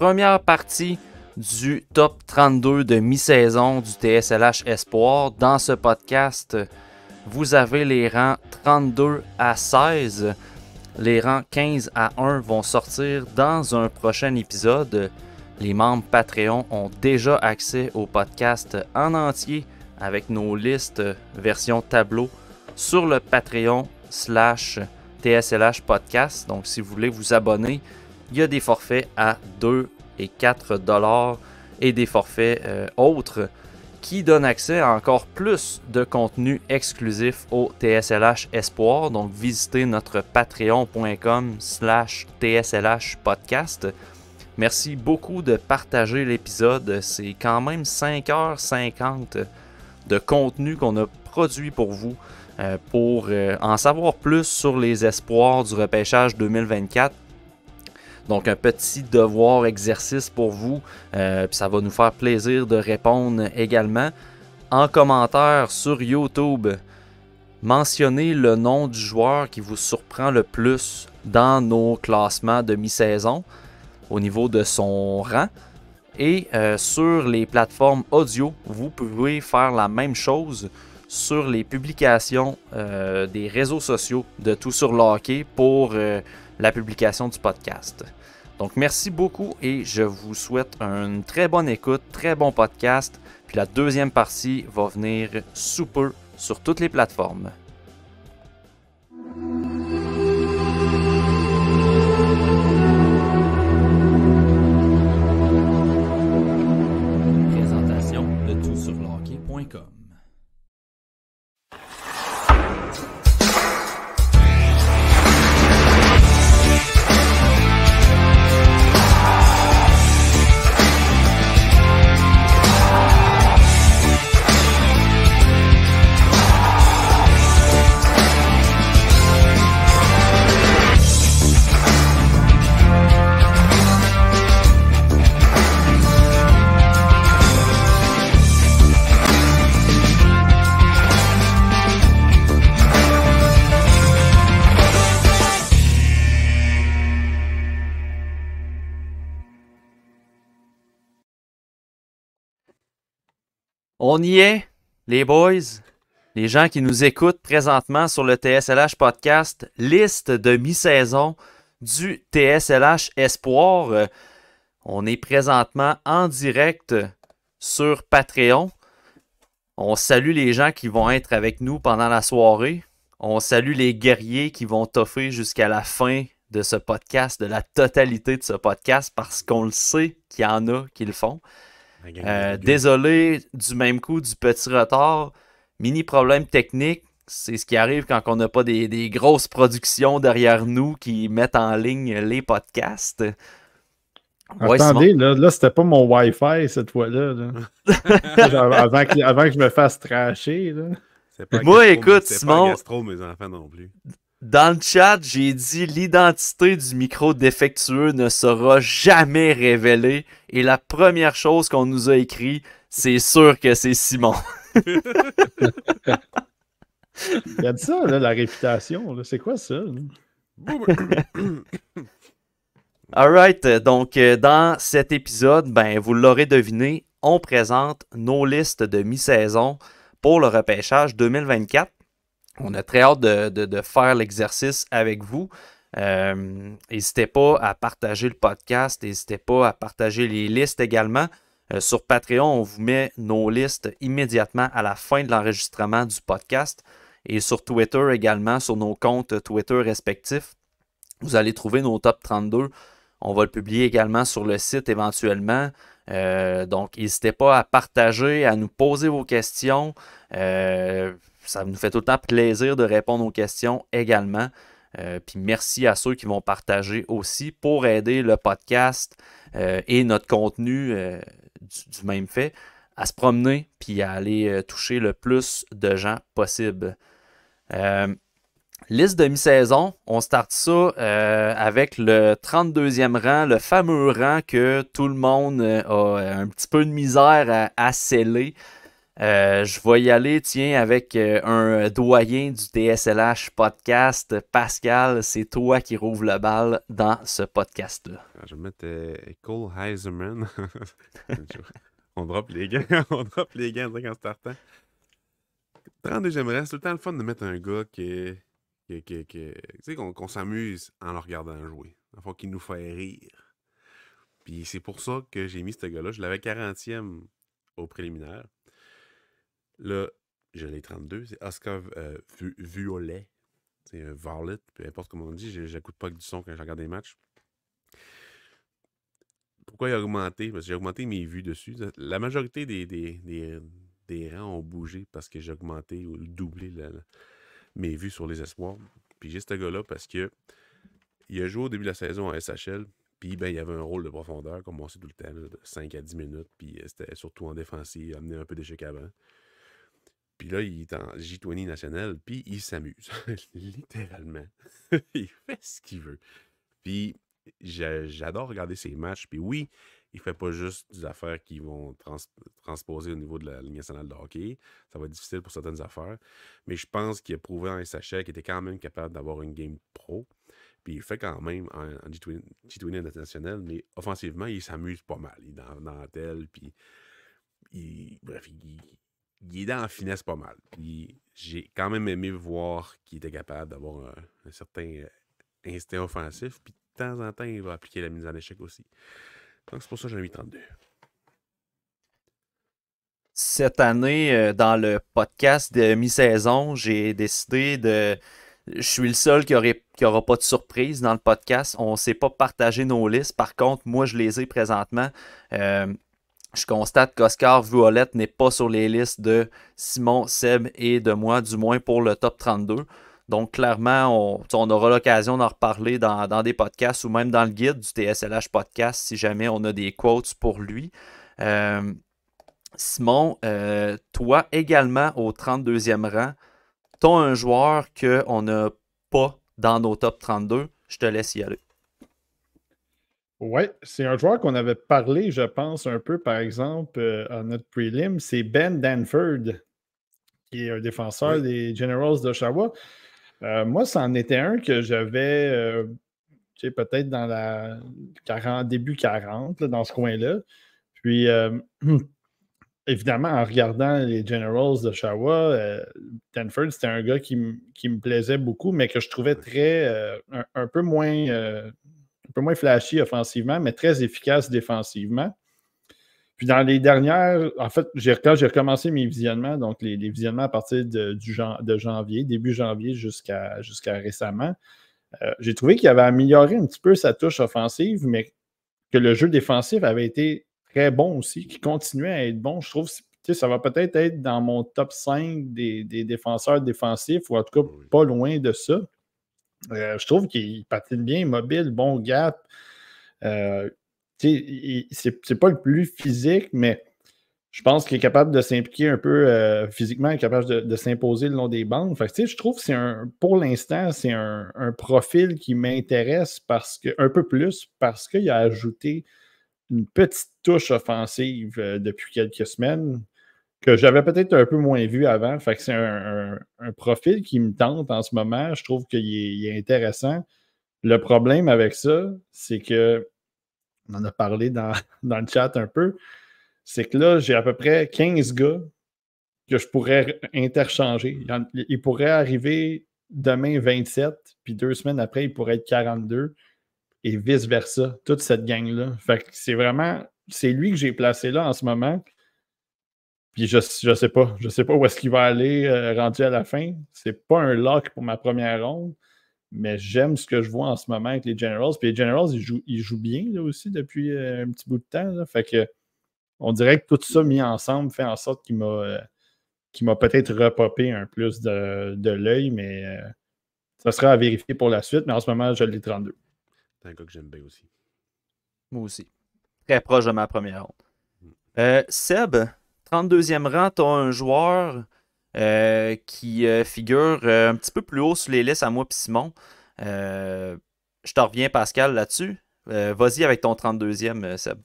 première partie du top 32 de mi-saison du TSLH Espoir. Dans ce podcast, vous avez les rangs 32 à 16. Les rangs 15 à 1 vont sortir dans un prochain épisode. Les membres Patreon ont déjà accès au podcast en entier avec nos listes version tableau sur le Patreon slash TSLH podcast. Donc si vous voulez vous abonner, il y a des forfaits à 2 et 4 dollars et des forfaits euh, autres qui donnent accès à encore plus de contenu exclusif au TSLH Espoir. Donc visitez notre patreon.com slash TSLH podcast. Merci beaucoup de partager l'épisode. C'est quand même 5h50 de contenu qu'on a produit pour vous. Euh, pour euh, en savoir plus sur les espoirs du repêchage 2024, donc un petit devoir exercice pour vous. Euh, ça va nous faire plaisir de répondre également. En commentaire sur YouTube, mentionnez le nom du joueur qui vous surprend le plus dans nos classements de mi-saison au niveau de son rang. Et euh, sur les plateformes audio, vous pouvez faire la même chose sur les publications euh, des réseaux sociaux de Tout sur le hockey pour la publication du podcast. Donc merci beaucoup et je vous souhaite une très bonne écoute, très bon podcast. Puis la deuxième partie va venir super sur toutes les plateformes. On y est, les boys. Les gens qui nous écoutent présentement sur le TSLH podcast, liste de mi-saison du TSLH Espoir. Euh, on est présentement en direct sur Patreon. On salue les gens qui vont être avec nous pendant la soirée. On salue les guerriers qui vont toffer jusqu'à la fin de ce podcast, de la totalité de ce podcast, parce qu'on le sait qu'il y en a qui le font. Euh, désolé du même coup du petit retard. Mini problème technique. C'est ce qui arrive quand on n'a pas des, grosses productions derrière nous qui mettent en ligne les podcasts. Attendez, là, là c'était pas mon Wi-Fi cette fois-là. avant, que, je me fasse tracher. Là. Moi, écoute, Simon. Pas gastro, mes enfants non plus. Dans le chat, j'ai dit l'identité du micro défectueux ne sera jamais révélée. Et la première chose qu'on nous a écrit, c'est sûr que c'est Simon. Il a de ça, la réputation. C'est quoi ça? Alright, donc euh, dans cet épisode, ben, vous l'aurez deviné, on présente nos listes de mi-saison pour le repêchage 2024. On a très hâte de, faire l'exercice avec vous. Euh, n'hésitez pas à partager le podcast, n'hésitez pas à partager les listes également. Euh, sur Patreon, on vous met nos listes immédiatement à la fin de l'enregistrement du podcast. Et sur Twitter également, sur nos comptes Twitter respectifs, vous allez trouver nos top 32. On va le publier également sur le site éventuellement. Euh, donc, n'hésitez pas à partager, à nous poser vos questions. Euh, ça nous fait tout le temps plaisir de répondre aux questions également. Euh, puis merci à ceux qui vont partager aussi pour aider le podcast euh, et notre contenu euh, du, même fait à se promener puis à aller toucher le plus de gens possible. liste de mi-saison, on start ça avec le 32e rang, le fameux rang que tout le monde a un petit peu de misère à sceller. Euh, je vais y aller, tiens, avec euh, un doyen du DSLH podcast. Pascal, c'est toi qui rouvre le bal dans ce podcast-là. Ah, je vais mettre euh, Cole Heiserman. on drop les gars, on drop les gars en startant. 32e reste, c'est tout le temps le fun de mettre un gars qui qui, qui, tu sais, qu'on s'amuse en le regardant jouer. Enfin, qu'il nous fait rire. Puis c'est pour ça que j'ai mis ce gars-là. Je l'avais 40e au préliminaire. Là, j'ai les 32, c'est Oscar euh, Violet. C'est un euh, Varlet, peu importe comment on dit, j'écoute pas que du son quand je regarde des matchs. Pourquoi il a augmenté? Parce que j'ai augmenté mes vues dessus. La majorité des, des, rangs ont bougé parce que j'ai augmenté ou doublé mes vues sur les espoirs. Puis j'ai ce gars-là parce que il a joué au début de la saison en SHL. Puis ben, il avait un rôle de profondeur, comme on sait tout le temps, de 5 à 10 minutes. Puis euh, c'était surtout en défensive, amener un peu d'échec avant. Puis là, il est en g 20 national, puis il s'amuse. Littéralement. il fait ce qu'il veut. Puis j'adore regarder ses matchs. Puis oui, il fait pas juste des affaires qui vont transposer au niveau de la Ligue nationale de hockey. Ça va être difficile pour certaines affaires. Mais je pense qu'il a prouvé en SHA qu'il était quand même capable d'avoir une game pro. Puis il fait quand même en, G20, international, mais offensivement, il s'amuse pas mal. Il est dans, la puis bref, il, il est dans finesse pas mal. J'ai quand même aimé voir qu'il était capable d'avoir un, certain euh, instinct offensif. Puis de temps en temps, il va appliquer la mise en échec aussi. Donc c'est pour ça que j'ai mis 32. Cette année, euh, dans le podcast de mi-saison, j'ai décidé de. Je suis le seul qui n'aura aura pas de surprise dans le podcast. On ne s'est pas partagé nos listes. Par contre, moi, je les ai présentement. Euh, je constate qu'Oscar Vuolette n'est pas sur les listes de Simon, Seb et de moi, du moins pour le top 32. Donc, clairement, on, aura l'occasion d'en reparler dans, des podcasts ou même dans le guide du TSLH podcast si jamais on a des quotes pour lui. Euh, Simon, euh, toi également au 32e rang, t'as un joueur qu'on n'a pas dans nos top 32. Je te laisse y aller. Oui, c'est un joueur qu'on avait parlé, je pense, un peu, par exemple, euh, à notre prélim, C'est Ben Danford, qui est un défenseur des Generals d'Oshawa. Euh, moi, c'en était un que j'avais, euh, tu sais, peut-être dans la 40, début 40, dans ce coin-là. Puis, évidemment, en regardant les Generals d'Oshawa, Danford, c'était un gars qui, me plaisait beaucoup, mais que je trouvais très, un, peu moins un peu moins flashy offensivement, mais très efficace défensivement. Puis dans les dernières, en fait, quand j'ai recommencé mes visionnements, donc les, visionnements à partir de, du de janvier, début janvier jusqu'à récemment, euh, j'ai trouvé qu'il avait amélioré un petit peu sa touche offensive, mais que le jeu défensif avait été très bon aussi, qui continuait à être bon. Je trouve que ça va peut-être être dans mon top 5 des, des défenseurs défensifs, ou en tout cas pas loin de ça. Euh, je trouve qu'il patine bien, mobile, bon gap. Euh, c'est pas le plus physique, mais je pense qu'il est capable de s'impliquer un peu euh, physiquement, capable de, s'imposer le long des bandes. je trouve que pour l'instant, c'est un, profil qui m'intéresse parce que un peu plus parce qu'il a ajouté une petite touche offensive depuis quelques semaines que j'avais peut-être un peu moins vu avant. Fait c'est un, profil qui me tente en ce moment. Je trouve qu'il est, intéressant. Le problème avec ça, c'est que, on en a parlé dans, le chat un peu, c'est que là, j'ai à peu près 15 gars que je pourrais interchanger. Il, pourrait arriver demain 27, puis deux semaines après, il pourrait être 42 et vice-versa, toute cette gang-là. Fait c'est vraiment, c'est lui que j'ai placé là en ce moment. Puis je, je sais pas. Je sais pas où est-ce qu'il va aller euh, rendu à la fin. C'est pas un lock pour ma première ronde, mais j'aime ce que je vois en ce moment avec les Generals. Puis les Generals, ils jouent, bien là, aussi depuis euh, un petit bout de temps. Fait que on dirait que tout ça mis ensemble fait en sorte qu'il m'a euh, m'a peut-être repopé un plus de, de l'œil, mais ça sera à vérifier pour la suite. Mais en ce moment, je l'ai 32. C'est un gars que j'aime bien aussi. Moi aussi. Très proche de ma première ronde. Mm. Seb, 32e rang, tu as un joueur euh, qui euh, figure euh, un petit peu plus haut sur les listes à moi et Simon. je t'en reviens, Pascal, là-dessus. Vas-y avec ton 32e, Seb.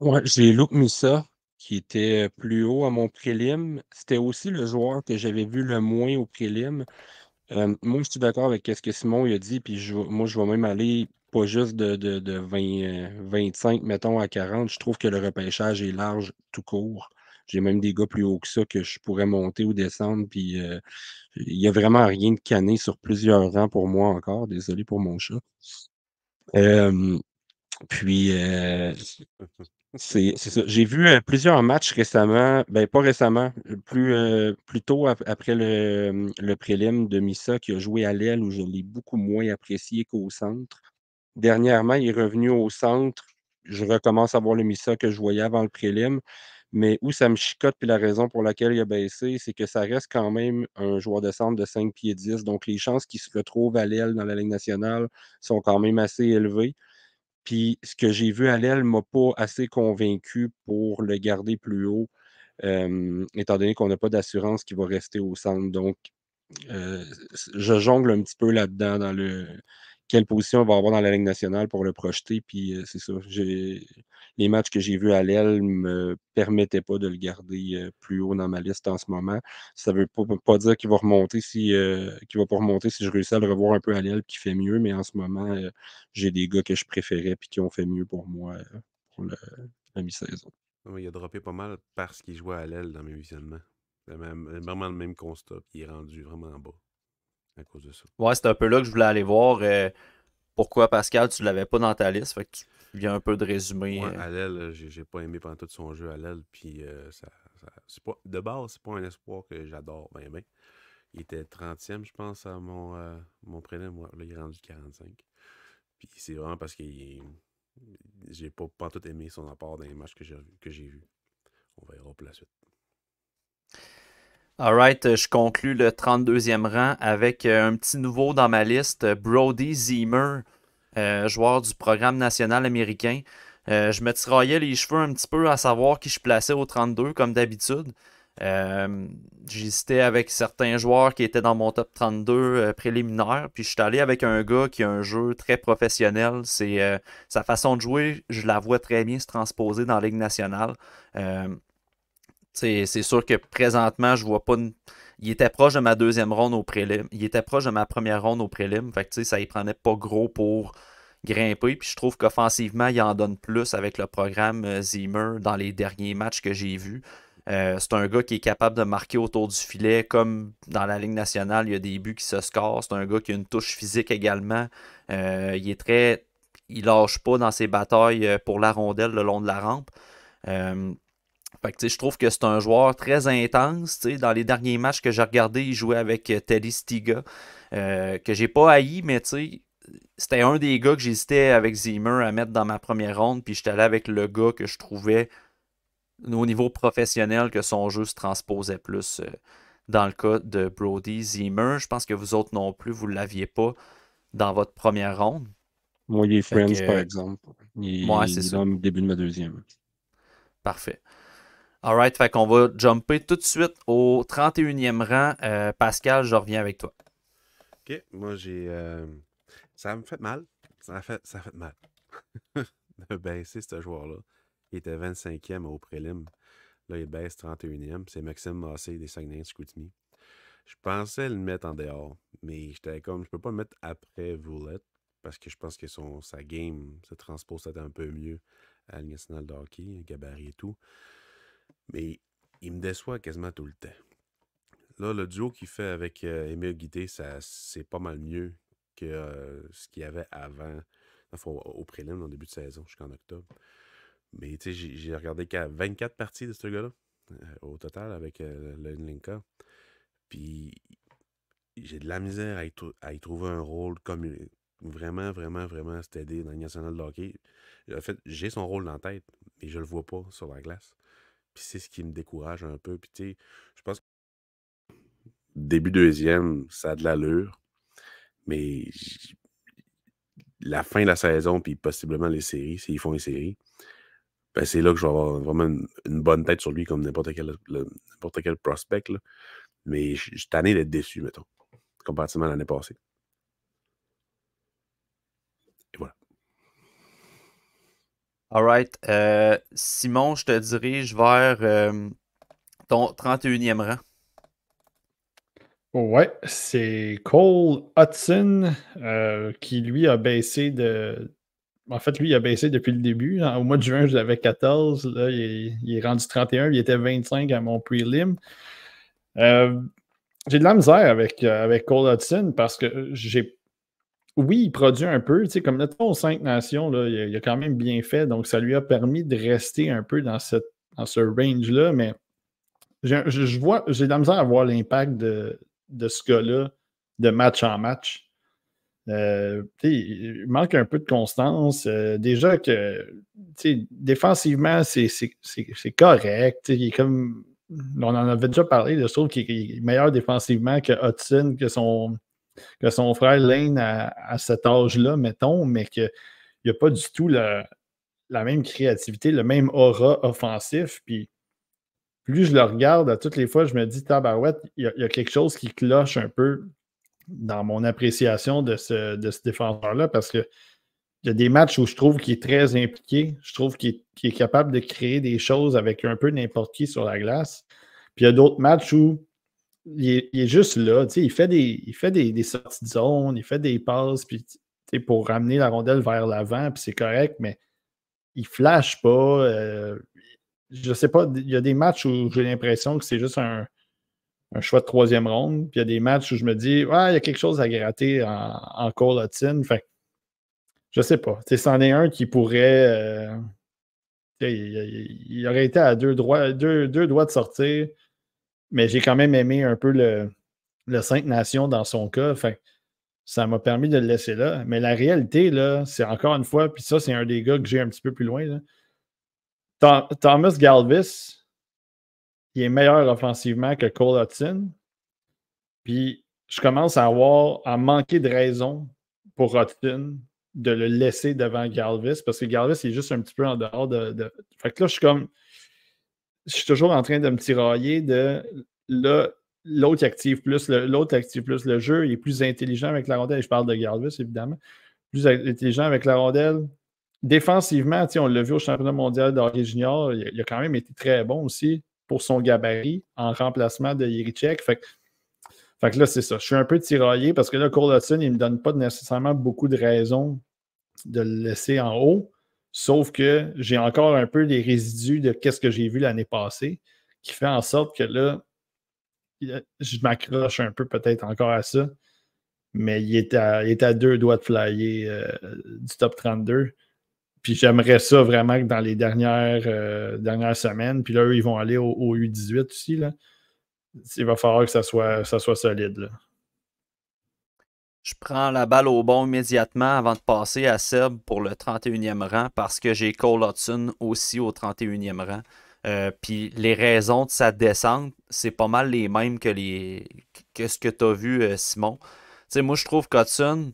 Ouais, j'ai Luke ça qui était plus haut à mon prélim. C'était aussi le joueur que j'avais vu le moins au prélim. moi, je suis d'accord avec ce que Simon a dit, puis je, moi, je vais même aller pas juste de, 25, mettons, à 40. Je trouve que le repêchage est large tout court. J'ai même des gars plus hauts que ça que je pourrais monter ou descendre. Puis euh, il n'y a vraiment rien de cané sur plusieurs rangs pour moi encore. Désolé pour mon chat. puis euh, c'est ça. J'ai vu euh, plusieurs matchs récemment, ben pas récemment, plus, tôt après le, le prélim de Missa qui a joué à l'aile où je l'ai beaucoup moins apprécié qu'au centre. Dernièrement, il est revenu au centre. Je recommence à voir le Missa que je voyais avant le prélim. Mais où ça me chicote, puis la raison pour laquelle il a baissé, c'est que ça reste quand même un joueur de centre de 5 pieds 10. Donc, les chances qu'il se retrouve à l'aile dans la Ligue nationale sont quand même assez élevées. Puis, ce que j'ai vu à l'aile ne m'a pas assez convaincu pour le garder plus haut, euh, étant donné qu'on n'a pas d'assurance qu'il va rester au centre. Donc, euh, je jongle un petit peu là-dedans dans le quelle position on va avoir dans la Ligue nationale pour le projeter. Puis euh, c'est ça. Les matchs que j'ai vus à l'aile ne me permettaient pas de le garder euh, plus haut dans ma liste en ce moment. Ça ne veut pas, dire qu'il va remonter si euh, va pas remonter si je réussis à le revoir un peu à l'aile qui fait mieux, mais en ce moment, j'ai des gars que je préférais et qui ont fait mieux pour moi pour la mi-saison. Il a droppé pas mal parce qu'il jouait à l'aile dans mes visionnements. C'est vraiment le même constat, il est rendu vraiment en bas à cause de ça. Ouais, c'est un peu là que je voulais aller voir. Euh, pourquoi Pascal, tu ne l'avais pas dans ta liste? Fait que tu viens un peu de résumer. Ouais, euh. euh, j'ai n'ai pas aimé pendant tout son jeu l'aile, puis de base, c'est pas un espoir que j'adore ben ben. Il était 30e, je pense, à mon, mon prénom. là, il est rendu 45. Puis c'est vraiment parce que j'ai pas, pas tout aimé son apport dans les matchs que j'ai vus. On verra pour la suite right, euh, je conclue le 32e rang avec euh, un petit nouveau dans ma liste, euh, Brody Zimmer, joueur du programme national américain. je me tiraillais les cheveux un petit peu à savoir qui je plaçais au 32 comme d'habitude. J'hésitais avec certains joueurs qui étaient dans mon top 32 préliminaire, puis je suis allé avec un gars qui a un jeu très professionnel. C'est sa façon de jouer, je la vois très bien se transposer dans la Ligue nationale. C'est sûr que présentement, je vois pas. Il était proche de ma deuxième ronde au prélim. Il était proche de ma première ronde au prélim. Fait que ça y prenait pas gros pour grimper. Puis je trouve qu'offensivement, il en donne plus avec le programme euh, Zimmer dans les derniers matchs que j'ai vus. Euh, c'est un gars qui est capable de marquer autour du filet, comme dans la Ligue nationale, il y a des buts qui se scorent. C'est un gars qui a une touche physique également. Euh, il est très. Il lâche pas dans ses batailles pour la rondelle le long de la rampe je trouve que c'est un joueur très intense. Dans les derniers matchs que j'ai regardés, il jouait avec euh, Teddy Stiga, euh, que j'ai pas haï, mais c'était un des gars que j'hésitais avec Zimmer à mettre dans ma première ronde. Puis j'étais allé avec le gars que je trouvais au niveau professionnel que son jeu se transposait plus. Euh, dans le cas de Brody Zimmer, je pense que vous autres non plus, vous ne l'aviez pas dans votre première ronde. Moi, il Friends, par exemple. moi c'est ça. dans début de ma deuxième. Parfait. Alright, fait qu'on va jumper tout de suite au 31e rang. Euh, Pascal, je reviens avec toi. OK, moi j'ai. Euh, ça me fait mal. Ça fait, ça fait mal. de baisser ce joueur-là. Il était 25e au prélim. Là, il baisse 31e. C'est Maxime Massé des Saguenay Me. Je pensais le mettre en dehors, mais j'étais comme, je peux pas le mettre après Voulette parce que je pense que son, sa game se transpose un peu mieux à l'international nationale de gabarit et tout. Mais il me déçoit quasiment tout le temps. Là, le duo qu'il fait avec euh, Émile Guité, c'est pas mal mieux que euh, ce qu'il y avait avant, au, au prélim, en début de saison, jusqu'en octobre. Mais tu sais, j'ai, regardé qu'à 24 parties de ce gars-là, euh, au total, avec euh, le Linka. Puis j'ai de la misère à y, trouver un rôle comme vraiment, vraiment, vraiment stédé dans le National de Hockey. En fait, j'ai son rôle dans la tête, mais je le vois pas sur la glace. Puis c'est ce qui me décourage un peu. Puis tu je pense que début deuxième, ça a de l'allure. Mais la fin de la saison, puis possiblement les séries, s'ils font une série ben, c'est là que je vais avoir vraiment une, bonne tête sur lui comme n'importe quel, quel prospect. Mais je suis tanné d'être déçu, mettons, comparativement à l'année passée. Alright. Euh, Simon, je te dirige vers euh, ton 31e rang. Ouais, c'est Cole Hudson euh, qui, lui, a baissé de. En fait, lui, il a baissé depuis le début. Hein. Au mois de juin, je l'avais 14. Là, il est, il est, rendu 31. Il était 25 à mon prelim. Euh, j'ai de la misère avec, avec Cole Hudson parce que j'ai oui, il produit un peu. Tu sais, comme notre aux cinq nations, il, a, quand même bien fait. Donc, ça lui a permis de rester un peu dans, cette, ce range-là. Mais je, vois, j'ai de la misère à voir l'impact de, ce gars-là de match en match. Euh, il manque un peu de constance. Euh, déjà que défensivement, c'est correct. Il comme. On en avait déjà parlé, je trouve qu'il est meilleur défensivement que Hudson, que son, que son frère Lane à, cet âge-là, mettons, mais qu'il n'y a pas du tout la même créativité, le même aura offensif. Puis plus je le regarde, à toutes les fois, je me dis, tabarouette, il y, a quelque chose qui cloche un peu dans mon appréciation de ce, défenseur-là parce que il y a des matchs où je trouve qu'il est très impliqué. Je trouve qu'il est, est, capable de créer des choses avec un peu n'importe qui sur la glace. Puis il y a d'autres matchs où il est, juste là. Il fait, des, il fait des, sorties de zone, il fait des passes pour ramener la rondelle vers l'avant, puis c'est correct, mais il flash pas. Euh, je sais pas, il y a des matchs où j'ai l'impression que c'est juste un, choix de troisième ronde, puis il y a des matchs où je me dis, ouais, il y a quelque chose à gratter en, en call out je sais pas. C'en est un qui pourrait. il, aurait été à deux, droits, deux doigts de sortir mais j'ai quand même aimé un peu le, le 5 Nations dans son cas. ça m'a permis de le laisser là. Mais la réalité, là, c'est encore une fois, puis ça, c'est un des gars que j'ai un petit peu plus loin. Thomas Galvis, il est meilleur offensivement que Cole Hudson. Puis je commence à avoir, à manquer de raison pour Hudson de le laisser devant Galvis parce que Galvis il est juste un petit peu en dehors de. de... Fait là, je suis comme je suis toujours en train de me tirailler de là, l'autre active plus l'autre active plus le jeu, il est plus intelligent avec la rondelle. Je parle de Gardus, évidemment. Plus intelligent avec la rondelle. Défensivement, on l'a vu au championnat mondial d'Original. il, a quand même été très bon aussi pour son gabarit en remplacement de Yerichek. Fait, que là, c'est ça. Je suis un peu tiraillé parce que là, Cole il ne me donne pas nécessairement beaucoup de raisons de le laisser en haut. Sauf que j'ai encore un peu des résidus de qu'est-ce que j'ai vu l'année passée qui fait en sorte que là, je m'accroche un peu peut-être encore à ça. Mais il est à, deux doigts de flyer euh, du top 32. Puis j'aimerais ça vraiment que dans les dernières, euh, dernières semaines, puis là, eux, ils vont aller au, U18 aussi. Là. Il va falloir que ça soit, ça soit solide. Là je prends la balle au bon immédiatement avant de passer à Seb pour le 31e rang parce que j'ai Cole Hudson aussi au 31e rang. Euh, puis les raisons de sa descente, c'est pas mal les mêmes que, les... quest ce que euh, tu as vu, Simon. T'sais, moi, je trouve qu'Hudson,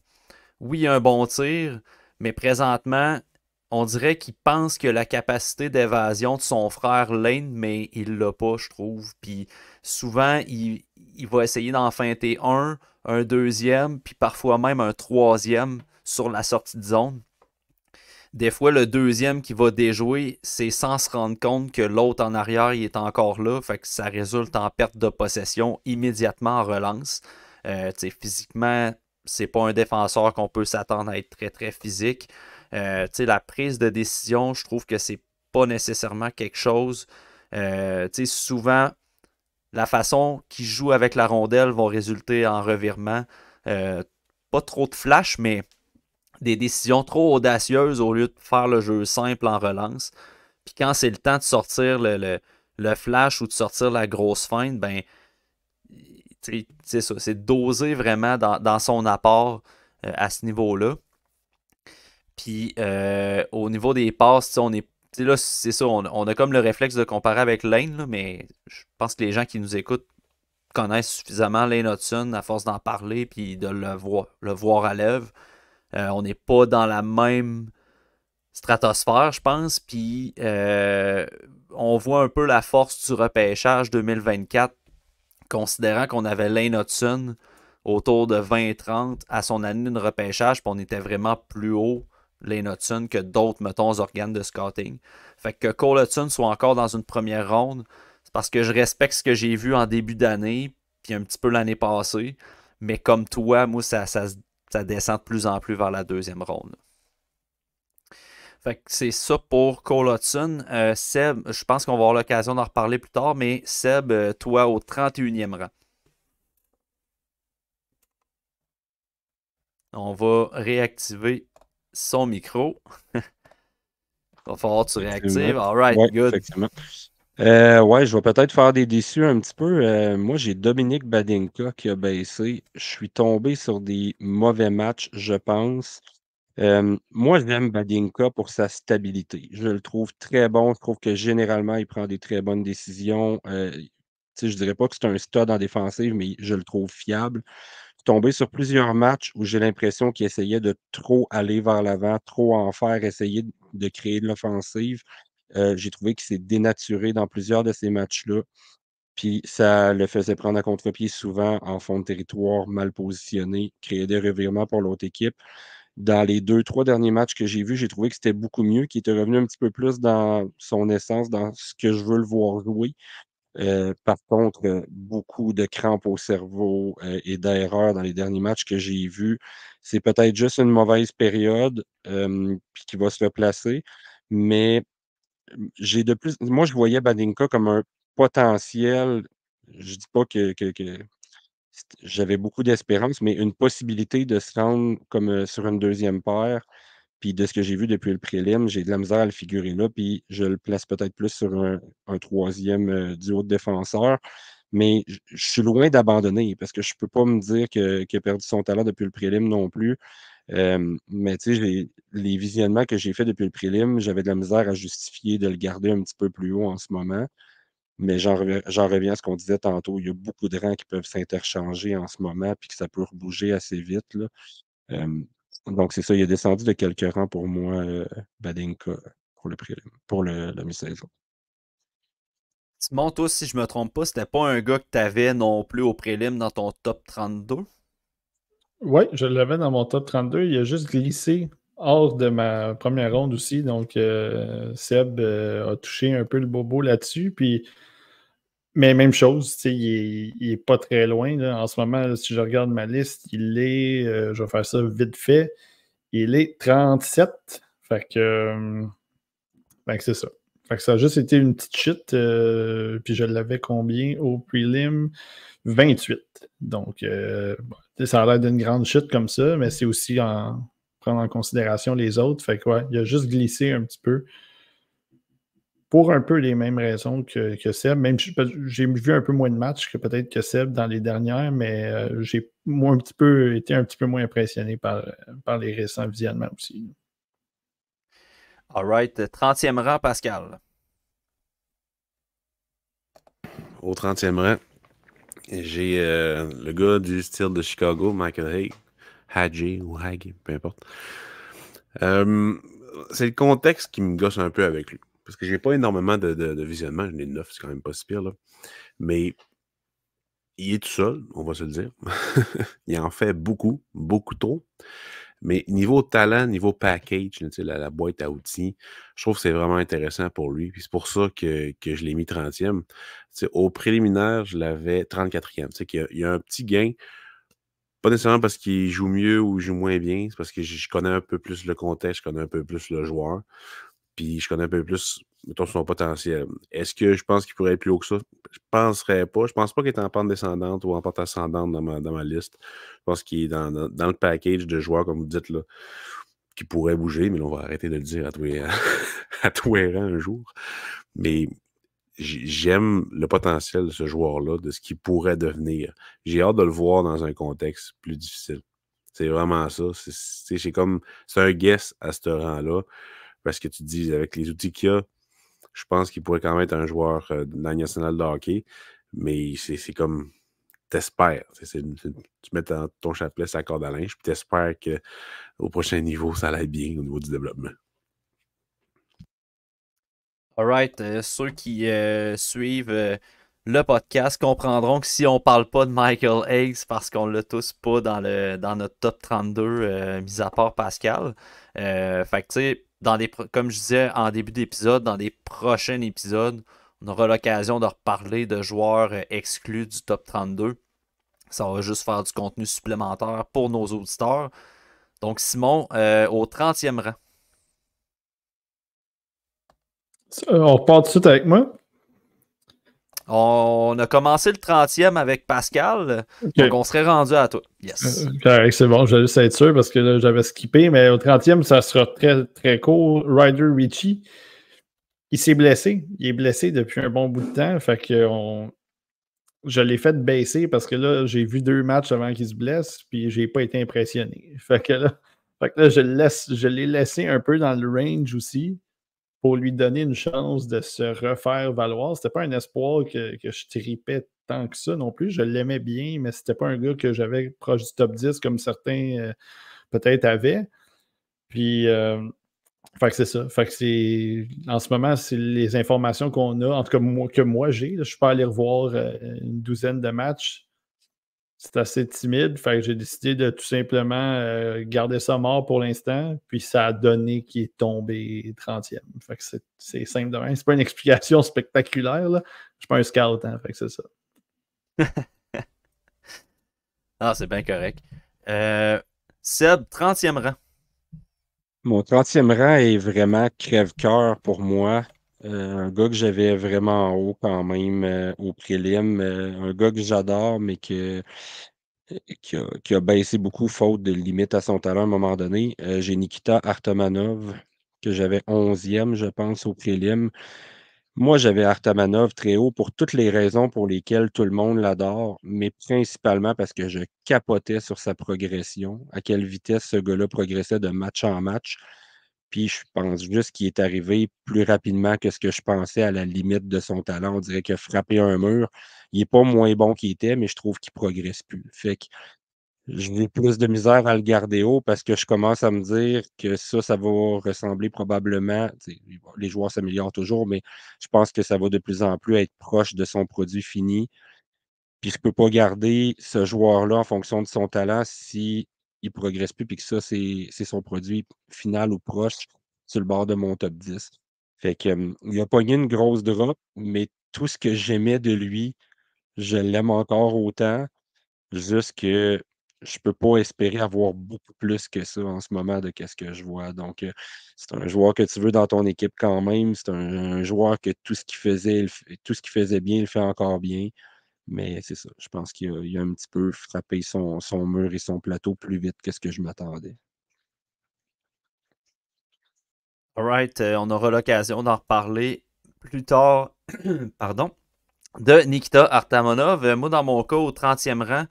oui, un bon tir, mais présentement, on dirait qu'il pense que la capacité d'évasion de son frère Lane, mais il l'a pas, je trouve. Puis souvent, il, il va essayer d'en feinter un un deuxième, puis parfois même un troisième sur la sortie de zone. Des fois, le deuxième qui va déjouer, c'est sans se rendre compte que l'autre en arrière il est encore là, fait que ça résulte en perte de possession immédiatement en relance. Euh, physiquement, c'est pas un défenseur qu'on peut s'attendre à être très très physique. Euh, la prise de décision, je trouve que c'est pas nécessairement quelque chose. Euh, souvent, la façon qu'ils joue avec la rondelle vont résulter en revirement. Euh, pas trop de flash, mais des décisions trop audacieuses au lieu de faire le jeu simple en relance. Puis quand c'est le temps de sortir le, flash ou de sortir la grosse feinte, ben c'est ça, c'est doser vraiment dans, son apport euh, à ce niveau-là. Puis euh, au niveau des passes, on est là, c'est ça, on, a comme le réflexe de comparer avec Lane, mais je pense que les gens qui nous écoutent connaissent suffisamment Lane Hudson à force d'en parler puis de le, voir, le voir à l'œuvre. Euh, on n'est pas dans la même stratosphère, je pense, puis euh, on voit un peu la force du repêchage 2024, considérant qu'on avait Lane Hudson autour de 20 30 à son année de repêchage, puis on était vraiment plus haut les Hudson que d'autres, mettons, organes de scouting. Fait que Cole soit encore dans une première ronde, c'est parce que je respecte ce que j'ai vu en début d'année, puis un petit peu l'année passée. Mais comme toi, moi, ça, ça, descend de plus en plus vers la deuxième ronde. Fait que c'est ça pour Cole euh, Seb, je pense qu'on va avoir l'occasion d'en reparler plus tard, mais Seb, euh, toi au 31e rang. On va réactiver son micro. va falloir tu réactives. All right, good. Euh, ouais, je vais peut-être faire des déçus un petit peu. Euh, moi, j'ai Dominique Badinka qui a baissé. Je suis tombé sur des mauvais matchs, je pense. Euh, moi, j'aime Badinka pour sa stabilité. Je le trouve très bon. Je trouve que généralement, il prend des très bonnes décisions. je ne dirais pas que c'est un stud en défensive, mais je le trouve fiable tombé sur plusieurs matchs où j'ai l'impression qu'il essayait de trop aller vers l'avant, trop en faire, essayer de créer de l'offensive. Euh, j'ai trouvé qu'il s'est dénaturé dans plusieurs de ces matchs-là. Puis ça le faisait prendre à contre-pied souvent en fond de territoire, mal positionné, créer des revirements pour l'autre équipe. Dans les deux, trois derniers matchs que j'ai vus, j'ai trouvé que c'était beaucoup mieux, qu'il était revenu un petit peu plus dans son essence, dans ce que je veux le voir jouer. Euh, par contre, euh, beaucoup de crampes au cerveau euh, et d'erreurs dans les derniers matchs que j'ai vus. C'est peut-être juste une mauvaise période qui va se replacer. Mais j'ai de plus. Moi, je voyais Badinka comme un potentiel. Je ne dis pas que, que j'avais beaucoup d'espérance, mais une possibilité de se rendre comme sur une deuxième paire. Puis de ce que j'ai vu depuis le prélim, j'ai de la misère à le figurer là. Puis je le place peut-être plus sur un, troisième euh, du haut de défenseur. Mais je suis loin d'abandonner parce que je ne peux pas me dire qu'il a perdu son talent depuis le prélim non plus. mais tu sais, les, visionnements que j'ai faits depuis le prélim, j'avais de la misère à justifier de le garder un petit peu plus haut en ce moment. Mais j'en reviens à ce qu'on disait tantôt. Il y a beaucoup de rangs qui peuvent s'interchanger en ce moment puis que ça peut rebouger assez vite. Là. Donc, c'est ça, il est descendu de quelques rangs pour moi, euh, pour le prix, pour le, mi-saison. Simon, toi, si je me trompe pas, c'était pas un gars que tu avais non plus au prélim dans ton top 32? Oui, je l'avais dans mon top 32. Il a juste glissé hors de ma première ronde aussi. Donc, euh, Seb euh, a touché un peu le bobo là-dessus. Puis, mais même chose, il n'est pas très loin. En ce moment, si je regarde ma liste, il est, euh, je vais faire ça vite fait, il est 37. Euh, fait que, c'est ça. Fait que ça a juste été une petite chute. Euh, puis je l'avais combien au prelim? 28. Donc, ça a l'air d'une grande chute comme ça, mais c'est aussi en prendre en considération les autres. Fait que, il a juste glissé un petit peu pour un peu les mêmes raisons que, Seb. Même j'ai vu un peu moins de matchs que peut-être que Seb dans les dernières, mais euh, j'ai un petit peu été un petit peu moins impressionné par, par les récents visionnements aussi. All right. 30e rang, Pascal. Au 30e rang, j'ai euh, le gars du style de Chicago, Michael Hay, Hadji ou Hag, peu importe. Euh, c'est le contexte qui me gosse un peu avec lui parce que j'ai pas énormément de, visionnement, j'en ai neuf, c'est quand même pas si pire, Mais il est tout seul, on va se le dire. il en fait beaucoup, beaucoup trop. Mais niveau talent, niveau package, la, la boîte à outils, je trouve que c'est vraiment intéressant pour lui. Puis c'est pour ça que, que je l'ai mis 30e. au préliminaire, je l'avais 34e. Il y, a, y a un petit gain. Pas nécessairement parce qu'il joue mieux ou joue moins bien, c'est parce que je connais un peu plus le contexte, je connais un peu plus le joueur puis je connais un peu plus, mettons, son potentiel. Est-ce que je pense qu'il pourrait être plus haut que ça? Je penserais pas. Je pense pas qu'il est en pente descendante ou en pente ascendante dans ma, liste. Je pense qu'il est dans, le package de joueurs, comme vous dites, là, qui pourrait bouger, mais là, on va arrêter de le dire à tous les, à un jour. Mais j'aime le potentiel de ce joueur-là, de ce qu'il pourrait devenir. J'ai hâte de le voir dans un contexte plus difficile. C'est vraiment ça. C'est comme, c'est un guess à ce rang-là. Parce que tu dis, avec les outils qu'il y a, je pense qu'il pourrait quand même être un joueur euh, de la nationale de hockey. Mais c'est comme t'espères. Tu mets ton, chapelet sur corde à linge, puis t'espères qu'au prochain niveau, ça aille bien au niveau du développement. Alright, euh, ceux qui euh, suivent le podcast comprendront que si on parle pas de Michael Hayes parce qu'on l'a tous pas dans, le, dans notre top 32, mis à part Pascal, fait que tu sais, comme je disais en début d'épisode, dans les prochains épisodes, on aura l'occasion de reparler de joueurs euh, exclus du top 32. Ça va juste faire du contenu supplémentaire pour nos auditeurs. Donc, Simon, euh, au 30e rang. Euh, on repart tout de suite avec moi. On a commencé le 30e avec Pascal, donc on serait rendu à toi. Yes. Euh, euh, c'est bon, je vais juste être sûr parce que j'avais skippé, mais au 30e, ça sera très, très court. Ryder Ritchie, il s'est blessé. Il est blessé depuis un bon bout de temps. Fait que on... je l'ai fait baisser parce que là, j'ai vu deux matchs avant qu'il se blesse, puis j'ai pas été impressionné. Fait que là, je l'ai laissé un peu dans le range aussi pour lui donner une chance de se refaire valoir. Ce n'était pas un espoir que, je tripais tant que ça non plus. Je l'aimais bien, mais c'était pas un gars que j'avais proche du top 10 comme certains euh, peut-être avaient. Puis, euh, c'est ça. en ce moment, c'est les informations qu'on a, en tout cas que moi j'ai. Je suis pas allé revoir euh, une douzaine de matchs c'est assez timide. Fait que j'ai décidé de tout simplement euh, garder ça mort pour l'instant. Puis ça a donné qu'il est tombé 30e. Fait que c'est, c'est simple de rien. C'est pas une explication spectaculaire. Là. Je suis pas un scout, hein, Fait que c'est ça. ah, c'est bien correct. Euh, Seb, 30e rang. Mon 30e rang est vraiment crève-cœur pour moi. Euh, un gars que j'avais vraiment en haut quand même euh, au prélim. Euh, un gars que j'adore, mais qui a, baissé beaucoup faute de limite à son talent à un moment donné. J'ai Nikita Artamanov, que j'avais 11e, je pense, au prélim. Moi, j'avais Artamanov très haut pour toutes les raisons pour lesquelles tout le monde l'adore, mais principalement parce que je capotais sur sa progression, à quelle vitesse ce gars-là progressait de match en match. Puis je pense juste qu'il est arrivé plus rapidement que ce que je pensais à la limite de son talent. On dirait que frapper un mur, il n'est pas moins bon qu'il était, mais je trouve qu'il ne progresse plus. Fait que j'ai plus de misère à le garder haut parce que je commence à me dire que ça, ça va ressembler probablement. Les joueurs s'améliorent toujours, mais je pense que ça va de plus en plus être proche de son produit fini. Puis je ne peux pas garder ce joueur-là en fonction de son talent si il ne progresse plus, puis que ça, c'est son produit final ou proche sur le bord de mon top 10. Fait que, il il a pogné une grosse drop, mais tout ce que j'aimais de lui, je l'aime encore autant, juste que je ne peux pas espérer avoir beaucoup plus que ça en ce moment de ce que je vois. Donc, euh, c'est un joueur que tu veux dans ton équipe quand même. C'est un, joueur que tout ce qu'il faisait, tout ce qu'il faisait bien, il fait encore bien. Mais c'est ça. Je pense qu'il a, un petit peu frappé son, mur et son plateau plus vite que ce que je m'attendais. All right. Euh, on aura l'occasion d'en reparler plus tard. Pardon. De Nikita Artamonov. Euh, moi, dans mon cas, au 30e rang,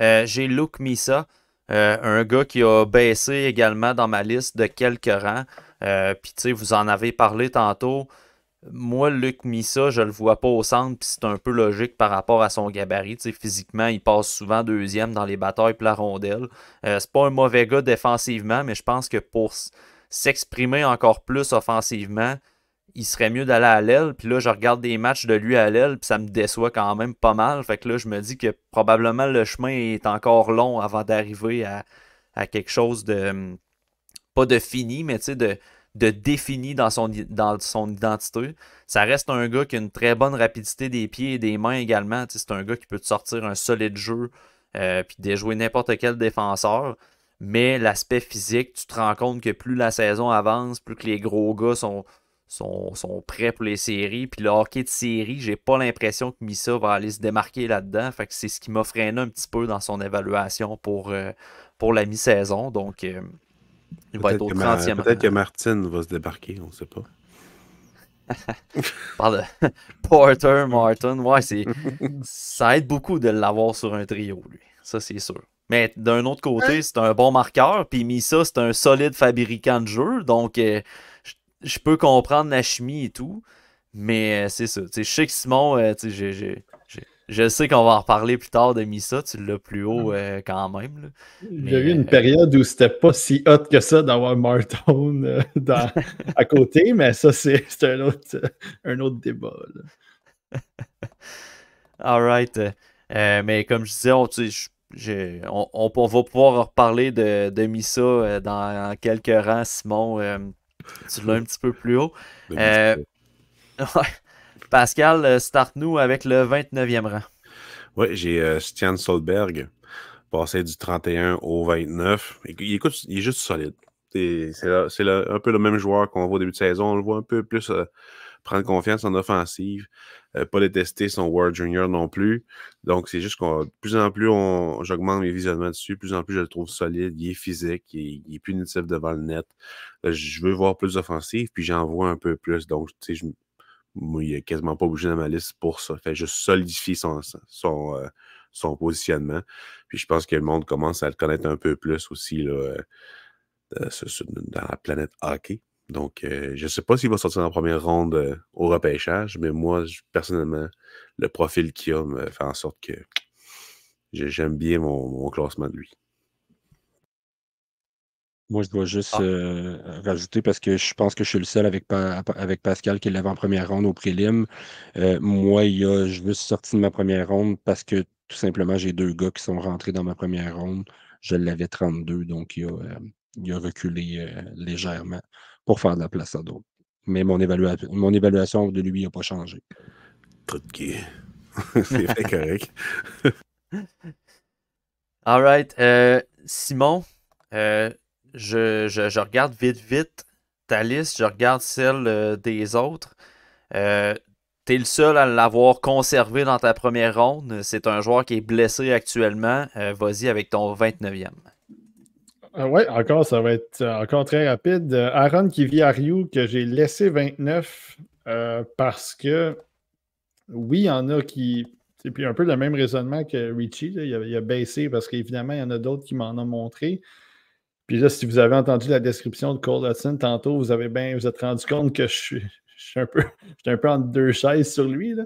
euh, j'ai Luke Misa. un gars qui a baissé également dans ma liste de quelques rangs. Puis, tu sais, vous en avez parlé tantôt moi, Luc Missa, je le vois pas au centre, puis c'est un peu logique par rapport à son gabarit. physiquement, il passe souvent deuxième dans les batailles puis la euh, c'est pas un mauvais gars défensivement, mais je pense que pour s'exprimer encore plus offensivement, il serait mieux d'aller à l'aile. Puis là, je regarde des matchs de lui à l'aile, puis ça me déçoit quand même pas mal. Fait que là, je me dis que probablement le chemin est encore long avant d'arriver à, à, quelque chose de. pas de fini, mais tu sais, de de défini dans son, dans son identité. Ça reste un gars qui a une très bonne rapidité des pieds et des mains également. C'est un gars qui peut te sortir un solide jeu euh, puis déjouer n'importe quel défenseur. Mais l'aspect physique, tu te rends compte que plus la saison avance, plus que les gros gars sont, sont, prêts pour les séries. Puis le hockey de série, j'ai pas l'impression que Missa va aller se démarquer là-dedans. Fait que c'est ce qui m'a freiné un petit peu dans son évaluation pour, euh, pour la mi-saison. Donc. Euh, il va être au 30 Peut-être que Martin va se débarquer, on ne sait pas. Pardon. Porter, Martin, ouais, c'est. ça aide beaucoup de l'avoir sur un trio, lui. Ça, c'est sûr. Mais d'un autre côté, c'est un bon marqueur. Puis Misa, c'est un solide fabricant de jeu. Donc, euh, je peux comprendre la chimie et tout. Mais euh, c'est ça. je sais que Simon, euh, j'ai je sais qu'on va en reparler plus tard de Misa, tu l'as plus haut mm. euh, quand même. J'ai eu une euh, période où c'était pas si hot que ça d'avoir Martone euh, à côté, mais ça, c'est un autre, débat. All Euh, mais comme je disais, on, va pouvoir reparler de, de Misa dans, quelques rangs. Simon, tu l'as un petit peu plus haut. Pascal, euh, start-nous avec le 29e rang. Oui, j'ai euh, Stian Solberg, passé du 31 au 29. Il, écoute, il est juste solide. C'est un peu le même joueur qu'on voit au début de saison. On le voit un peu plus euh, prendre confiance en offensive, pas détester son World Junior non plus. Donc, c'est juste qu'on plus en plus, j'augmente mes visionnements dessus, plus en plus, je le trouve solide, il est physique, il, est punitif devant le net. je veux voir plus offensif, puis j'en vois un peu plus. Donc, tu sais, je il n'est quasiment pas bougé dans ma liste pour ça. Fait juste solidifier son, son, euh, son positionnement. Puis je pense que le monde commence à le connaître un peu plus aussi là, euh, euh, dans la planète hockey. Donc, je ne sais pas s'il va sortir en première ronde au repêchage, mais moi, personnellement, le profil qu'il a me fait en sorte que j'aime bien mon classement de lui. Moi, je dois juste ah. euh, rajouter parce que je pense que je suis le seul avec, avec Pascal qui l'avait en première ronde au prélim. Euh, moi, je veux sortir de ma première ronde parce que tout simplement, j'ai deux gars qui sont rentrés dans ma première ronde. Je l'avais 32, donc il a, euh, reculé légèrement pour faire de la place à d'autres. Mais mon, mon évaluation de lui n'a pas changé. Tout de C'est correct. All right. Simon, euh, je, regarde vite, vite ta liste, je regarde celle euh, des autres. Euh, tu es le seul à l'avoir conservé dans ta première ronde. C'est un joueur qui est blessé actuellement. Euh, vas-y avec ton 29e. Ah oui, encore, ça va être euh, encore très rapide. Aaron qui vit à Rio, que j'ai laissé 29 parce que, oui, il y en a qui. C'est un peu le même raisonnement que Richie. il, a, baissé parce qu'évidemment, il y en a d'autres qui m'en ont montré. Puis là, si vous avez entendu la description de Cole Hudson tantôt, vous avez bien, vous êtes rendu compte que je suis, un peu, je un peu en deux chaises sur lui. Là.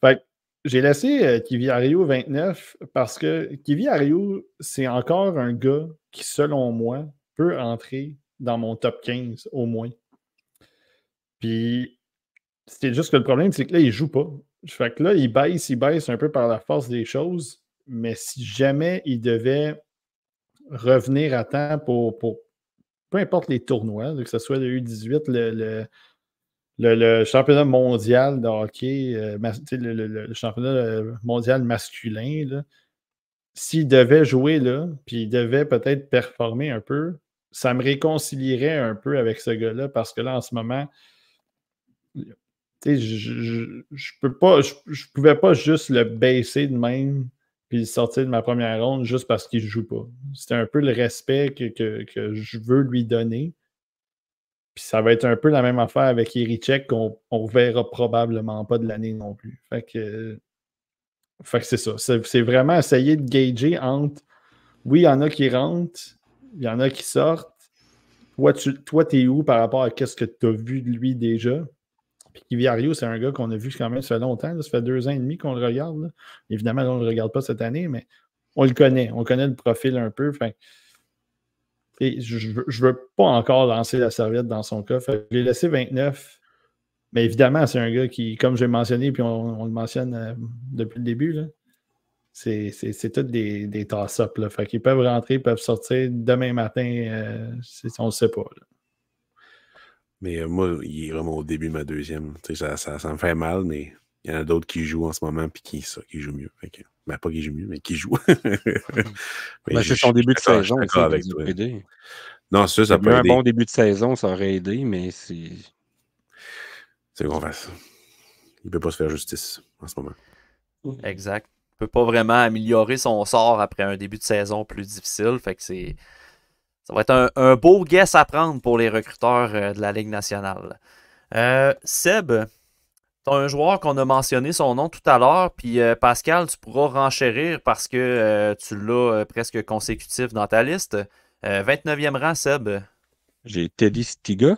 Fait j'ai laissé euh, Kiviario 29 parce que Kiviario, c'est encore un gars qui, selon moi, peut entrer dans mon top 15 au moins. Puis c'était juste que le problème, c'est que là, il joue pas. Fait que là, il baisse, il baisse un peu par la force des choses. Mais si jamais il devait revenir à temps pour, peu importe les tournois, que ce soit le U18, le, championnat mondial de hockey, euh, le, championnat euh, mondial masculin, s'il devait jouer là, puis il devait peut-être performer un peu, ça me réconcilierait un peu avec ce gars-là parce que là, en ce moment, je ne je, je pouvais pas juste le baisser de même puis sortir de ma première ronde juste parce qu'il ne joue pas. C'était un peu le respect que, je veux lui donner. Puis ça va être un peu la même affaire avec Erichek qu'on ne verra probablement pas de l'année non plus. Fait que, c'est ça. C'est vraiment essayer de gager entre oui, il y en a qui rentrent, il y en a qui sortent. Toi, tu es où par rapport à ce que tu as vu de lui déjà? Puis Kiviario, c'est un gars qu'on a vu quand même, ça fait longtemps, ça fait deux ans et demi qu'on le regarde. Évidemment, on ne le regarde pas cette année, mais on le connaît, on connaît le profil un peu. Et je ne veux pas encore lancer la serviette dans son cas. je l'ai laissé 29. Mais évidemment, c'est un gars qui, comme j'ai mentionné, puis on, le mentionne euh, depuis le début, c'est tout des, des toss-ups. Ils peuvent rentrer, peuvent sortir demain matin, euh, on ne le sait pas. Mais moi, il est vraiment au début de ma deuxième. Ça, me fait mal, mais il y en a d'autres qui jouent en ce moment puis qui, ça, jouent mieux. Ben, pas qui jouent mieux, mais qui jouent. Ben, c'est son début de saison. ça ça peut Un bon début de saison, ça aurait aidé, mais c'est. C'est qu'on fasse. Il ne peut pas se faire justice en ce moment. Exact. Il ne peut pas vraiment améliorer son sort après un début de saison plus difficile. Fait que c'est ça va être un, beau guess à prendre pour les recruteurs euh, de la Ligue nationale. Euh, Seb, tu as un joueur qu'on a mentionné son nom tout à l'heure, puis euh, Pascal, tu pourras renchérir parce que tu l'as presque consécutif dans ta liste. 29e rang, Seb. J'ai Teddy Stiga,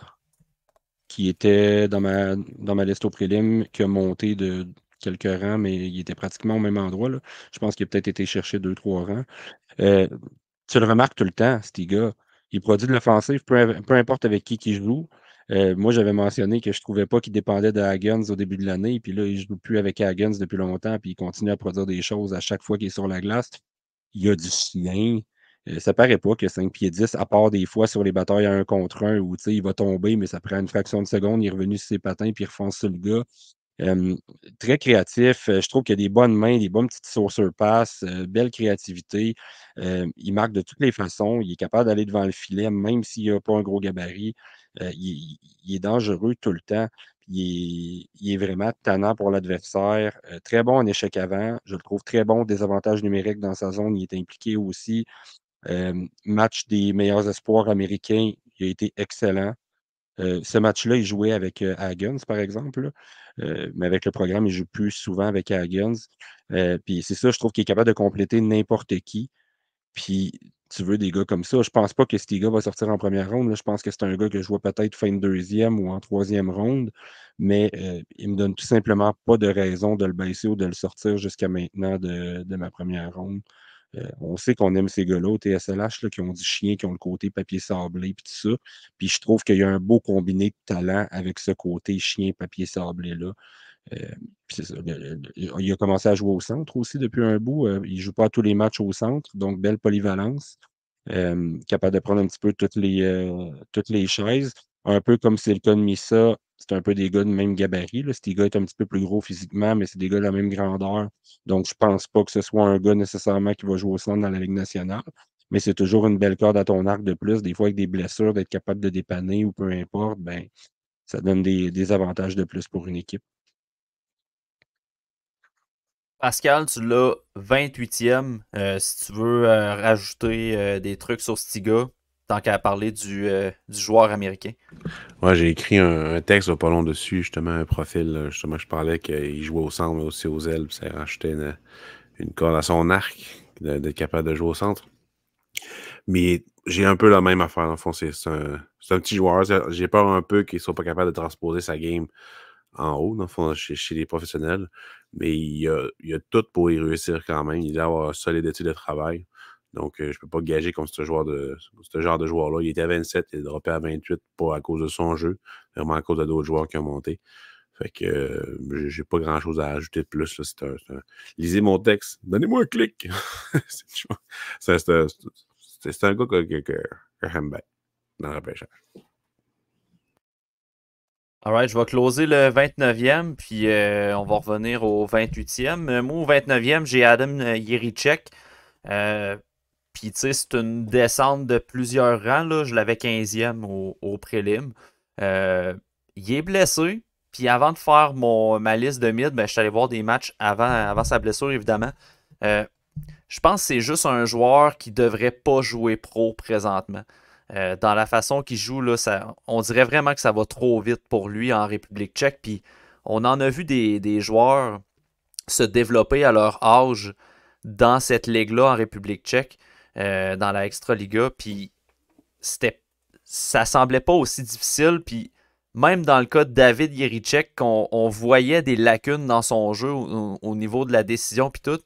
qui était dans ma, dans ma liste au prélim, qui a monté de quelques rangs, mais il était pratiquement au même endroit. Je pense qu'il a peut-être été cherché deux, trois rangs tu le remarques tout le temps, ce gars. Il produit de l'offensive, peu, importe avec qui il joue. Euh, moi, j'avais mentionné que je ne trouvais pas qu'il dépendait de Haggins au début de l'année, puis là, il ne joue plus avec Haggins depuis longtemps, puis il continue à produire des choses à chaque fois qu'il est sur la glace. Il y a du chien. Ça euh, ça paraît pas que 5 pieds 10, à part des fois sur les batailles a un contre un où il va tomber, mais ça prend une fraction de seconde, il est revenu sur ses patins, puis il refonce sur le gars très créatif. Je trouve qu'il a des bonnes mains, des bonnes petites sources passes, belle créativité. il marque de toutes les façons. Il est capable d'aller devant le filet, même s'il n'a pas un gros gabarit. Il, est dangereux tout le temps. Il est, vraiment tannant pour l'adversaire. très bon en échec avant. Je le trouve très bon. Des avantages numériques dans sa zone. Il est impliqué aussi. match des meilleurs espoirs américains. Il a été excellent. Euh, ce match-là, il jouait avec euh, par exemple, euh, mais avec le programme, il joue plus souvent avec Hagens. Euh, puis c'est ça, je trouve qu'il est capable de compléter n'importe qui. Puis tu veux des gars comme ça. Je pense pas que ce gars va sortir en première ronde. Je pense que c'est un gars que je vois peut-être fin de deuxième ou en troisième ronde, mais il me donne tout simplement pas de raison de le baisser ou de le sortir jusqu'à maintenant de ma première ronde. Euh, on sait qu'on aime ces gars-là au TSLH là, qui ont du chien, qui ont le côté papier sablé, puis tout ça. Puis je trouve qu'il y a un beau combiné de talent avec ce côté chien, papier sablé-là. Euh, il a commencé à jouer au centre aussi depuis un bout. Euh, il ne joue pas tous les matchs au centre, donc belle polyvalence capable de prendre un petit peu toutes les, toutes les chaises. Un peu comme c'est le cas de Misa, c'est un peu des gars de même gabarit. Là. des gars est un petit peu plus gros physiquement, mais c'est des gars de la même grandeur. Donc, je pense pas que ce soit un gars nécessairement qui va jouer au centre dans la Ligue nationale. Mais c'est toujours une belle corde à ton arc de plus. Des fois, avec des blessures, d'être capable de dépanner ou peu importe, ben, ça donne des avantages de plus pour une équipe. Pascal, tu l'as 28e. Euh, si tu veux euh, rajouter euh, des trucs sur ce tant qu'à parler du, du, joueur américain. Moi, j'ai écrit un, texte pas long dessus, justement, un profil. Justement, je parlais qu'il jouait au centre, mais aussi aux ailes, ça a une, une corde à son arc d'être capable de jouer au centre. Mais j'ai un peu la même affaire, en fond. C'est un, petit joueur. J'ai peur un peu qu'il ne soit pas capable de transposer sa game en haut, dans fond, chez les professionnels mais il a, a, tout pour y réussir quand même. Il doit avoir ah, un solide étude de travail. Donc, euh, je ne peux pas gager contre ce, joueur de, ce genre de joueur-là. Il était à 27, il est droppé à 28, pas à cause de son jeu, vraiment à cause d'autres joueurs qui ont monté. Fait que euh, j'ai pas grand chose à ajouter de plus. Là, c'est Lisez mon texte. Donnez-moi un clic. c'est, c'est, un, c'est gars que, que, que, que dans le Alright, je vais closer le 29e, puis euh, on va revenir au 28e. Euh, moi, au 29e, j'ai Adam euh, Yerichek. puis, tu sais, c'est une descente de plusieurs rangs. Là. Je l'avais 15e au, prélim. il est blessé. Puis, avant de faire mon, ma liste de mid, ben, je suis allé voir des matchs avant, avant sa blessure, évidemment. je pense que c'est juste un joueur qui devrait pas jouer pro présentement. Euh, dans la façon qu'il joue, là, ça, on dirait vraiment que ça va trop vite pour lui en République tchèque. Puis on en a vu des, joueurs se développer à leur âge dans cette ligue-là en République tchèque, euh, dans la Extraliga. Puis c'était, ça semblait pas aussi difficile. Puis même dans le cas de David Yericek, qu'on voyait des lacunes dans son jeu au, niveau de la décision. Puis tout,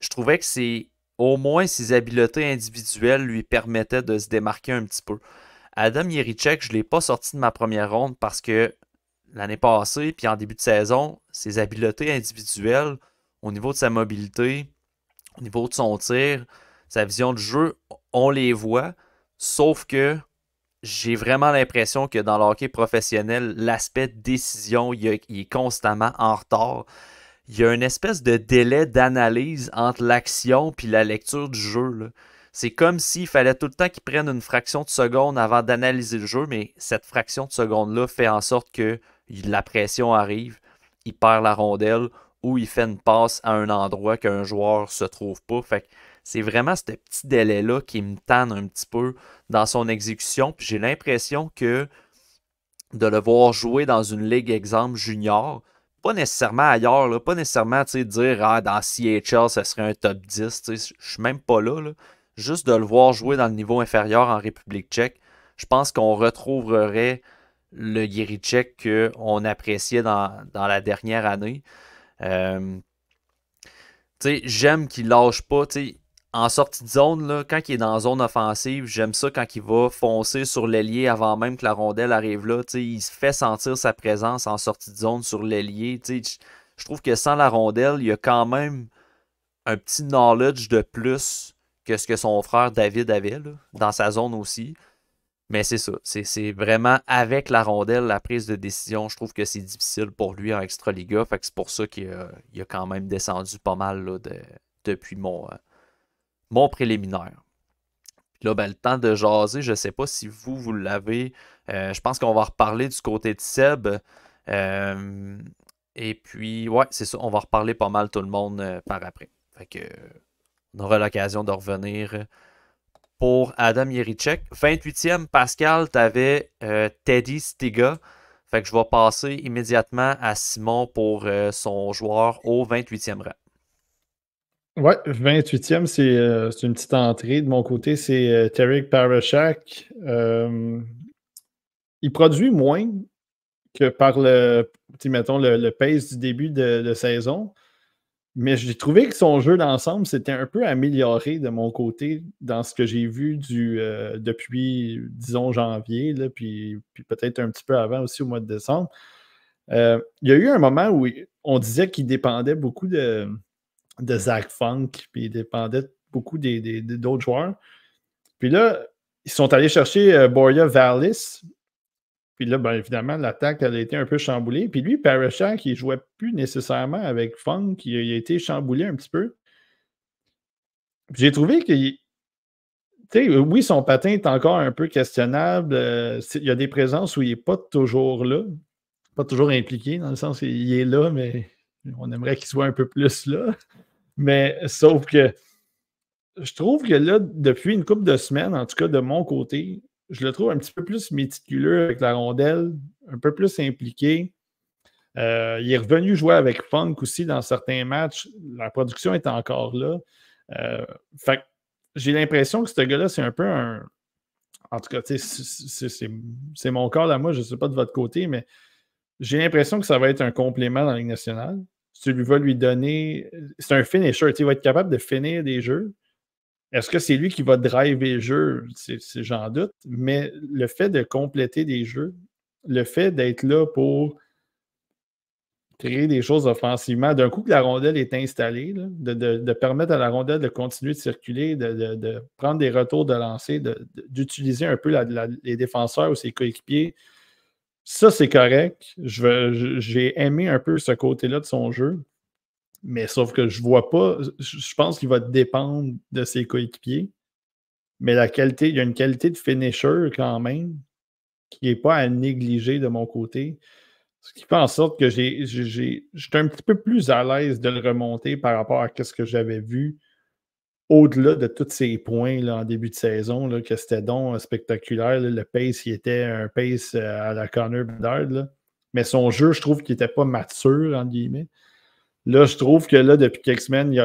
je trouvais que c'est au moins ses habiletés individuelles lui permettaient de se démarquer un petit peu. Adam Yericek, je ne l'ai pas sorti de ma première ronde parce que l'année passée, puis en début de saison, ses habiletés individuelles, au niveau de sa mobilité, au niveau de son tir, sa vision de jeu, on les voit, sauf que j'ai vraiment l'impression que dans le hockey professionnel, l'aspect décision, il, est constamment en retard il y a une espèce de délai d'analyse entre l'action puis la lecture du jeu. C'est comme s'il fallait tout le temps qu'il prenne une fraction de seconde avant d'analyser le jeu, mais cette fraction de seconde-là fait en sorte que la pression arrive, il perd la rondelle ou il fait une passe à un endroit qu'un joueur se trouve pas. Fait c'est vraiment ce petit délai-là qui me tanne un petit peu dans son exécution. j'ai l'impression que de le voir jouer dans une ligue exemple junior, pas nécessairement ailleurs, pas nécessairement dire ah, dans CHL, ce serait un top 10. Je suis même pas là, Juste de le voir jouer dans le niveau inférieur en République tchèque, je pense qu'on retrouverait le Giri tchèque qu'on appréciait dans, la dernière année. Euh, j'aime qu'il lâche pas en sortie de zone, là, quand il est dans zone offensive, j'aime ça quand il va foncer sur l'ailier avant même que la rondelle arrive là. Il se fait sentir sa présence en sortie de zone sur l'ailier. Je trouve que sans la rondelle, il y a quand même un petit knowledge de plus que ce que son frère David avait dans sa zone aussi. Mais c'est ça. C'est vraiment avec la rondelle, la prise de décision. Je trouve que c'est difficile pour lui en Extraliga. Fait c'est pour ça qu'il a, quand même descendu pas mal depuis mon. Euh, mon préliminaire. là, ben, le temps de jaser, je ne sais pas si vous, vous l'avez. Euh, je pense qu'on va reparler du côté de Seb. Euh, et puis, ouais, c'est ça. On va reparler pas mal tout le monde euh, par après. que, on aura l'occasion de revenir pour Adam Yerichek. 28e, Pascal, tu avais Teddy Stiga. Fait que je vais passer immédiatement à Simon pour son joueur au 28e rang. Oui, 28e, euh, c'est une petite entrée. De mon côté, c'est euh, Tarek Parashak. Euh, il produit moins que par le, mettons, le, pace du début de, de saison, mais j'ai trouvé que son jeu d'ensemble s'était un peu amélioré de mon côté dans ce que j'ai vu du, depuis, disons, janvier, là, puis peut-être un petit peu avant aussi au mois de décembre. il y a eu un moment où on disait qu'il dépendait beaucoup de de Zach Funk, puis il dépendait beaucoup des, des, d'autres joueurs. Puis là, ils sont allés chercher euh, Borja Boria Vallis. Puis là, ben, évidemment, l'attaque, elle a été un peu chamboulée. Puis lui, Parachat, il ne jouait plus nécessairement avec Funk. Il, a été chamboulé un petit peu. J'ai trouvé que, oui, son patin est encore un peu questionnable. Euh, il y a des présences où il n'est pas toujours là. Pas toujours impliqué, dans le sens qu'il est là, mais on aimerait qu'il soit un peu plus là. Mais sauf que je trouve que là, depuis une couple de semaines, en tout cas de mon côté, je le trouve un petit peu plus méticuleux avec la rondelle, un peu plus impliqué. Euh, il est revenu jouer avec Funk aussi dans certains matchs. La production est encore là. Euh, fait j'ai l'impression que ce gars-là, c'est un peu un. En tout cas, c'est mon corps là moi, je ne sais pas de votre côté, mais j'ai l'impression que ça va être un complément dans la Ligue nationale tu lui vas lui donner. C'est un finisher, il va être capable de finir des jeux. Est-ce que c'est lui qui va driver les jeux? J'en doute. Mais le fait de compléter des jeux, le fait d'être là pour créer des choses offensivement, d'un coup que la rondelle est installée, de, permettre à la rondelle de continuer de circuler, de, prendre des retours de lancer, d'utiliser un peu les défenseurs ou ses coéquipiers ça, c'est correct. j'ai aimé un peu ce côté-là de son jeu. Mais sauf que je vois pas, je pense qu'il va dépendre de ses coéquipiers. Mais la qualité, il y a une qualité de finisher quand même qui n'est pas à négliger de mon côté. Ce qui fait en sorte que j'ai, j'étais un petit peu plus à l'aise de le remonter par rapport à ce que j'avais vu au-delà de tous ces points là, en début de saison, là, que c'était donc euh, spectaculaire. le pace, il était un pace euh, à la corner Mais son jeu, je trouve qu'il n'était pas mature, entre guillemets. Là, je trouve que là, depuis quelques semaines, il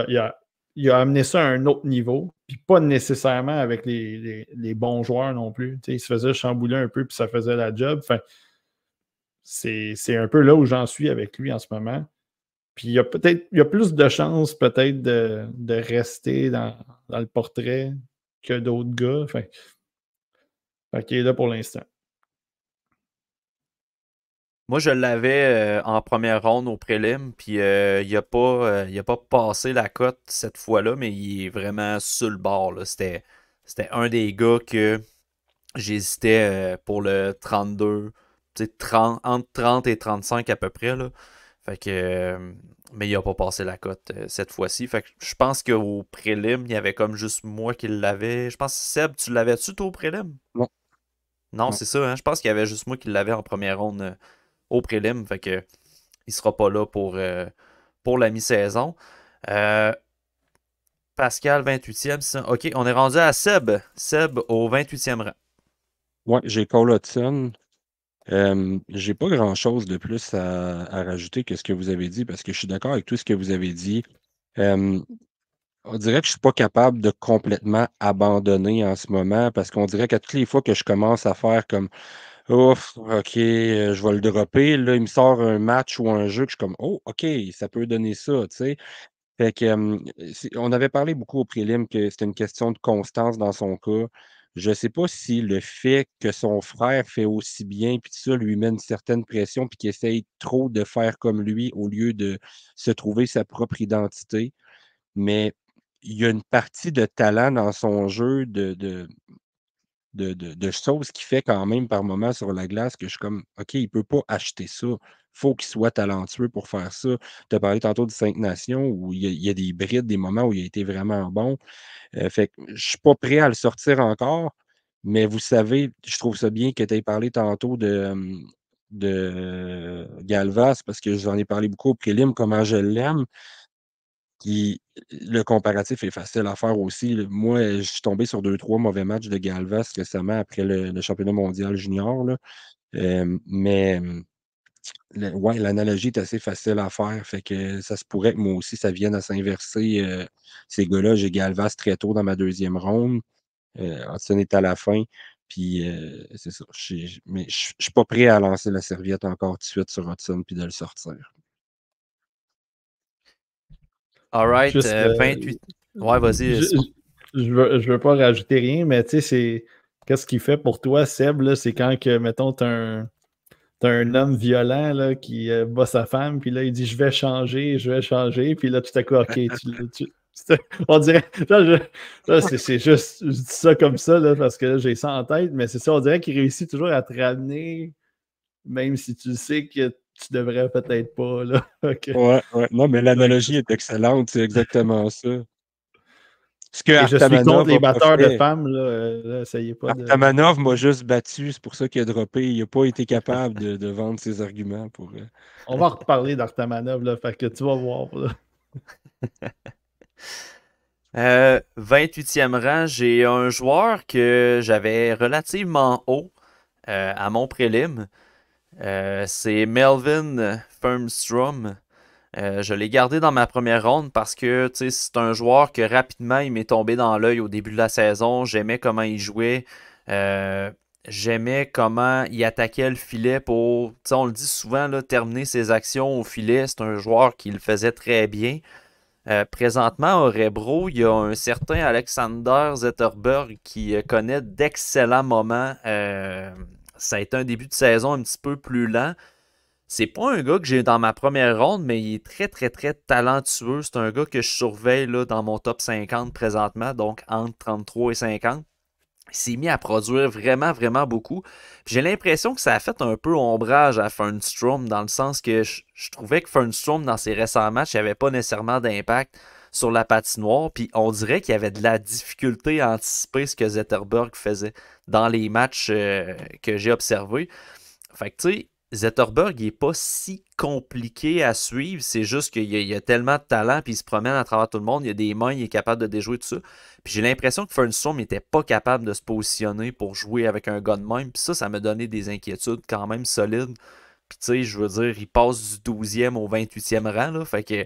a, amené ça à un autre niveau. Puis pas nécessairement avec les, bons joueurs non plus. il se faisait chambouler un peu, puis ça faisait la job. Enfin, c'est un peu là où j'en suis avec lui en ce moment. Puis il y a peut-être a plus de chances peut-être de, rester dans, le portrait que d'autres gars. Fait, est là pour l'instant. Moi, je l'avais euh, en première ronde au prélim, puis euh, il n'a pas, euh, a pas, passé la cote cette fois-là, mais il est vraiment sur le bord. C'était un des gars que j'hésitais pour le 32, entre 30 et 35 à peu près. Là. Fait que, euh, mais il n'a pas passé la cote euh, cette fois-ci. Fait que je pense qu'au prélim, il y avait comme juste moi qui l'avais. Je pense, Seb, tu l'avais-tu au prélim? Non. Non, c'est ça. Hein? Je pense qu'il y avait juste moi qui l'avais en première ronde euh, au prélim. Fait que il sera pas là pour, pour la mi-saison. Pascal, 28e. OK, on est rendu à Seb. Seb au 28e rang. Oui, j'ai Cole Hudson, j'ai pas grand-chose de plus à, rajouter que ce que vous avez dit parce que je suis d'accord avec tout ce que vous avez dit. on dirait que je suis pas capable de complètement abandonner en ce moment parce qu'on dirait qu'à toutes les fois que je commence à faire comme Ouf, OK, euh, je vais le dropper. Là, il me sort un match ou un jeu que je suis comme Oh, OK, ça peut donner ça, tu sais. Fait que, on avait parlé beaucoup au prélim que c'était une question de constance dans son cas. Je ne sais pas si le fait que son frère fait aussi bien, puis ça lui met une certaine pression, puis qu'il essaye trop de faire comme lui au lieu de se trouver sa propre identité. Mais il y a une partie de talent dans son jeu, de, de, choses qui fait quand même par moments sur la glace que je suis comme, OK, il ne peut pas acheter ça faut qu'il soit talentueux pour faire ça. Tu as parlé tantôt de Cinq Nations où il y, a, des brides, des moments où il a été vraiment bon. Euh, fait que je suis pas prêt à le sortir encore, mais vous savez, je trouve ça bien que tu aies parlé tantôt de, Galvas parce que j'en ai parlé beaucoup au prélim, comment je l'aime. Qui, le comparatif est facile à faire aussi. Moi, je suis tombé sur deux, trois mauvais matchs de Galvas récemment après le, championnat mondial junior. Là. mais ouais, l'analogie est assez facile à faire. Fait que ça se pourrait que moi aussi, ça vienne à s'inverser. Euh, ces gars-là, j'ai Galvas très tôt dans ma deuxième ronde. Euh, Hudson est à la fin. Puis euh, c'est ça. mais je suis pas prêt à lancer la serviette encore tout de suite sur Hudson puis de le sortir. All right. 28. Ouais, vas-y. Je, ne veux, pas rajouter rien, mais tu sais, c'est. Qu'est-ce qu'il fait pour toi, Seb? C'est quand que, mettons, tu un t'as un homme violent qui euh, bat sa femme, puis là, il dit Je vais changer, je vais changer, puis là, tout à coup, OK, tu, on dirait, c'est juste, je dis ça comme ça parce que j'ai ça en tête, mais c'est ça, on dirait qu'il réussit toujours à te ramener, même si tu sais que tu devrais peut-être pas. Là. Ouais, ouais, non, mais l'analogie est excellente, c'est exactement ça que je suis contre les batteurs de femmes, là, euh, Artamanov m'a juste battu, c'est pour ça qu'il a droppé. Il n'a pas été capable de, vendre ses arguments. pour. Euh, On va reparler d'Artamanov, là, fait que tu vas voir. 28e euh, rang, j'ai un joueur que j'avais relativement haut à mon prélim. c'est Melvin Firmstrom. Euh, je l'ai gardé dans ma première ronde parce que c'est un joueur que rapidement il m'est tombé dans l'œil au début de la saison. J'aimais comment il jouait. Euh, j'aimais comment il attaquait le filet pour, on le dit souvent, terminer ses actions au filet. C'est un joueur qui le faisait très bien. Euh, présentement, au Rebro, il y a un certain Alexander Zetterberg qui connaît d'excellents moments. ça a été un début de saison un petit peu plus lent, c'est pas un gars que j'ai dans ma première ronde, mais il est très, très, très talentueux. C'est un gars que je surveille dans mon top 50 présentement, donc entre 33 et 50. Il s'est mis à produire vraiment, vraiment beaucoup. J'ai l'impression que ça a fait un peu ombrage à Fernstrom, dans le sens que je, trouvais que Fernstrom, dans ses récents matchs, n'avait pas nécessairement d'impact sur la patinoire, puis on dirait qu'il y avait de la difficulté à anticiper ce que Zetterberg faisait dans les matchs euh, que j'ai observés. Fait que, tu sais, Zetterberg, n'est pas si compliqué à suivre. C'est juste qu'il y, a tellement de talent, puis il se promène à travers tout le monde. Il y a des mains, il est capable de déjouer tout ça. Puis j'ai l'impression que Fernstorm n'était pas capable de se positionner pour jouer avec un gars de même. Puis ça, ça me donnait des inquiétudes quand même solides. Puis tu sais, je veux dire, il passe du 12e au 28e rang. Là, fait que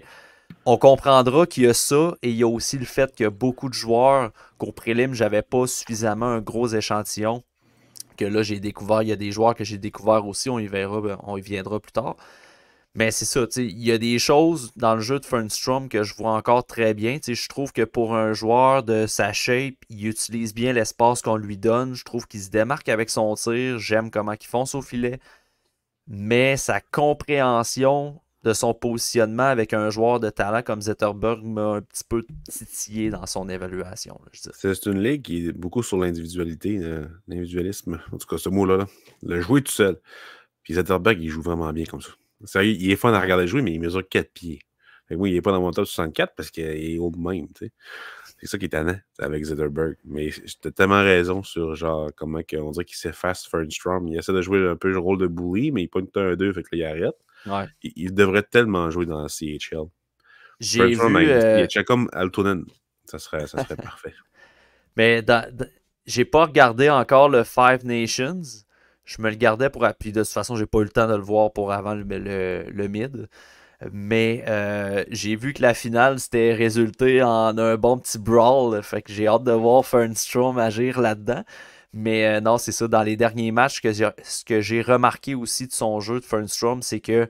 on comprendra qu'il y a ça et il y a aussi le fait qu'il y a beaucoup de joueurs qu'au prélim, j'avais pas suffisamment un gros échantillon que là j'ai découvert, il y a des joueurs que j'ai découvert aussi, on y verra, ben, on y viendra plus tard. Mais c'est ça, il y a des choses dans le jeu de Fernstrom que je vois encore très bien. Je trouve que pour un joueur de sa shape, il utilise bien l'espace qu'on lui donne. Je trouve qu'il se démarque avec son tir. J'aime comment il fonce au filet. Mais sa compréhension de son positionnement avec un joueur de talent comme Zetterberg m'a un petit peu titillé dans son évaluation. C'est une ligue qui est beaucoup sur l'individualité, l'individualisme, en tout cas ce mot-là. Le jouer tout seul. Puis Zetterberg, il joue vraiment bien comme ça. il est fun à regarder jouer, mais il mesure 4 pieds. Fait moi, il n'est pas dans mon top 64 parce qu'il est haut même. C'est ça qui est tannant avec Zetterberg. Mais j'ai tellement raison sur genre comment on dirait qu'il s'efface Fernstrom. Il essaie de jouer un peu le rôle de bully, mais il pointe un 2, fait que là, il arrête. Il, devrait tellement jouer dans la CHL. J'ai vu... Euh, comme Altonen. Ça serait, ça serait parfait. Mais j'ai pas regardé encore le Five Nations. Je me le gardais pour... appuyer. de toute façon, j'ai pas eu le temps de le voir pour avant le, le, mid. Mais euh, j'ai vu que la finale c'était résulté en un bon petit brawl. Fait que j'ai hâte de voir Fernstrom agir là-dedans. Mais euh, non, c'est ça. Dans les derniers matchs, ce que j'ai remarqué aussi de son jeu de Fernstrom, c'est que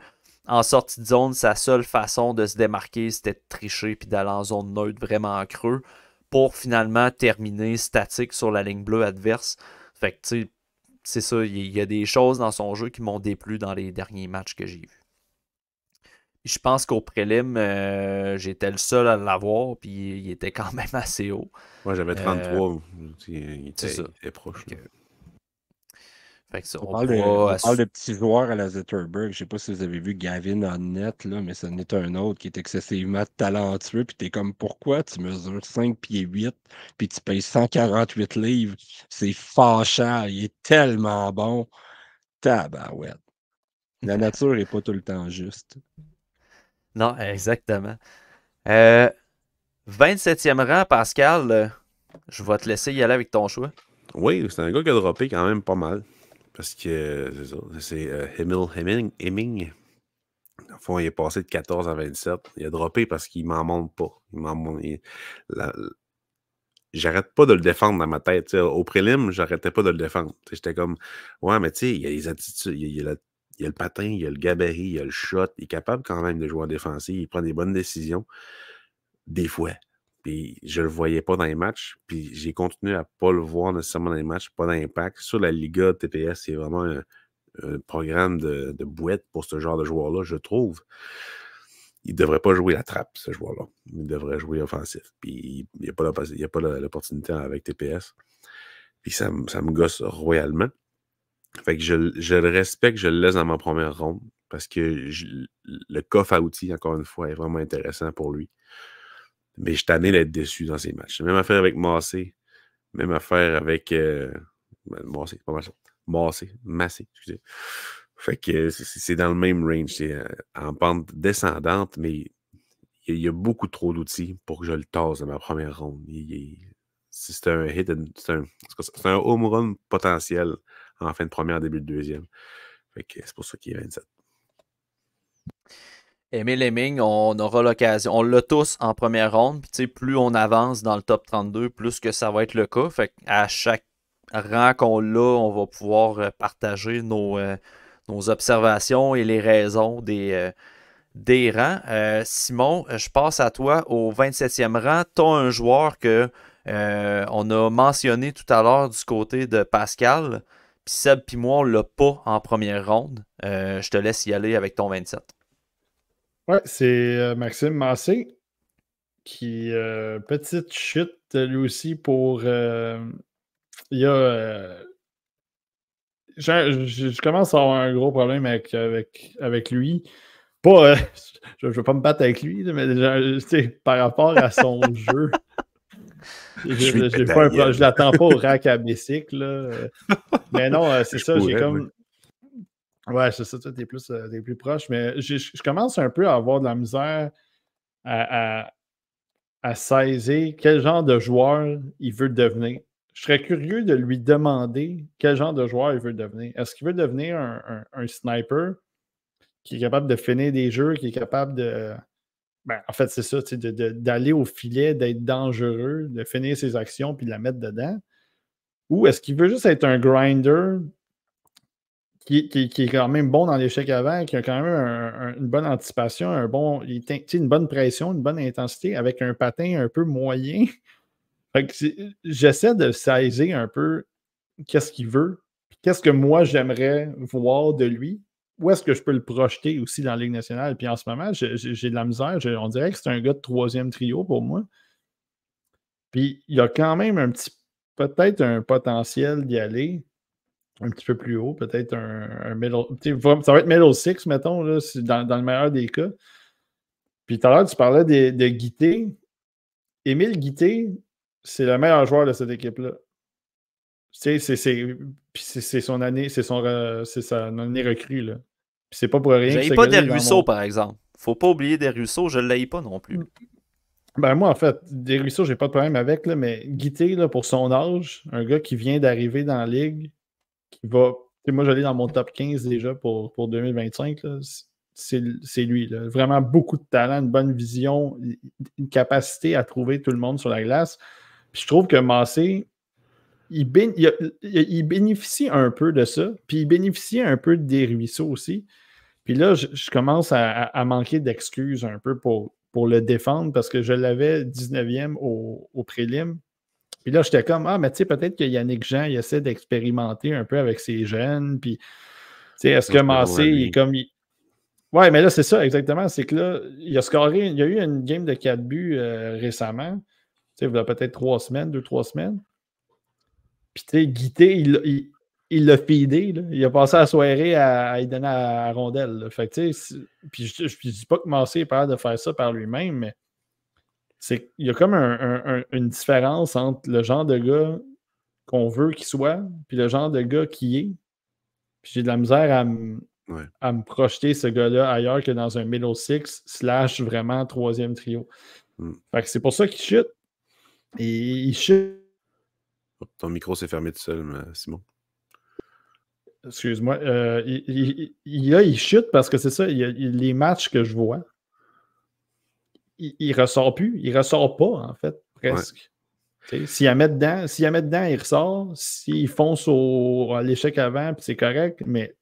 en sortie de zone, sa seule façon de se démarquer, c'était de tricher puis d'aller en zone neutre vraiment creux pour finalement terminer statique sur la ligne bleue adverse. Fait que, tu sais, c'est ça. Il y, a des choses dans son jeu qui m'ont déplu dans les derniers matchs que j'ai vus je pense qu'au prélim, euh, j'étais le seul à l'avoir, puis il était quand même assez haut. Moi, j'avais 33. Euh, il, était, proche. on, parle de, petits joueurs à la Zetterberg. Je sais pas si vous avez vu Gavin Honnête, là, mais c'en est un autre qui est excessivement talentueux. Puis es comme, pourquoi tu mesures 5 pieds 8 puis tu payes 148 livres? C'est fâchant. Il est tellement bon. Tabarouette. La nature n'est pas tout le temps juste. Non, exactement. 27e euh, rang, Pascal, euh, je vais te laisser y aller avec ton choix. Oui, c'est un gars qui a droppé quand même pas mal. Parce que euh, c'est euh, Himmel Hemming. Au fond, il est passé de 14 à 27. Il a droppé parce qu'il m'en montre pas. Il m'en J'arrête pas de le défendre dans ma tête. au prélim, j'arrêtais pas de le défendre. J'étais comme, ouais, mais tu sais, il y a les attitudes, il y a il a le patin, il a le gabarit, il a le shot. Il est capable quand même de jouer en défensive. Il prend des bonnes décisions, des fois. Puis je le voyais pas dans les matchs. Puis j'ai continué à pas le voir nécessairement dans les matchs, pas d'impact. Sur la Liga TPS, c'est vraiment un, programme de, de bouette pour ce genre de joueur-là, je trouve il ne devrait pas jouer la trappe, ce joueur-là. Il devrait jouer offensif. Puis il n'y a pas l'opportunité avec TPS. Puis ça, ça me gosse royalement. Fait que je, le respecte, je le laisse dans ma première ronde parce que le coffre à outils, encore une fois, est vraiment intéressant pour lui. Mais je tanné d'être déçu dans ces matchs. Même affaire avec Massé, même affaire avec. Euh, ben, Massé, pas mal Massé, Massé, excusez. Fait que c'est dans le même range, c'est euh, en pente descendante, mais il y a beaucoup trop d'outils pour que je le tasse dans ma première ronde. c'est un hit, c'est un home run potentiel en fin de première, début de deuxième. c'est pour ça qu'il est 27. Aimé Lemming, on aura l'occasion. On l'a tous en première ronde. plus on avance dans le top 32, plus que ça va être le cas. à chaque rang qu'on l'a, on va pouvoir euh, partager euh, nos, observations et les raisons des, euh, rangs. Simon, je passe à toi au 27e rang. Tu un joueur que on a mentionné tout à l'heure du côté de Pascal. Puis Seb, puis moi, on l'a pas en première ronde. Euh, je te laisse y aller avec ton 27. Ouais, c'est euh, Maxime Massé qui, euh, petite chute lui aussi pour. il y a. Je, commence à avoir un gros problème avec, avec, avec lui. Pas, je ne veux pas me battre avec lui, mais par rapport à son jeu. Je l'attends pas au rack à bicycle. Mais non, euh, c'est ça, j'ai comme. Ouais, c'est ça, tu t'es plus, euh, es plus proche. Mais je commence un peu à avoir de la misère à, à, saisir quel genre de joueur il veut devenir. Je serais curieux de lui demander quel genre de joueur il veut devenir. Est-ce qu'il veut devenir un, sniper qui est capable de finir des jeux, qui est capable de ben, en fait, c'est ça, d'aller au filet, d'être dangereux, de finir ses actions puis de la mettre dedans. Ou est-ce qu'il veut juste être un grinder qui, est quand même bon dans l'échec avant, qui a quand même une bonne anticipation, un bon, une bonne pression, une bonne intensité avec un patin un peu moyen? J'essaie de saisir un peu qu'est-ce qu'il veut, qu'est-ce que moi j'aimerais voir de lui, où est-ce que je peux le projeter aussi dans la Ligue nationale? Puis en ce moment, j'ai de la misère. on dirait que c'est un gars de troisième trio pour moi. Puis il y a quand même un petit, peut-être un potentiel d'y aller un petit peu plus haut, peut-être un, un, middle. Ça va être middle six, mettons, dans, le meilleur des cas. Puis tout à l'heure, tu parlais de, de Guité. Émile Guité, c'est le meilleur joueur de cette équipe-là. C'est son année, c'est son, c'est année recrue. Là. c'est pas pour rien. pas des ruisseaux, par exemple. Faut pas oublier des ruisseaux, je l'ai pas non plus. Ben moi, en fait, des ruisseaux, j'ai pas de problème avec, là, mais Guité, là, pour son âge, un gars qui vient d'arriver dans la ligue, qui va. moi, j'allais dans mon top 15 déjà pour, 2025. c'est lui. Vraiment beaucoup de talent, une bonne vision, une capacité à trouver tout le monde sur la glace. Puis je trouve que Massé, il, bénéficie un peu de ça, puis il bénéficie un peu des ruisseaux aussi. Puis là, je, commence à, manquer d'excuses un peu pour, pour le défendre parce que je l'avais 19e au, au prélim. Puis là, j'étais comme, ah, mais tu sais, peut-être que Yannick Jean, il essaie d'expérimenter un peu avec ses jeunes. Puis, tu sais, est-ce que Massé, il est comme. Ouais, mais là, c'est ça, exactement. C'est que là, il a scoré, il y a eu une game de 4 buts euh, récemment. Tu sais, il a peut-être trois semaines, deux, trois semaines. Puis, tu sais, Guité, il, l'a feedé. Il a passé la soirée à, à à, Rondelle. Fait puis je ne dis pas que Massé de faire ça par lui-même, mais c'est il y a comme une différence entre le genre de gars qu'on veut qu'il soit, puis le genre de gars qui est. Puis j'ai de la misère à, me projeter ce gars-là ailleurs que dans un middle six slash vraiment troisième trio. Hmm. Fait que c'est pour ça qu'il chute. Et il chute ton micro s'est fermé tout seul, euh, Simon. Excuse-moi. Euh, il, il, là, il chute parce que c'est ça, les matchs que je vois, il, ne ressort plus. Il ressort pas, en fait, presque. S'il y a met dedans, il ressort. S'il fonce au, à l'échec avant, c'est correct, mais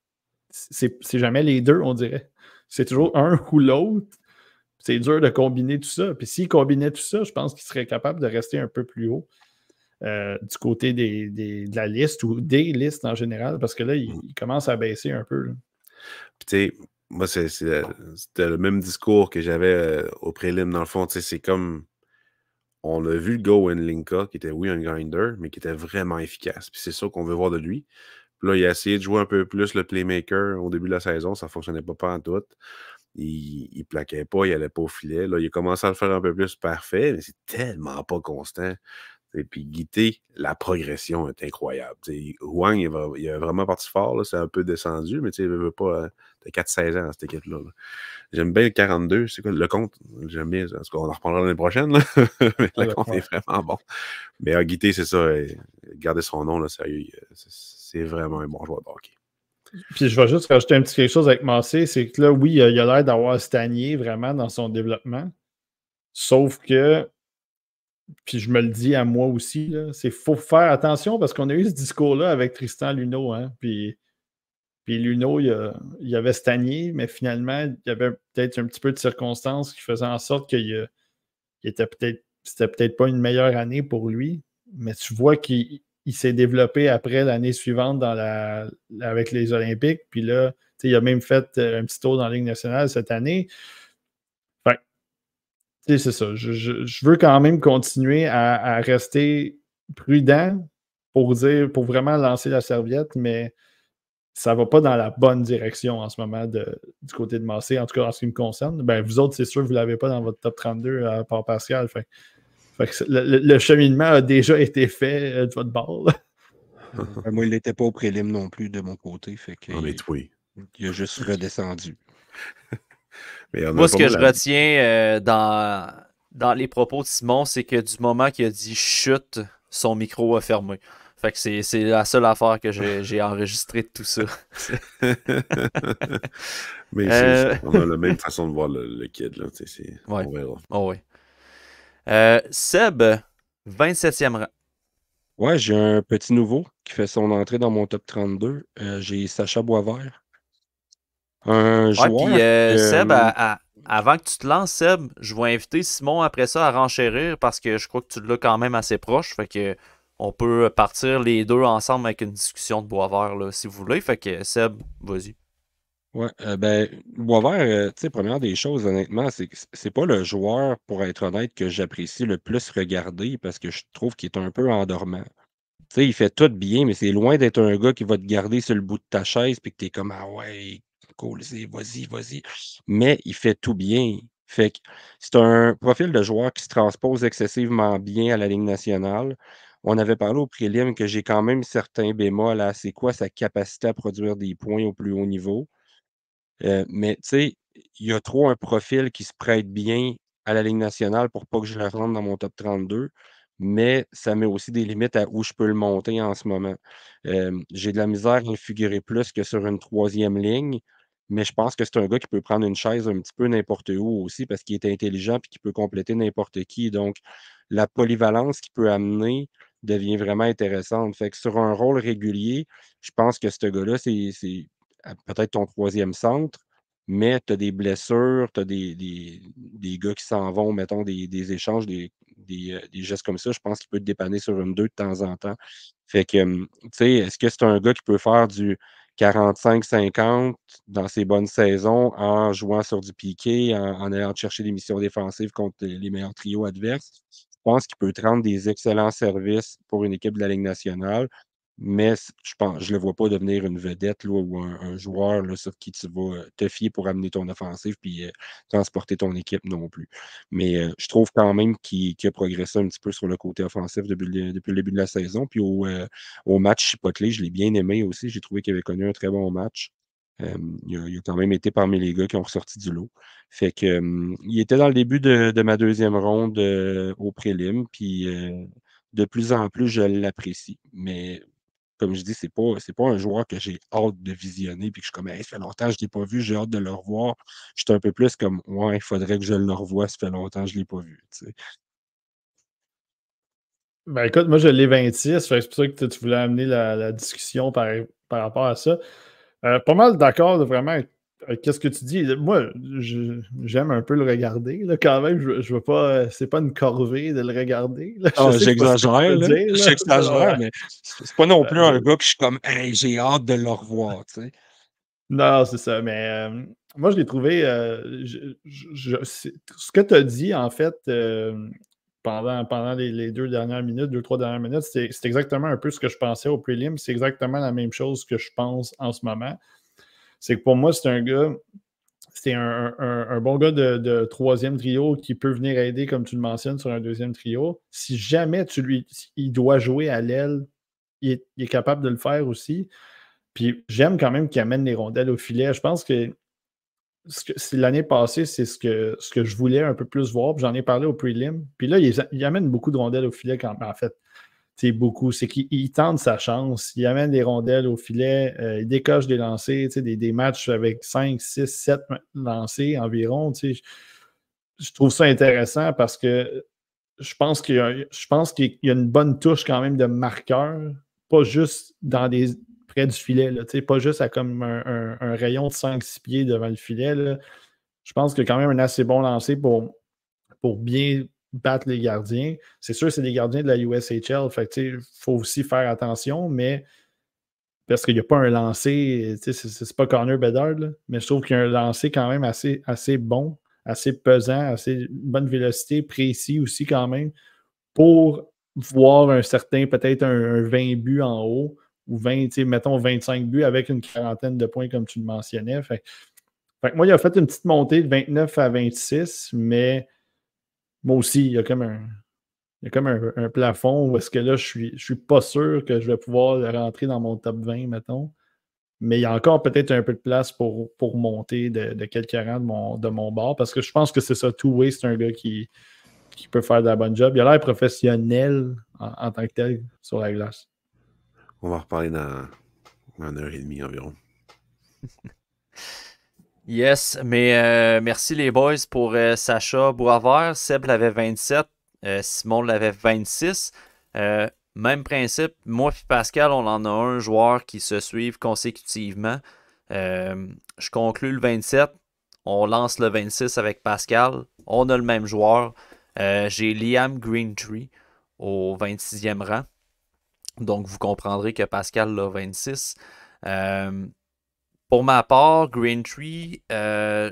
c'est jamais les deux, on dirait. C'est toujours un ou l'autre. C'est dur de combiner tout ça. Puis s'il combinait tout ça, je pense qu'il serait capable de rester un peu plus haut. Euh, du côté de la liste ou des listes en général, parce que là, il, commence à baisser un peu. tu sais, moi, c'était le même discours que j'avais euh, au prélim. Dans le fond, tu sais, c'est comme on a vu le and Linka, qui était, oui, un grinder, mais qui était vraiment efficace. Puis c'est ça qu'on veut voir de lui. là, il a essayé de jouer un peu plus le playmaker au début de la saison. Ça ne fonctionnait pas, pas en tout. Il, il plaquait pas, il allait pas au filet. Là, il a commencé à le faire un peu plus parfait, mais c'est tellement pas constant. Et puis Guité, la progression est incroyable. Wang, il, a vraiment parti fort. C'est un peu descendu, mais il ne veut pas. Hein, t'as 4-16 ans, cette équipe-là. J'aime bien le 42. C'est quoi le compte? J'aime bien. parce qu'on on en reprendra l'année prochaine. le compte est vraiment bon. Mais ah, Guité, c'est ça. Gardez son nom, là, sérieux. Euh, c'est vraiment un bon joueur de hockey. Puis je vais juste rajouter un petit quelque chose avec Massé, c'est que là, oui, il a l'air d'avoir stagné vraiment dans son développement. Sauf que puis je me le dis à moi aussi, c'est faut faire attention parce qu'on a eu ce discours-là avec Tristan Luno, hein. puis, puis Luneau, il, y avait stagné, mais finalement, il y avait peut-être un petit peu de circonstances qui faisaient en sorte que était peut-être peut-être pas une meilleure année pour lui, mais tu vois qu'il s'est développé après l'année suivante dans la, avec les Olympiques. Puis là, il a même fait euh, un petit tour dans la Ligue nationale cette année c'est ça. Je, veux quand même continuer à, rester prudent pour dire, pour vraiment lancer la serviette, mais ça va pas dans la bonne direction en ce moment du côté de Massé, en tout cas en ce qui me concerne. Ben, vous autres, c'est sûr, vous ne l'avez pas dans votre top 32 euh, à part Pascal. le, cheminement a déjà été fait euh, de votre bord. Ben, moi, il n'était pas au prélim non plus de mon côté. Ah, il a juste redescendu. Moi, ce que je retiens euh, dans, dans les propos de Simon, c'est que du moment qu'il a dit chute, son micro a fermé. Fait que c'est la seule affaire que j'ai enregistrée de tout ça. Mais euh. on a la même façon de voir le, kid. Là. Oh, euh, Seb, 27e rang. Ouais, j'ai un petit nouveau qui fait son entrée dans mon top 32. j'ai Sacha Boisvert. Un joueur. Puis, euh, Seb, euh, avant que tu te lances, Seb, je vais inviter Simon après ça à renchérir parce que je crois que tu l'as quand même assez proche. Fait que on peut partir les deux ensemble avec une discussion de bois vert, là, si vous voulez. Fait que Seb, vas-y. Ouais, euh, ben, Boisvert, tu sais, première des choses, honnêtement, c'est c'est pas le joueur, pour être honnête, que j'apprécie le plus regarder parce que je trouve qu'il est un peu endormant. Tu sais, il fait tout bien, mais c'est loin d'être un gars qui va te garder sur le bout de ta chaise puis que t'es comme, ah ouais, vas-y, vas-y. Mais il fait tout bien. Fait que c'est un profil de joueur qui se transpose excessivement bien à la ligne nationale. On avait parlé au prélim que j'ai quand même certains bémols là c'est quoi sa capacité à produire des points au plus haut niveau. Euh, mais tu sais, il y a trop un profil qui se prête bien à la ligne nationale pour pas que je le rentre dans mon top 32 mais ça met aussi des limites à où je peux le monter en ce moment. Euh, j'ai de la misère à le figurer plus que sur une troisième ligne. Mais je pense que c'est un gars qui peut prendre une chaise un petit peu n'importe où aussi parce qu'il est intelligent et qu'il peut compléter n'importe qui. Donc, la polyvalence qu'il peut amener devient vraiment intéressante. Fait que sur un rôle régulier, je pense que ce gars-là, c'est peut-être ton troisième centre, mais tu as des blessures, tu as des, des, gars qui s'en vont, mettons, des, échanges, des, euh, des, gestes comme ça, je pense qu'il peut te dépanner sur une deux de temps en temps. Fait que, tu sais, est-ce que c'est un gars qui peut faire du 45-50 dans ses bonnes saisons en jouant sur du piqué, en, en allant chercher des missions défensives contre les meilleurs trios adverses. Je pense qu'il peut te rendre des excellents services pour une équipe de la Ligue nationale mais je pense, je le vois pas devenir une vedette ou un, joueur là, sur qui tu vas euh, te fier pour amener ton offensive puis euh, transporter ton équipe non plus. Mais euh, je trouve quand même qu'il a progressé un petit peu sur le côté offensif depuis le, début de la saison. Puis au, au match Chipotle, je l'ai bien aimé aussi. J'ai trouvé qu'il avait connu un très bon match. il, a, quand même été parmi les gars qui ont ressorti du lot. Fait que il était dans le début de, ma deuxième ronde au prélim, puis de plus en plus je l'apprécie. Mais comme je dis, c'est pas, c'est pas un joueur que j'ai hâte de visionner, puis que je suis comme, hey, ça fait longtemps que je ne l'ai pas vu, j'ai hâte de le revoir. Je suis un peu plus comme, ouais, il faudrait que je le revoie, ça fait longtemps que je ne l'ai pas vu. Ben écoute, moi je l'ai 26, c'est pour ça que tu voulais amener la, discussion par, par, rapport à ça. Euh, pas mal d'accord de vraiment euh, qu'est-ce que tu dis? Moi, j'aime un peu le regarder. quand même, je, je veux pas. Euh, c'est pas une corvée de le regarder. j'exagère. J'exagère, mais c'est pas non plus un euh, gars que je suis comme hey, j'ai hâte de le revoir. Non, c'est ça. Mais moi, je l'ai trouvé. ce que tu as dit, en fait, pendant, pendant les, deux dernières minutes, deux, trois dernières minutes, c'est exactement un peu ce que je pensais au prélim. C'est exactement la même chose que je pense en ce moment c'est que pour moi, c'est un gars, c'est un, bon gars de, troisième trio qui peut venir aider, comme tu le mentionnes, sur un deuxième trio. Si jamais tu lui, il doit jouer à l'aile, il, est, capable de le faire aussi. Puis j'aime quand même qu'il amène les rondelles au filet. Je pense que, l'année passée, c'est ce que, ce que je voulais un peu plus voir. J'en ai parlé au prelim. Puis là, il, amène beaucoup de rondelles au filet quand En fait, beaucoup. C'est qu'il tente sa chance. Il amène des rondelles au filet. Euh, il décoche des lancers, des, des, matchs avec 5, 6, 7 lancers environ. Je, trouve ça intéressant parce que je pense qu'il y, y, a une bonne touche quand même de marqueur, pas juste dans des près du filet, là, pas juste à comme un, rayon de 5-6 pieds devant le filet. Je pense qu'il y a quand même un assez bon lancer pour, pour bien battre les gardiens. C'est sûr, c'est les gardiens de la USHL. Fait il faut aussi faire attention, mais parce qu'il n'y a pas un lancer, c'est pas corner Bedard, mais je trouve qu'il y a un lancé quand même assez, assez bon, assez pesant, assez bonne vélocité, précis aussi quand même, pour voir un certain, peut-être un, 20 buts en haut, ou 20, mettons 25 buts avec une quarantaine de points comme tu le mentionnais. fait moi, il a fait une petite montée de 29 à 26, mais moi aussi, il y a comme un, comme un, plafond où est-ce que là, je suis, je suis pas sûr que je vais pouvoir rentrer dans mon top 20, mettons. Mais il y a encore peut-être un peu de place pour, pour monter de, quelques rangs de mon, de bar parce que je pense que c'est ça. Two-way, c'est un gars qui, qui peut faire de la bonne job. Il a l'air professionnel en, tant que tel sur la glace. On va reparler dans, dans une heure et demie environ. Yes, mais euh, merci les boys pour euh, Sacha Boisvert. Seb l'avait 27, euh, Simon l'avait 26. même principe, moi et Pascal, on en a un joueur qui se suivent consécutivement. je conclue le 27, on lance le 26 avec Pascal. On a le même joueur. J'ai Liam Greentree au 26e rang. Donc vous comprendrez que Pascal l'a 26. Pour ma part, Greentree, euh,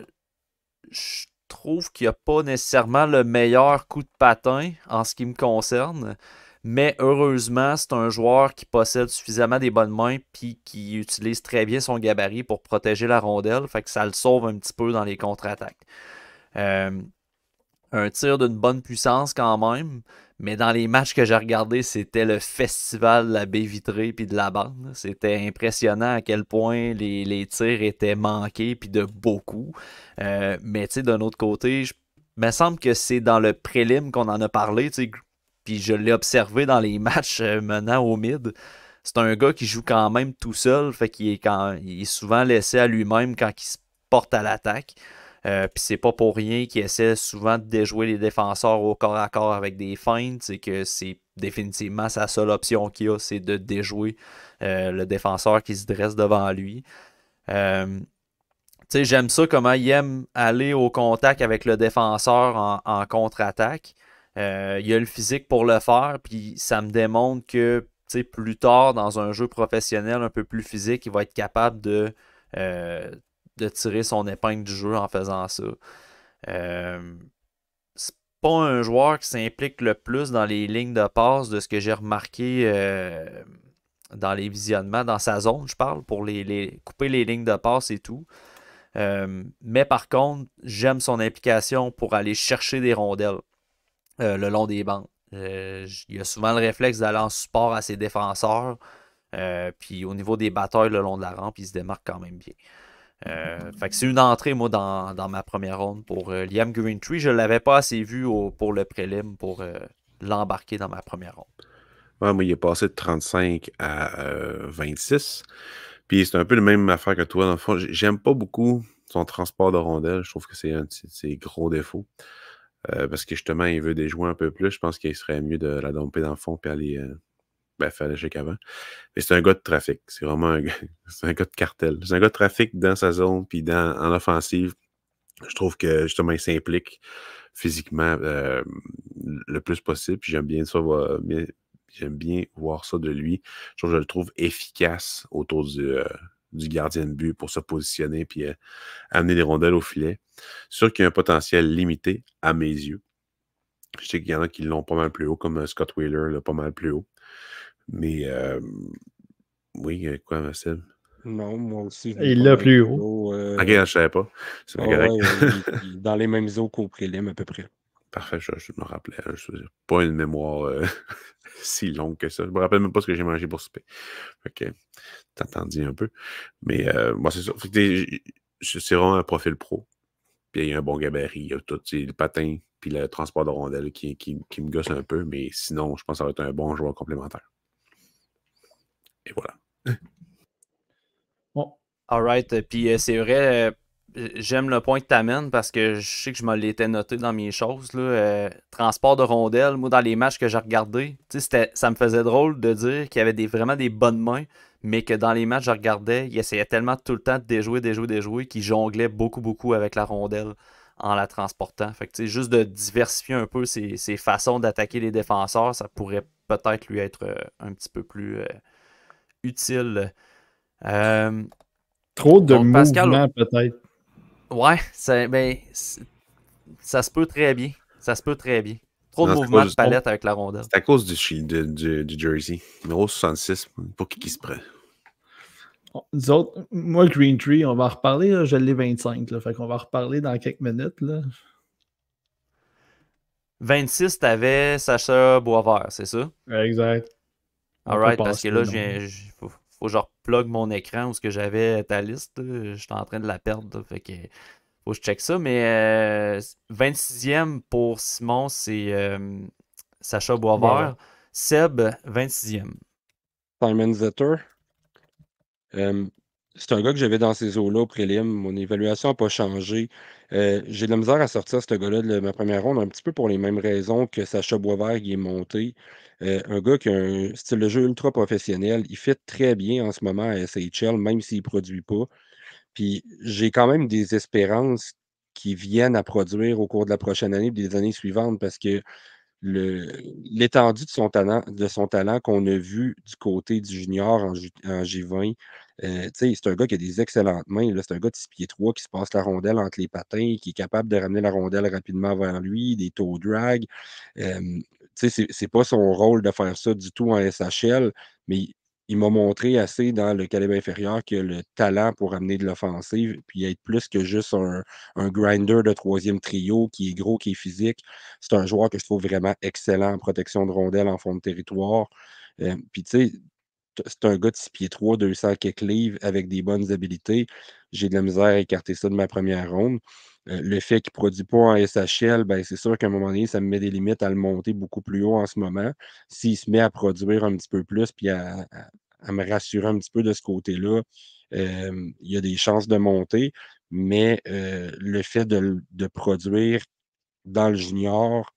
je trouve qu'il a pas nécessairement le meilleur coup de patin en ce qui me concerne. Mais heureusement, c'est un joueur qui possède suffisamment des bonnes mains puis qui utilise très bien son gabarit pour protéger la rondelle. Fait que ça le sauve un petit peu dans les contre-attaques. Euh, un tir d'une bonne puissance quand même. Mais dans les matchs que j'ai regardés, c'était le festival de la baie vitrée puis de la bande. C'était impressionnant à quel point les, tirs étaient manqués puis de beaucoup. Euh, mais d'un autre côté, il me semble que c'est dans le prélim qu'on en a parlé. Puis je l'ai observé dans les matchs euh, menant au mid c'est un gars qui joue quand même tout seul, fait qu'il est, il est souvent laissé à lui-même quand il se porte à l'attaque. Euh, puis c'est pas pour rien qu'il essaie souvent de déjouer les défenseurs au corps à corps avec des feintes. C'est que c'est définitivement sa seule option qu'il a, c'est de déjouer euh, le défenseur qui se dresse devant lui. Euh, j'aime ça comment il aime aller au contact avec le défenseur en, contre-attaque. il a le physique pour le faire, puis ça me démontre que plus tard, dans un jeu professionnel un peu plus physique, il va être capable de de tirer son épingle du jeu en faisant ça. Euh, c'est pas un joueur qui s'implique le plus dans les lignes de passe de ce que j'ai remarqué euh, dans les visionnements, dans sa zone, je parle, pour les, couper les lignes de passe et tout. Euh, mais par contre, j'aime son implication pour aller chercher des rondelles euh, le long des bancs il a souvent le réflexe d'aller en support à ses défenseurs. puis au niveau des batailles le long de la rampe, il se démarque quand même bien. Euh, fait c'est une entrée, moi, dans, ma première ronde pour euh, Liam Green Tree. Je ne l'avais pas assez vu pour le prélim pour euh, l'embarquer dans ma première ronde. moi, il est passé de 35 à 26. Puis c'est un peu la même affaire que toi. Dans le fond, j'aime pas beaucoup son transport de rondelles. Je trouve que c'est un de ses gros défauts. parce que justement, il veut des joueurs un peu plus. Je pense qu'il serait mieux de la domper dans le fond et aller faire' Mais c'est un gars de trafic. C'est vraiment un gars, de cartel. C'est un gars de trafic dans sa zone, puis en offensive. Je trouve que justement, il s'implique physiquement euh, le plus possible. j'aime bien ça, voir, j'aime bien voir ça de lui. Je, je le trouve efficace autour euh, du, gardien de but pour se positionner puis euh, amener les rondelles au filet. Sûr qu'il y a un potentiel limité à mes yeux. Je sais qu'il y en a qui l'ont pas mal plus haut, comme Scott Wheeler, l'a pas mal plus haut. Mais euh, oui, euh, quoi, Marcel? Non, moi aussi. Il l'a plus haut. Euh, ok, je ne savais pas. C'est correct. dans les mêmes eaux qu'au prélim, à peu près. Parfait, je, me rappelais. Hein, je pas une mémoire si longue que ça. Je ne me rappelle même pas ce que j'ai mangé pour souper. Ok, T'entendis un peu. Mais moi, c'est ça. C'est vraiment un profil pro. Puis il y a un bon gabarit, il y a tout, le patin, puis le transport de rondelles qui, qui, me gosse un peu, mais sinon, je pense que ça va être un bon joueur complémentaire. Et voilà. bon. alright euh, Puis euh, c'est vrai, euh, j'aime le point que tu amènes parce que je sais que je me l'étais noté dans mes choses. transport de rondelles, moi, dans les matchs que j'ai c'était ça me faisait drôle de dire qu'il y avait vraiment des bonnes mains, mais que dans les matchs que je regardais, il essayait tellement tout le temps de déjouer, déjouer, déjouer qu'il jonglait beaucoup, beaucoup avec la rondelle en la transportant. Fait que, juste de diversifier un peu ses, façons d'attaquer les défenseurs, ça pourrait peut-être lui être un petit peu plus utile. Euh, trop de mouvements, peut-être. Ouais, ça, ben, ça se peut très bien. Ça se peut très bien. Trop de mouvements de palette avec la rondelle. C'est à cause du, du, jersey. Numéro 66, pour qui qui se prend. Nous autres, moi, le Green Tree, on va en reparler. je l'ai 25. Là, fait qu'on va en reparler dans quelques minutes. Là. 26, t'avais Sacha Boisvert, c'est ça? Exact. Alright, parce que là, il faut, faut, que je mon écran où ce que j'avais ta liste. Je suis en train de la perdre. fait que faut que je check ça. Mais 26e euh, pour Simon, c'est euh, Sacha Boisvert. Seb, 26e. Simon Zetter. Euh, c'est un gars que j'avais dans ces eaux-là au prélim. Mon évaluation n'a pas changé. Euh, j'ai de la misère à sortir ce gars-là de ma première ronde, un petit peu pour les mêmes raisons que Sacha Boisvert qui est monté. Euh, un gars qui a un style de jeu ultra professionnel. Il fait très bien en ce moment à SHL, même s'il ne produit pas. Puis j'ai quand même des espérances qui viennent à produire au cours de la prochaine année et des années suivantes parce que l'étendue de son talent, talent qu'on a vu du côté du junior en, en G20, euh, c'est un gars qui a des excellentes mains. C'est un gars de 6 pieds 3 qui se passe la rondelle entre les patins, qui est capable de ramener la rondelle rapidement vers lui, des taux drag. Euh, c'est pas son rôle de faire ça du tout en SHL, mais il, m'a montré assez dans le calibre inférieur que le talent pour amener de l'offensive, puis être plus que juste un, grinder de troisième trio qui est gros, qui est physique. C'est un joueur que je trouve vraiment excellent en protection de rondelle en fond de territoire. puis tu sais, c'est un gars de 6 pieds 3, 200 quelques avec des bonnes habiletés. J'ai de la misère à écarter ça de ma première ronde. Euh, le fait qu'il ne produit pas en SHL, ben c'est sûr qu'à un moment donné, ça me met des limites à le monter beaucoup plus haut en ce moment. S'il se met à produire un petit peu plus, puis à, me rassurer un petit peu de ce côté-là, il y a des chances de monter. Mais euh, le fait de, de produire dans le junior,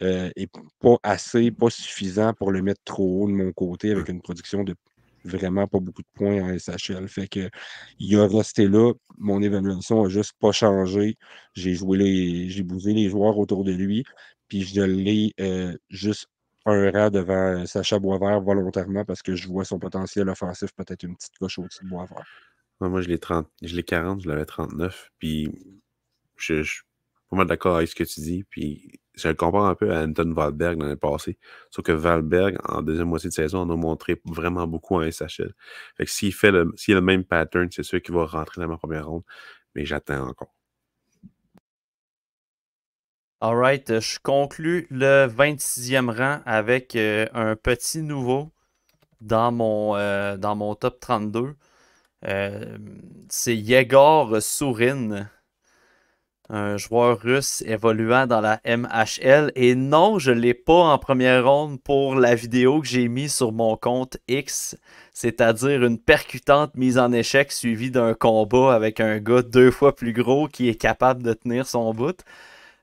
et euh, pas assez, pas suffisant pour le mettre trop haut de mon côté mmh. avec une production de vraiment pas beaucoup de points en SHL. Fait que il a resté là. Mon évaluation a juste pas changé. J'ai joué les. J'ai bousé les joueurs autour de lui. Puis je l'ai euh, juste un rat devant Sacha Boisvert volontairement parce que je vois son potentiel offensif peut-être une petite coche au-dessus de Boisvert. moi, je l'ai 30, je l'ai 40, je l'avais 39. Puis je, suis pas mal d'accord avec ce que tu dis. Puis je le compare un peu à Anton Valberg l'année passée. Sauf que Valberg, en deuxième moitié de saison, en a montré vraiment beaucoup en SHL. s'il fait le, a le même pattern, c'est sûr qu'il va rentrer dans ma première ronde. Mais j'attends encore. All right, euh, je conclue le 26e rang avec euh, un petit nouveau dans mon, euh, dans mon top 32. c'est Yegor Sourine un joueur russe évoluant dans la MHL. Et non, je ne l'ai pas en première ronde pour la vidéo que j'ai mise sur mon compte X, c'est-à-dire une percutante mise en échec suivie d'un combat avec un gars deux fois plus gros qui est capable de tenir son bout.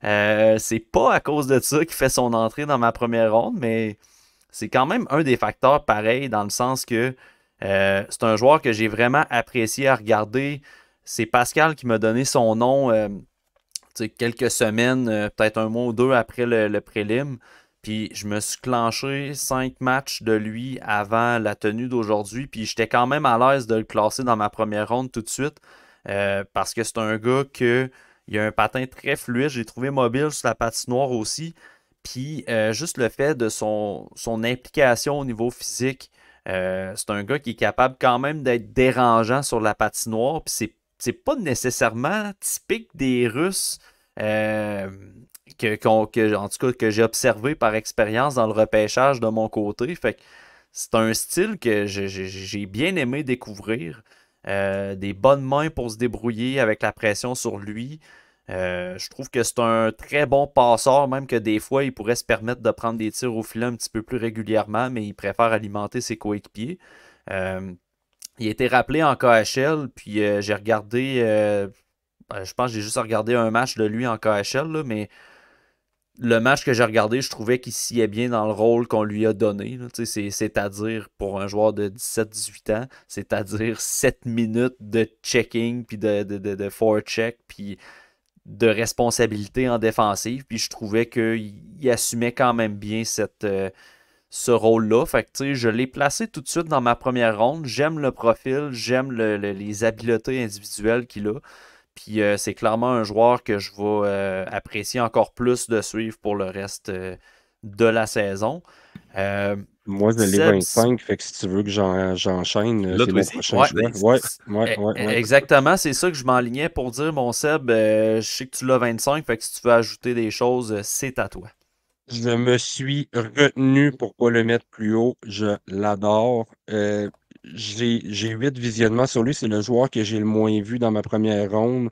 Euh, c'est pas à cause de ça qu'il fait son entrée dans ma première ronde, mais c'est quand même un des facteurs pareils dans le sens que euh, c'est un joueur que j'ai vraiment apprécié à regarder. C'est Pascal qui m'a donné son nom. Euh, quelques semaines, euh, peut-être un mois ou deux après le, prélim. Puis je me suis clenché cinq matchs de lui avant la tenue d'aujourd'hui. Puis j'étais quand même à l'aise de le classer dans ma première ronde tout de suite. Euh, parce que c'est un gars que il a un patin très fluide. J'ai trouvé mobile sur la patinoire aussi. Puis euh, juste le fait de son, son implication au niveau physique, c'est un gars qui est capable quand même d'être dérangeant sur la patinoire. Puis c'est c'est pas nécessairement typique des Russes. Euh, que, que j'ai observé par expérience dans le repêchage de mon côté. Fait c'est un style que j'ai bien aimé découvrir. Euh, des bonnes mains pour se débrouiller avec la pression sur lui. Euh, je trouve que c'est un très bon passeur, même que des fois, il pourrait se permettre de prendre des tirs au filet un petit peu plus régulièrement, mais il préfère alimenter ses coéquipiers il a été rappelé en KHL, puis euh, j'ai regardé. Euh, ben, je pense que j'ai juste regardé un match de lui en KHL, mais le match que j'ai regardé, je trouvais qu'il s'y est bien dans le rôle qu'on lui a donné. C'est-à-dire, pour un joueur de 17-18 ans, c'est-à-dire 7 minutes de checking, puis de, de, de, forecheck, puis de responsabilité en défensive. Puis je trouvais qu'il assumait quand même bien cette. Euh, ce rôle-là. je l'ai placé tout de suite dans ma première ronde. J'aime le profil, j'aime les habiletés individuelles qu'il a. Puis euh, c'est clairement un joueur que je vais euh, apprécier encore plus de suivre pour le reste euh, de la saison. Moi, je l'ai 25, fait que si tu veux que j'enchaîne, c'est mon prochain eh, exactement, c'est ça que je m'enlignais pour dire, mon Seb, je sais que tu l'as 25, fait que si tu veux ajouter des choses, c'est à toi. Je me suis retenu pour pas le mettre plus haut. Je l'adore. Euh, j'ai huit visionnements sur lui. C'est le joueur que j'ai le moins vu dans ma première ronde.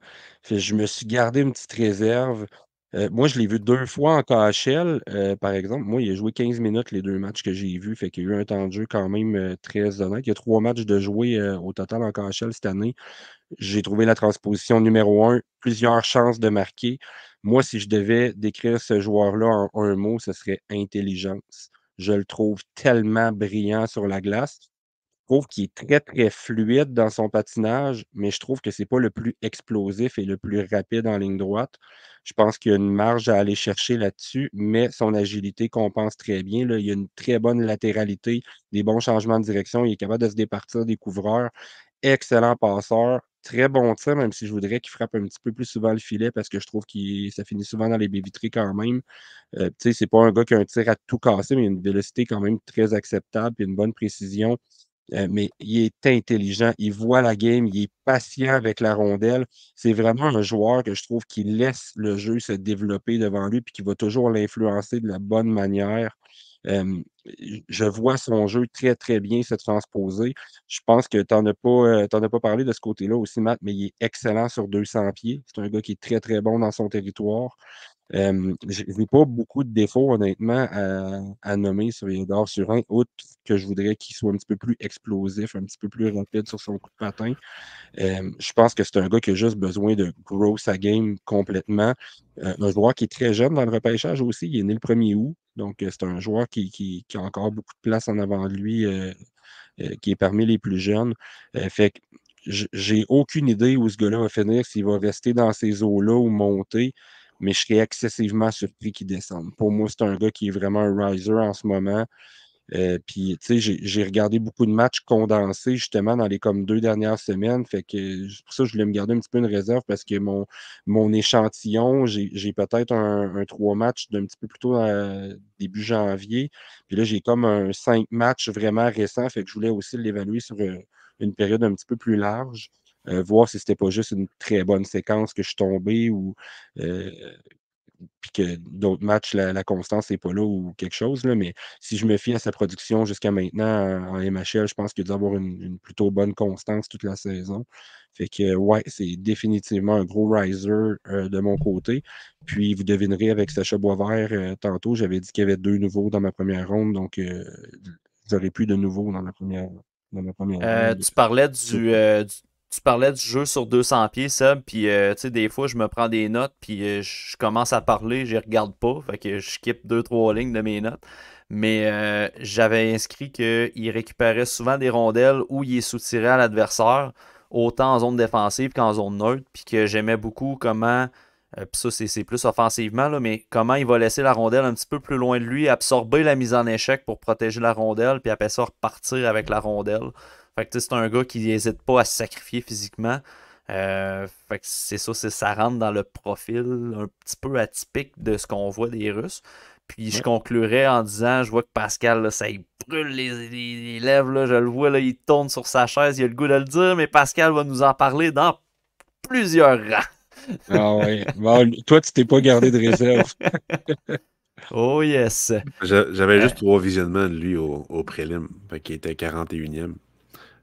je me suis gardé une petite réserve. Euh, moi, je l'ai vu deux fois en KHL, euh, par exemple. Moi, il a joué 15 minutes les deux matchs que j'ai vus. Fait qu'il y a eu un temps de jeu quand même euh, très honnête. Il y a trois matchs de jouer au total en KHL cette année. J'ai trouvé la transposition numéro un, plusieurs chances de marquer. Moi, si je devais décrire ce joueur-là en un mot, ce serait intelligence. Je le trouve tellement brillant sur la glace. Je trouve qu'il est très, très fluide dans son patinage, mais je trouve que ce n'est pas le plus explosif et le plus rapide en ligne droite. Je pense qu'il y a une marge à aller chercher là-dessus, mais son agilité compense très bien. Il y a une très bonne latéralité, des bons changements de direction. Il est capable de se départir des couvreurs. Excellent passeur, très bon tir, même si je voudrais qu'il frappe un petit peu plus souvent le filet parce que je trouve que ça finit souvent dans les baies vitrées quand même. Euh, tu c'est pas un gars qui a un tir à tout casser, mais il a une vélocité quand même très acceptable et une bonne précision. Euh, mais il est intelligent, il voit la game, il est patient avec la rondelle. C'est vraiment un joueur que je trouve qui laisse le jeu se développer devant lui et qui va toujours l'influencer de la bonne manière je vois son jeu très, très bien cette se posée. Je pense que tu n'en as, as, pas parlé de ce côté-là aussi, Matt, mais il est excellent sur 200 pieds. C'est un gars qui est très, très bon dans son territoire je n'ai pas beaucoup de défauts, honnêtement, à, nommer sur sur un outre que je voudrais qu'il soit un petit peu plus explosif, un petit peu plus rapide sur son coup de patin. je pense que c'est un gars qui a juste besoin de grow sa game complètement. un joueur qui est très jeune dans le repêchage aussi, il est né le 1er août, donc euh, c'est un joueur qui, a encore beaucoup de place en avant de lui, euh, euh, qui est parmi les plus jeunes. fait que, j'ai aucune idée où ce gars-là va finir, s'il va rester dans ces eaux-là ou monter mais je serais excessivement surpris qu'il descende. Pour moi, c'est un gars qui est vraiment un riser en ce moment. Euh, puis, tu sais, j'ai regardé beaucoup de matchs condensés justement dans les comme deux dernières semaines. Fait que pour ça, je voulais me garder un petit peu une réserve parce que mon, mon échantillon, j'ai peut-être un, trois matchs d'un petit peu plus tôt euh, début janvier. Puis là, j'ai comme un cinq matchs vraiment récent. Fait que je voulais aussi l'évaluer sur euh, une période un petit peu plus large. Euh, voir si c'était pas juste une très bonne séquence que je suis tombé ou euh, puis que d'autres matchs, la, constance n'est pas là ou quelque chose. Là, mais si je me fie à sa production jusqu'à maintenant en, MHL, je pense qu'il doit avoir une, plutôt bonne constance toute la saison. Fait que, ouais, c'est définitivement un gros riser euh, de mon côté. Puis, vous devinerez avec Sacha Boisvert, tantôt, j'avais dit qu'il y avait deux nouveaux dans ma première ronde, donc vous j'aurais plus de nouveaux dans ma première, dans ma première ronde. Tu parlais du tu parlais du jeu sur 200 pieds, ça puis euh, tu sais, des fois, je me prends des notes, puis euh, je commence à parler, j'y regarde pas, fait que je skip deux, trois lignes de mes notes. Mais euh, j'avais inscrit qu'il récupérait souvent des rondelles où il est soutiré à l'adversaire, autant en zone défensive qu'en zone neutre, puis que j'aimais beaucoup comment, puis ça c'est plus offensivement, mais comment il va laisser la rondelle un petit peu plus loin de lui, absorber la mise en échec pour protéger la rondelle, puis après ça repartir avec la rondelle. Fait que c'est un gars qui n'hésite pas à se sacrifier physiquement. Euh, fait que c'est ça, ça rentre dans le profil un petit peu atypique de ce qu'on voit des Russes. Puis je conclurai en disant, je vois que Pascal, ça brûle les, les, lèvres, je le vois, là, il tourne sur sa chaise, il a le goût de le dire, mais Pascal va nous en parler dans plusieurs rangs. ah toi, tu t'es pas gardé de réserve. oh yes. J'avais euh. juste trois visionnements de lui au, au prélim, qu'il était 41e.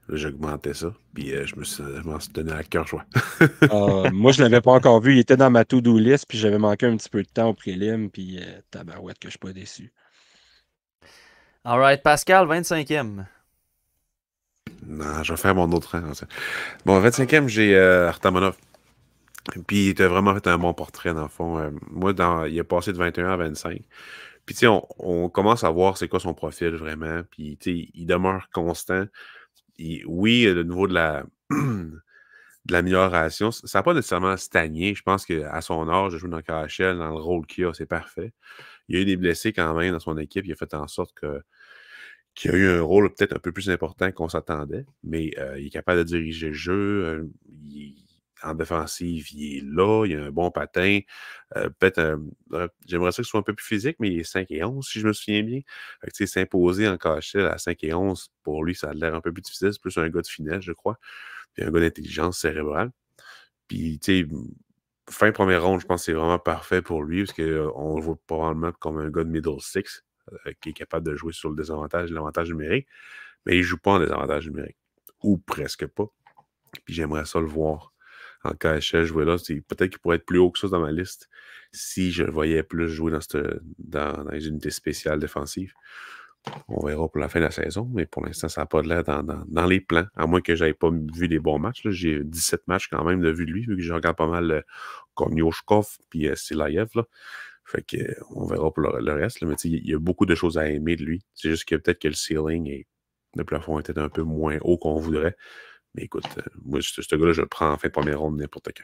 J'augmentais ça, puis euh, je me suis, m'en donné à cœur joie. Ah, moi, je ne l'avais pas encore vu. Il était dans ma to-do list, puis j'avais manqué un petit peu de temps au prélim, puis euh, tabarouette que je ne suis pas déçu. All right, Pascal, 25e. Non, je vais faire mon autre. Bon, 25e, j'ai euh, Artamonov. Puis il a vraiment fait un bon portrait, dans le fond. moi, il est passé de 21 à 25. Puis, tu sais, on, on, commence à voir c'est quoi son profil vraiment. Puis, tu sais, il demeure constant oui, le niveau de la de l'amélioration, ça n'a pas nécessairement stagné. Je pense qu'à son âge, je joue dans le KHL, dans le rôle qu'il a, c'est parfait. Il y a eu des blessés quand même dans son équipe. Il a fait en sorte que y a eu un rôle peut-être un peu plus important qu'on s'attendait, mais euh, il est capable de diriger le jeu. Euh, il, en défensive, il est là, il a un bon patin. Euh, peut-être, euh, euh, j'aimerais ça qu'il soit un peu plus physique, mais il est 5 et 11, si je me souviens bien. s'imposer en cachet à 5 et 11, pour lui, ça a l'air un peu plus difficile. C'est plus un gars de finesse, je crois. Puis un gars d'intelligence cérébrale. Puis, tu sais, fin première ronde, je pense que c'est vraiment parfait pour lui, parce qu'on le voit probablement comme un gars de middle six, qui est capable de jouer sur le désavantage et l'avantage numérique. Mais il ne joue pas en désavantage numérique, ou presque pas. Puis j'aimerais ça le voir en KHL jouer là. Peut-être qu'il pourrait être plus haut que ça dans ma liste si je le voyais plus jouer dans, ce dans, dans les unités spéciales défensives. On verra pour la fin de la saison, mais pour l'instant, ça n'a pas de l'air dans, les plans, à moins que je n'avais pas vu des bons matchs. J'ai 17 matchs quand même de vue de lui, vu que je regarde pas mal euh, comme et puis euh, Fait que, euh, on verra pour le, reste, mais il y a beaucoup de choses à aimer de lui. C'est juste que peut-être que le ceiling et le plafond était un peu moins haut qu'on voudrait. Mais écoute, euh, moi, ce, gars-là, je le prends en fin de première ronde n'importe quand.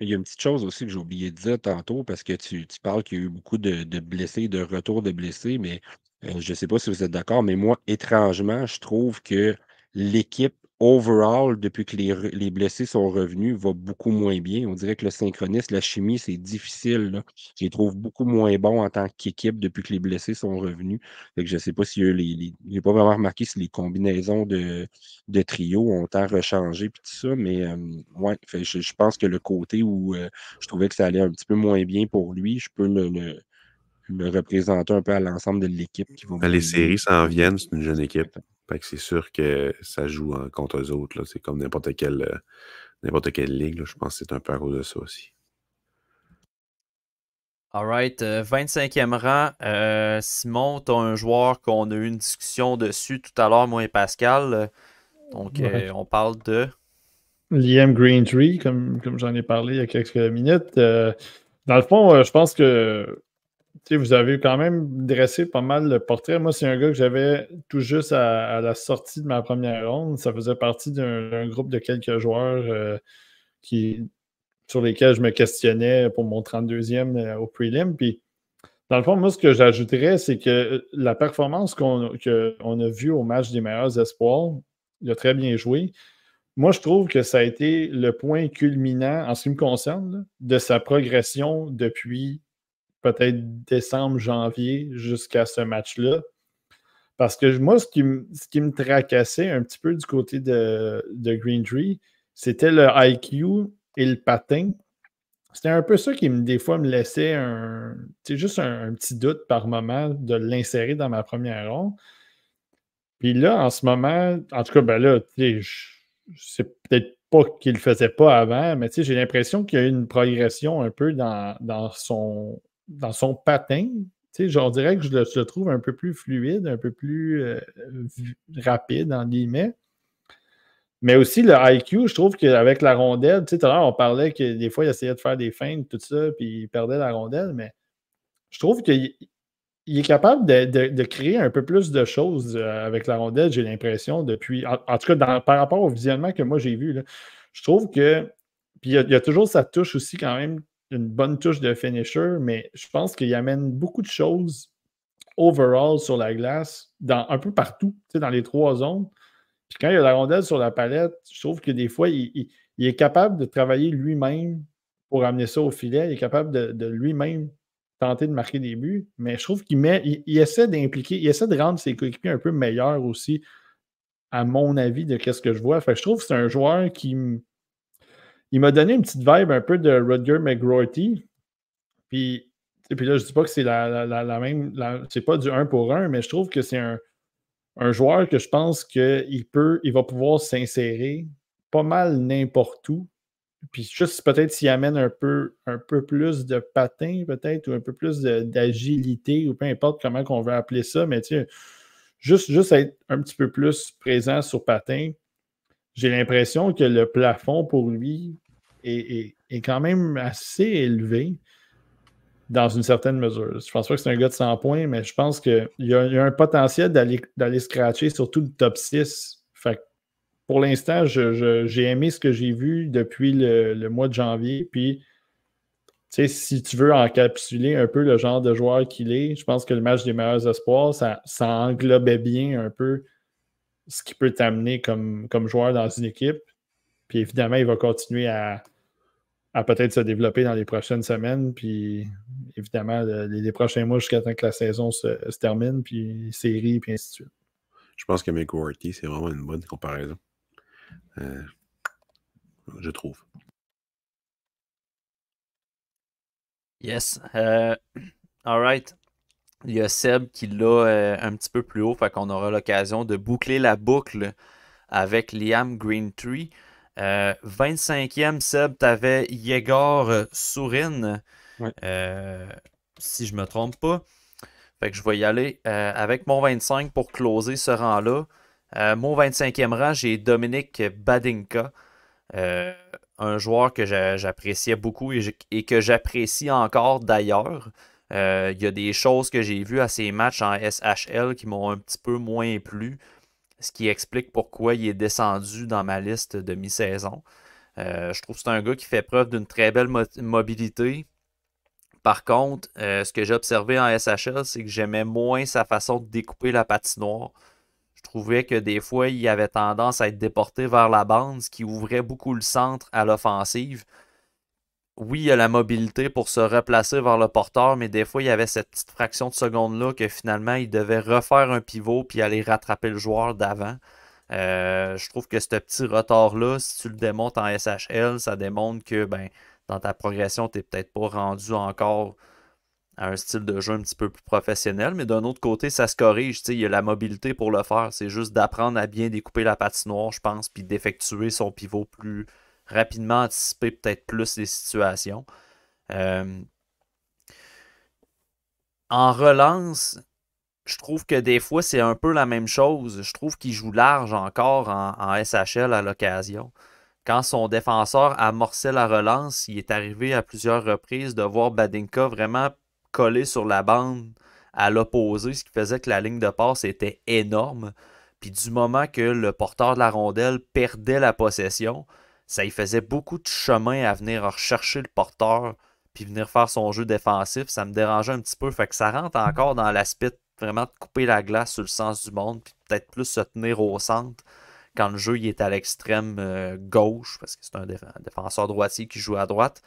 Il y a une petite chose aussi que j'ai oublié de dire tantôt, parce que tu, parles qu'il y a eu beaucoup de, blessés, de retours de blessés, mais euh, je ne sais pas si vous êtes d'accord, mais moi, étrangement, je trouve que l'équipe overall, depuis que les, blessés sont revenus, va beaucoup moins bien. On dirait que le synchronisme, la chimie, c'est difficile. Je les trouve beaucoup moins bons en tant qu'équipe depuis que les blessés sont revenus. que je ne sais pas si les, pas vraiment remarqué si les combinaisons de, de trio ont tant rechangé et tout ça, mais euh, je, pense que le côté où euh, je trouvais que ça allait un petit peu moins bien pour lui, je peux le, représenter un peu à l'ensemble de l'équipe. qui Les séries s'en viennent, c'est une jeune équipe c'est sûr que ça joue hein, contre eux autres. C'est comme n'importe quelle, euh, quelle ligue. Je pense que c'est un peu à cause de ça aussi. Alright, 25e euh, rang. Euh, Simon, tu as un joueur qu'on a eu une discussion dessus tout à l'heure, moi et Pascal. Donc, on parle de. Liam Greentree, comme, comme j'en ai parlé il y a quelques minutes. dans le fond, je pense que vous avez quand même dressé pas mal le portrait. Moi, c'est un gars que j'avais tout juste à, la sortie de ma première ronde. Ça faisait partie d'un groupe de quelques joueurs euh, qui, sur lesquels je me questionnais pour mon 32e euh, au prelim. Puis, dans le fond, moi, ce que j'ajouterais, c'est que euh, la performance qu'on a vue au match des meilleurs espoirs, il a très bien joué. Moi, je trouve que ça a été le point culminant, en ce qui me concerne, de sa progression depuis peut-être décembre, janvier, jusqu'à ce match-là. Parce que moi, ce qui, me tracassait un petit peu du côté de, de Green Tree, c'était le IQ et le patin. C'était un peu ça qui, des fois, me laissait un, juste un, petit doute par moment de l'insérer dans ma première ronde. Puis là, en ce moment, en tout cas, ben là, c'est peut-être pas qu'il le faisait pas avant, mais j'ai l'impression qu'il y a eu une progression un peu dans, dans son, dans son patin. Genre, on dirait que je le, trouve un peu plus fluide, un peu plus euh, rapide, en guillemets. Mais aussi, le IQ, je trouve qu'avec la rondelle, tu sais, tout à l'heure, on parlait que des fois, il essayait de faire des feintes, tout ça, puis il perdait la rondelle, mais je trouve qu'il il est capable de, créer un peu plus de choses euh, avec la rondelle, j'ai l'impression, depuis. En, tout cas, par rapport au visionnement que moi j'ai vu, je trouve que. Puis il y, a, y, a toujours sa touche aussi, quand même, une bonne touche de finisher, mais je pense qu'il amène beaucoup de choses overall sur la glace, dans, un peu partout, dans les trois zones. Puis quand il y a la rondelle sur la palette, je trouve que des fois, il, est capable de travailler lui-même pour amener ça au filet. Il est capable de, lui-même tenter de marquer des buts. Mais je trouve qu'il met, il, essaie d'impliquer, il essaie de rendre ses coéquipiers un peu meilleurs aussi, à mon avis, de ce que je vois. Fait je trouve que c'est un joueur qui, il m'a donné une petite vibe un peu de Roger McGroarty. Puis, puis là, je dis pas que c'est la, même. c'est pas du un pour un, mais je trouve que c'est un, joueur que je pense qu'il peut, il va pouvoir s'insérer pas mal n'importe où. Puis juste peut-être s'il amène un peu, un peu plus de patin, peut-être, ou un peu plus d'agilité, ou peu importe comment on veut appeler ça, mais tu sais, juste, juste être un petit peu plus présent sur patin j'ai l'impression que le plafond pour lui est, quand même assez élevé dans une certaine mesure. Je ne pense pas que c'est un gars de 100 points, mais je pense qu'il y, a un potentiel d'aller scratcher surtout le top 6. pour l'instant, j'ai aimé ce que j'ai vu depuis le, mois de janvier. Puis, si tu veux encapsuler un peu le genre de joueur qu'il est, je pense que le match des meilleurs espoirs, ça, ça englobait bien un peu ce qui peut t'amener comme, joueur dans une équipe. Puis évidemment, il va continuer à, peut-être se développer dans les prochaines semaines. Puis évidemment, les, prochains mois jusqu'à temps que la saison se, termine, puis série, puis ainsi de suite. Je pense que McGuarty, c'est vraiment une bonne comparaison. Euh, je trouve. Yes. Euh, all right. Il y a Seb qui l'a euh, un petit peu plus haut, fait qu'on aura l'occasion de boucler la boucle avec Liam Greentree. Euh, 25e, Seb, tu avais Yegor euh, Sourine, euh, si je me trompe pas. Fait que je vais y aller avec mon 25 pour closer ce rang-là. mon 25e rang, j'ai Dominique Badinka un joueur que j'appréciais beaucoup et, que j'apprécie encore d'ailleurs. Euh, il y a des choses que j'ai vues à ces matchs en SHL qui m'ont un petit peu moins plu, ce qui explique pourquoi il est descendu dans ma liste de mi-saison. Euh, je trouve que c'est un gars qui fait preuve d'une très belle mobilité. Par contre, euh, ce que j'ai observé en SHL, c'est que j'aimais moins sa façon de découper la patinoire. Je trouvais que des fois, il avait tendance à être déporté vers la bande, ce qui ouvrait beaucoup le centre à l'offensive oui, il y a la mobilité pour se replacer vers le porteur, mais des fois, il y avait cette petite fraction de seconde-là que finalement, il devait refaire un pivot puis aller rattraper le joueur d'avant. Euh, je trouve que ce petit retard-là, si tu le démontes en SHL, ça démontre que ben, dans ta progression, tu n'es peut-être pas rendu encore à un style de jeu un petit peu plus professionnel, mais d'un autre côté, ça se corrige. Il y a la mobilité pour le faire. C'est juste d'apprendre à bien découper la patinoire, je pense, puis d'effectuer son pivot plus, rapidement anticiper peut-être plus les situations. Euh, en relance, je trouve que des fois, c'est un peu la même chose. Je trouve qu'il joue large encore en, SHL à l'occasion. Quand son défenseur amorçait la relance, il est arrivé à plusieurs reprises de voir Badinka vraiment collé sur la bande à l'opposé, ce qui faisait que la ligne de passe était énorme. Puis du moment que le porteur de la rondelle perdait la possession, ça y faisait beaucoup de chemin à venir rechercher le porteur puis venir faire son jeu défensif. Ça me dérangeait un petit peu. Fait que ça rentre encore dans l'aspect vraiment de couper la glace sur le sens du monde puis peut-être plus se tenir au centre quand le jeu est à l'extrême euh, gauche parce que c'est un, défenseur droitier qui joue à droite.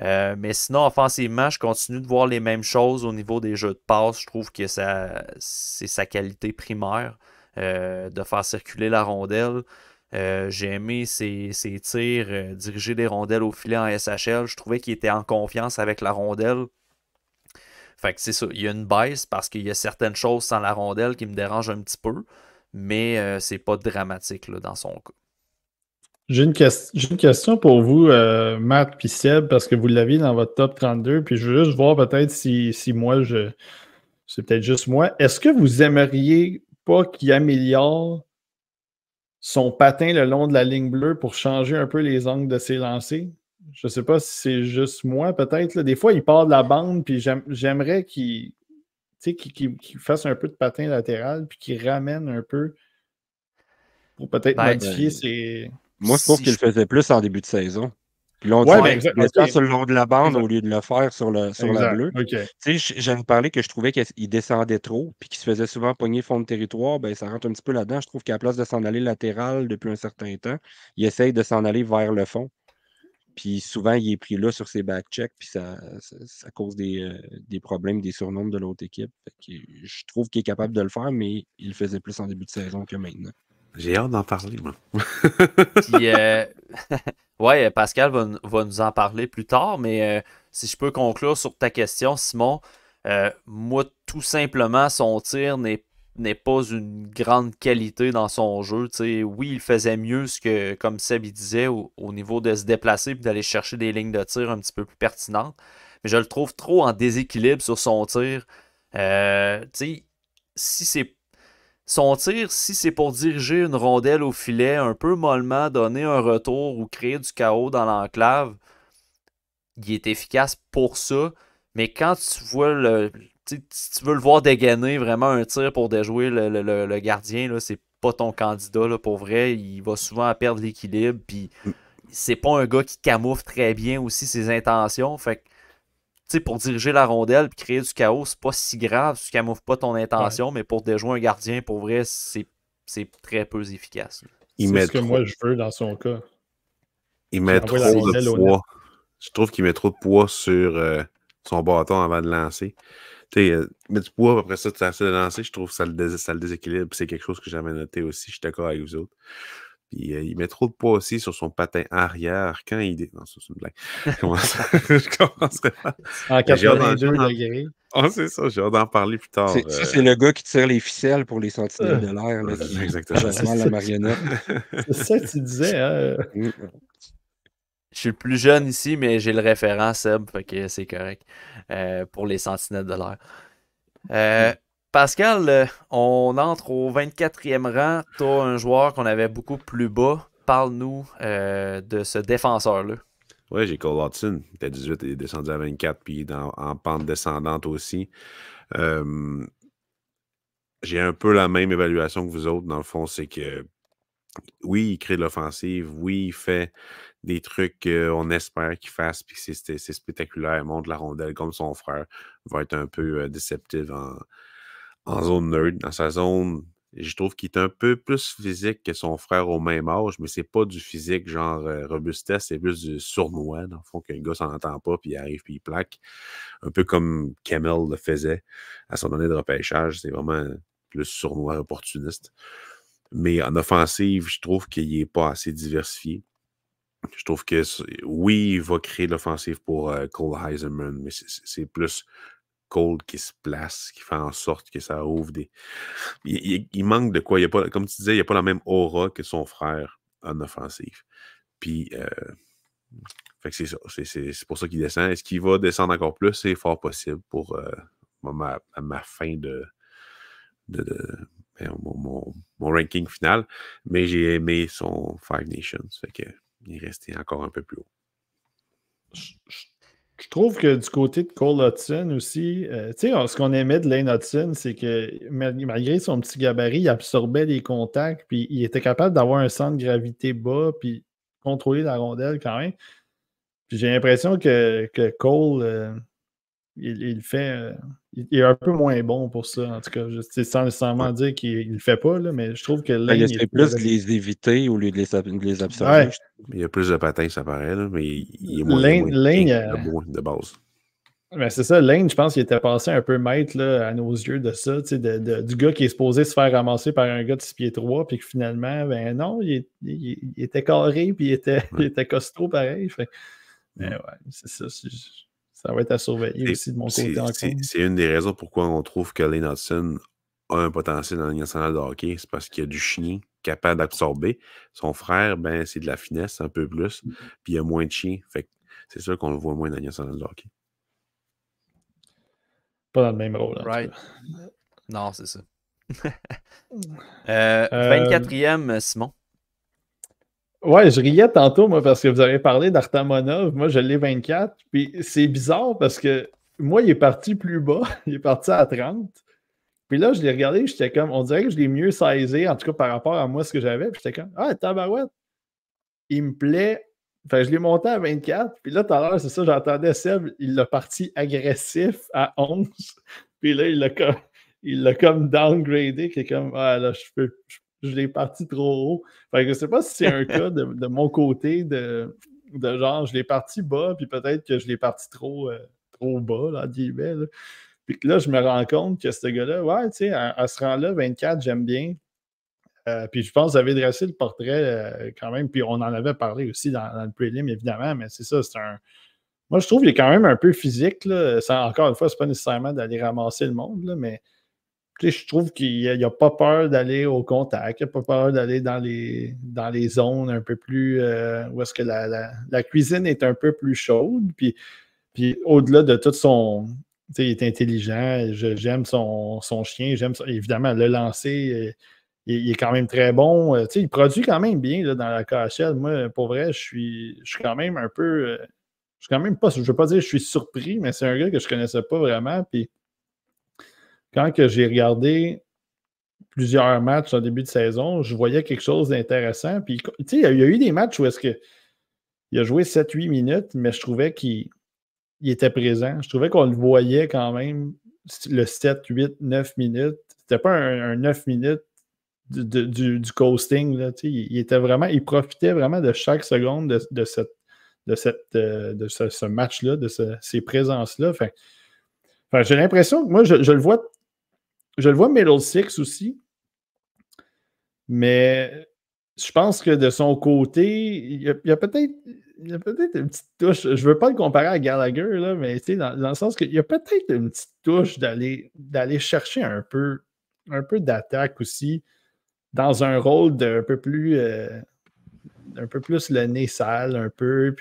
Euh, mais sinon, offensivement, je continue de voir les mêmes choses au niveau des jeux de passe. Je trouve que c'est sa qualité primaire euh, de faire circuler la rondelle. Euh, j'ai aimé ses, tirs, euh, diriger des rondelles au filet en SHL. Je trouvais qu'il était en confiance avec la rondelle. Fait que c'est ça, il y a une baisse parce qu'il y a certaines choses sans la rondelle qui me dérangent un petit peu, mais euh, c'est pas dramatique dans son cas. J'ai une, une, question pour vous, Matt puis parce que vous l'avez dans votre top 32, puis je veux juste voir peut-être si, si moi je. C'est peut-être juste moi. Est-ce que vous aimeriez pas qu'il améliore son patin le long de la ligne bleue pour changer un peu les angles de ses lancers. Je ne sais pas si c'est juste moi, peut-être. Des fois, il part de la bande, puis j'aimerais qu'il fasse un peu de patin latéral, puis qu'il ramène un peu pour peut-être ben, modifier ben, ses. Moi, je trouve qu'il faisait plus en début de saison. Puis là, on sur le long de la bande au lieu de le faire sur, le, sur la bleue. j'avais parlé que je trouvais qu'il descendait trop, puis qu'il se faisait souvent pogner fond de territoire. Ben, ça rentre un petit peu là-dedans. Je trouve qu'à la place de s'en aller latéral depuis un certain temps, il essaye de s'en aller vers le fond. Puis souvent, il est pris là sur ses back-checks, puis ça, cause euh, des, problèmes, des surnombres de l'autre équipe. je trouve qu'il est capable de le faire, mais il le faisait plus en début de saison que maintenant. J'ai hâte d'en parler, moi. Puis, euh, ouais, Pascal va, nous en parler plus tard, mais euh, si je peux conclure sur ta question, Simon, euh, moi, tout simplement, son tir n'est pas une grande qualité dans son jeu. T'sais, oui, il faisait mieux ce que, comme Seb il disait, au, niveau de se déplacer et d'aller chercher des lignes de tir un petit peu plus pertinentes. Mais je le trouve trop en déséquilibre sur son tir. Euh, si c'est son tir, si c'est pour diriger une rondelle au filet, un peu mollement, donner un retour ou créer du chaos dans l'enclave, il est efficace pour ça. Mais quand tu vois le. tu veux le voir dégainer vraiment un tir pour déjouer le, gardien le, gardien, c'est pas ton candidat là, pour vrai. Il va souvent perdre l'équilibre. Puis mm. c'est pas un gars qui camoufle très bien aussi ses intentions. Fait que pour diriger la rondelle et créer du chaos, c'est pas si grave si ne camoufles pas ton intention, mais pour déjouer un gardien, pour vrai, c'est très peu efficace. C'est ce que moi je veux dans son cas. Il met trop de poids. Je trouve qu'il met trop de poids sur euh, son bâton avant de lancer. Tu sais, euh, du poids, après ça, tu assez de lancer, je trouve que ça le, ça le déséquilibre. C'est quelque chose que j'avais noté aussi, je suis d'accord avec vous autres il met trop de poids aussi sur son patin arrière quand il. Non, ça, c'est une blague. Je commence... commencerai pas. En 82 degrés. Oh, c'est ça, j'ai hâte d'en parler plus tard. Euh. c'est le gars qui tire les ficelles pour les sentinelles de l'air. Exactement. la marionnette. c'est ça que tu disais. Hein? Mm. Je suis plus jeune ici, mais j'ai le référent, Seb, fait c'est correct. Euh, pour les sentinelles de l'air. Euh, Pascal, euh, on entre au 24e rang. Tu un joueur qu'on avait beaucoup plus bas. Parle-nous euh, de ce défenseur-là. Oui, j'ai Cole Watson. Il était 18 il est descendu à 24, puis en pente descendante aussi. Euh, j'ai un peu la même évaluation que vous autres. Dans le fond, c'est que oui, il crée de l'offensive. Oui, il fait des trucs qu'on espère qu'il fasse, puis c'est spectaculaire. Il monte la rondelle comme son frère. Il va être un peu déceptif en en zone nerd, dans sa zone. Je trouve qu'il est un peu plus physique que son frère au même âge, mais c'est pas du physique genre euh, robustesse, c'est plus du sournois, dans le fond, qu'un gars s'en entend pas, puis il arrive, puis il plaque. Un peu comme Camel le faisait à son année de repêchage. C'est vraiment plus sournois, opportuniste. Mais en offensive, je trouve qu'il n'est pas assez diversifié. Je trouve que oui, il va créer l'offensive pour euh, Cole Heisenman, mais c'est plus cold qui se place, qui fait en sorte que ça ouvre des. Il, manque de quoi. Il pas, comme tu disais, il n'y a pas la même aura que son frère en offensif. Puis, euh, c'est pour ça qu'il descend. Est-ce qu'il va descendre encore plus? C'est fort possible pour euh, ma, fin de. Ben, mon, ranking final. Mais j'ai aimé son Five Nations. Fait que, il est encore un peu plus haut. Je trouve que du côté de Cole Hudson aussi, euh, tu sais, ce qu'on aimait de Lane Hudson, c'est que malgré son petit gabarit, il absorbait les contacts, puis il était capable d'avoir un centre de gravité bas, puis contrôler la rondelle quand même. Puis j'ai l'impression que, que Cole, euh, il, fait. Euh, il est un peu moins bon pour ça, en tout cas. Je, sans nécessairement dire qu'il le fait pas, là, mais je trouve que là. Il essaie plus de les éviter au lieu de les, de les absorber. Il y a plus de patins, ça paraît, mais il est moins, bon euh, moins, de, de base. Ben, c'est ça, Lane, je pense qu'il était passé un peu maître là, à nos yeux de ça, de, du gars qui est supposé se faire ramasser par un gars de 6 pieds 3, puis que finalement, ben non, il, était carré, puis il était, était costaud pareil. Mais ouais, c'est ça. Ça va être à surveiller aussi de mon côté C'est une des raisons pourquoi on trouve que Lane Hudson a un potentiel dans la nationale de hockey. C'est parce qu'il y a du chien capable d'absorber. Son frère, ben, c'est de la finesse un peu plus. Mm. Puis il y a moins de chien. c'est sûr qu'on le voit moins dans la nationale de hockey. Pas dans le même rôle. Right. Non, c'est ça. 24e, euh, euh, Simon. Ouais, je riais tantôt, moi, parce que vous avez parlé d'Artamonov. Moi, je l'ai 24. Puis c'est bizarre parce que moi, il est parti plus bas. Il est parti à 30. Puis là, je l'ai regardé, j'étais comme, on dirait que je l'ai mieux sizé, en tout cas par rapport à moi, ce que j'avais. Puis j'étais comme, ah, tabarouette, il me plaît. Enfin, je l'ai monté à 24. Puis là, tout à l'heure, c'est ça, j'entendais Seb, il l'a parti agressif à 11. puis là, il l'a comme, il comme downgradé, qui est comme, ah là, je peux, je l'ai parti trop haut. Fait que je sais pas si c'est un cas de, mon côté de, de genre, je l'ai parti bas, puis peut-être que je l'ai parti trop, euh, trop bas, là, guillemets. Puis là, je me rends compte que ce gars-là, ouais, tu sais, à, ce rang-là, 24, j'aime bien. Euh, puis je pense que vous dressé le portrait euh, quand même, puis on en avait parlé aussi dans, le prélim, évidemment, mais c'est ça, c'est un. Moi, je trouve qu'il est quand même un peu physique. Là. encore une fois, c'est pas nécessairement d'aller ramasser le monde, là, mais je trouve qu'il n'a pas peur d'aller au contact, il n'a pas peur d'aller dans les, dans les zones un peu plus euh, où est-ce que la, cuisine est un peu plus chaude. Puis, puis au-delà de tout son. Il est intelligent, j'aime son, chien, j'aime évidemment le lancer. Euh, il, est quand même très bon. Euh, sais, il produit quand même bien dans la KHL. Moi, pour vrai, je suis, je quand même un peu. Je suis quand même pas. Je veux pas dire que je suis surpris, mais c'est un gars que je ne connaissais pas vraiment. Puis quand j'ai regardé plusieurs matchs en début de saison, je voyais quelque chose d'intéressant. Puis, il y, a eu des matchs où est-ce que il a joué 7-8 minutes, mais je trouvais qu'il était présent. Je trouvais qu'on le voyait quand même, le 7, 8, 9 minutes. C'était pas un, 9 minutes du, coasting. il, était vraiment, il profitait vraiment de chaque seconde de, cette, de, cette, euh, de ce, match-là, de ces présences-là. j'ai l'impression que moi, je, le vois je le vois Middle Six aussi. Mais je pense que de son côté, il y a, peut-être. peut une petite touche. Je ne veux pas le comparer à Gallagher, là, mais dans, dans le sens qu'il y a peut-être une petite touche d'aller, chercher un peu, un peu d'attaque aussi dans un rôle d'un peu plus euh, un peu plus le nez sale, un peu.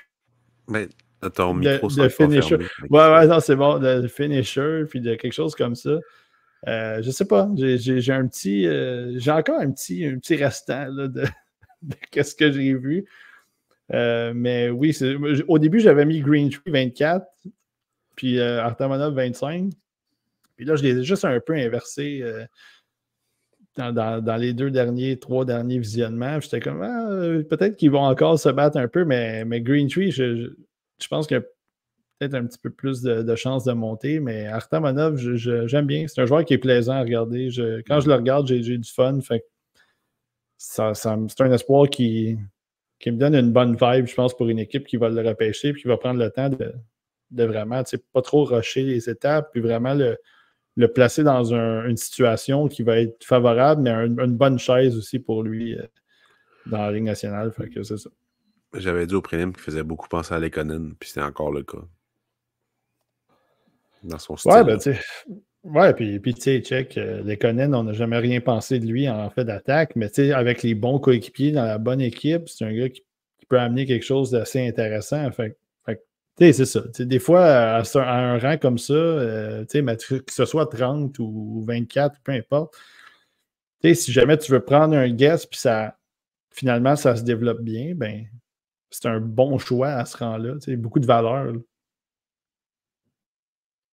Mais attends, micro le, finisher. Ouais, c'est bon, le finisher, puis de quelque chose comme ça. Euh, je sais pas, j'ai un petit, euh, encore un petit, petit restant de, ce que j'ai vu. Euh, mais oui, au début, j'avais mis Green Tree 24, puis Artamanov 25. Puis là, je les ai juste un peu inversés dans, les deux derniers, trois derniers visionnements. J'étais comme, ah, peut-être qu'ils vont encore se battre un peu, mais, mais Green Tree, je, je, je pense que peut-être un petit peu plus de, chances de monter, mais Artamanov, j'aime bien. C'est un joueur qui est plaisant à regarder. Je, quand je le regarde, j'ai du fun. Fait c'est un espoir qui, me donne une bonne vibe, je pense, pour une équipe qui va le repêcher et qui va prendre le temps de, de vraiment pas trop rusher les étapes, puis vraiment le, le placer dans une situation qui va être favorable, mais une bonne chaise aussi pour lui euh, dans la Ligue nationale. c'est ça. J'avais dit au prélim qu'il faisait beaucoup penser à l'économie puis c'est encore le cas dans son style. Ouais, ben, tu Ouais, puis, puis tu sais, check, euh, les Conan, on n'a jamais rien pensé de lui en fait d'attaque, mais tu sais, avec les bons coéquipiers dans la bonne équipe, c'est un gars qui, peut amener quelque chose d'assez intéressant. Fait, fait tu sais, c'est ça. des fois, à, un rang comme ça, euh, tu sais, que ce soit 30 ou 24, peu importe, tu sais, si jamais tu veux prendre un guest, puis ça, finalement, ça se développe bien, ben, c'est un bon choix à ce rang-là. Tu sais, beaucoup de valeur.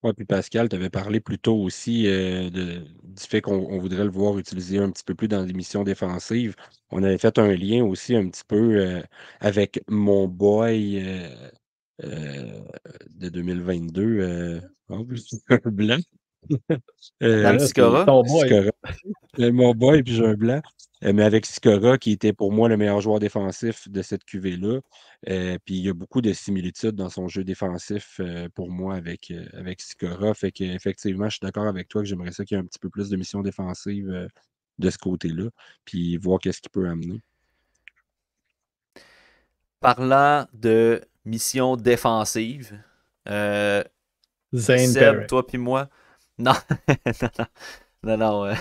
Oui, puis Pascal, tu avais parlé plus tôt aussi euh, du fait qu'on voudrait le voir utiliser un petit peu plus dans missions défensives. On avait fait un lien aussi un petit peu euh, avec mon boy euh, de 2022, oh, blanc, euh, euh puis j'ai un blanc. Euh, mais avec Sikora qui était pour moi le meilleur joueur défensif de cette QV-là. Euh, puis il y a beaucoup de similitudes dans son jeu défensif pour moi avec, avec Sicora. Fait qu'effectivement, je suis d'accord avec toi que j'aimerais ça qu'il y ait un petit peu plus de missions défensives de ce côté-là, puis voir qu'est-ce qu'il peut amener. Parlant de mission défensive, Seb, toi puis moi, Non, non, non,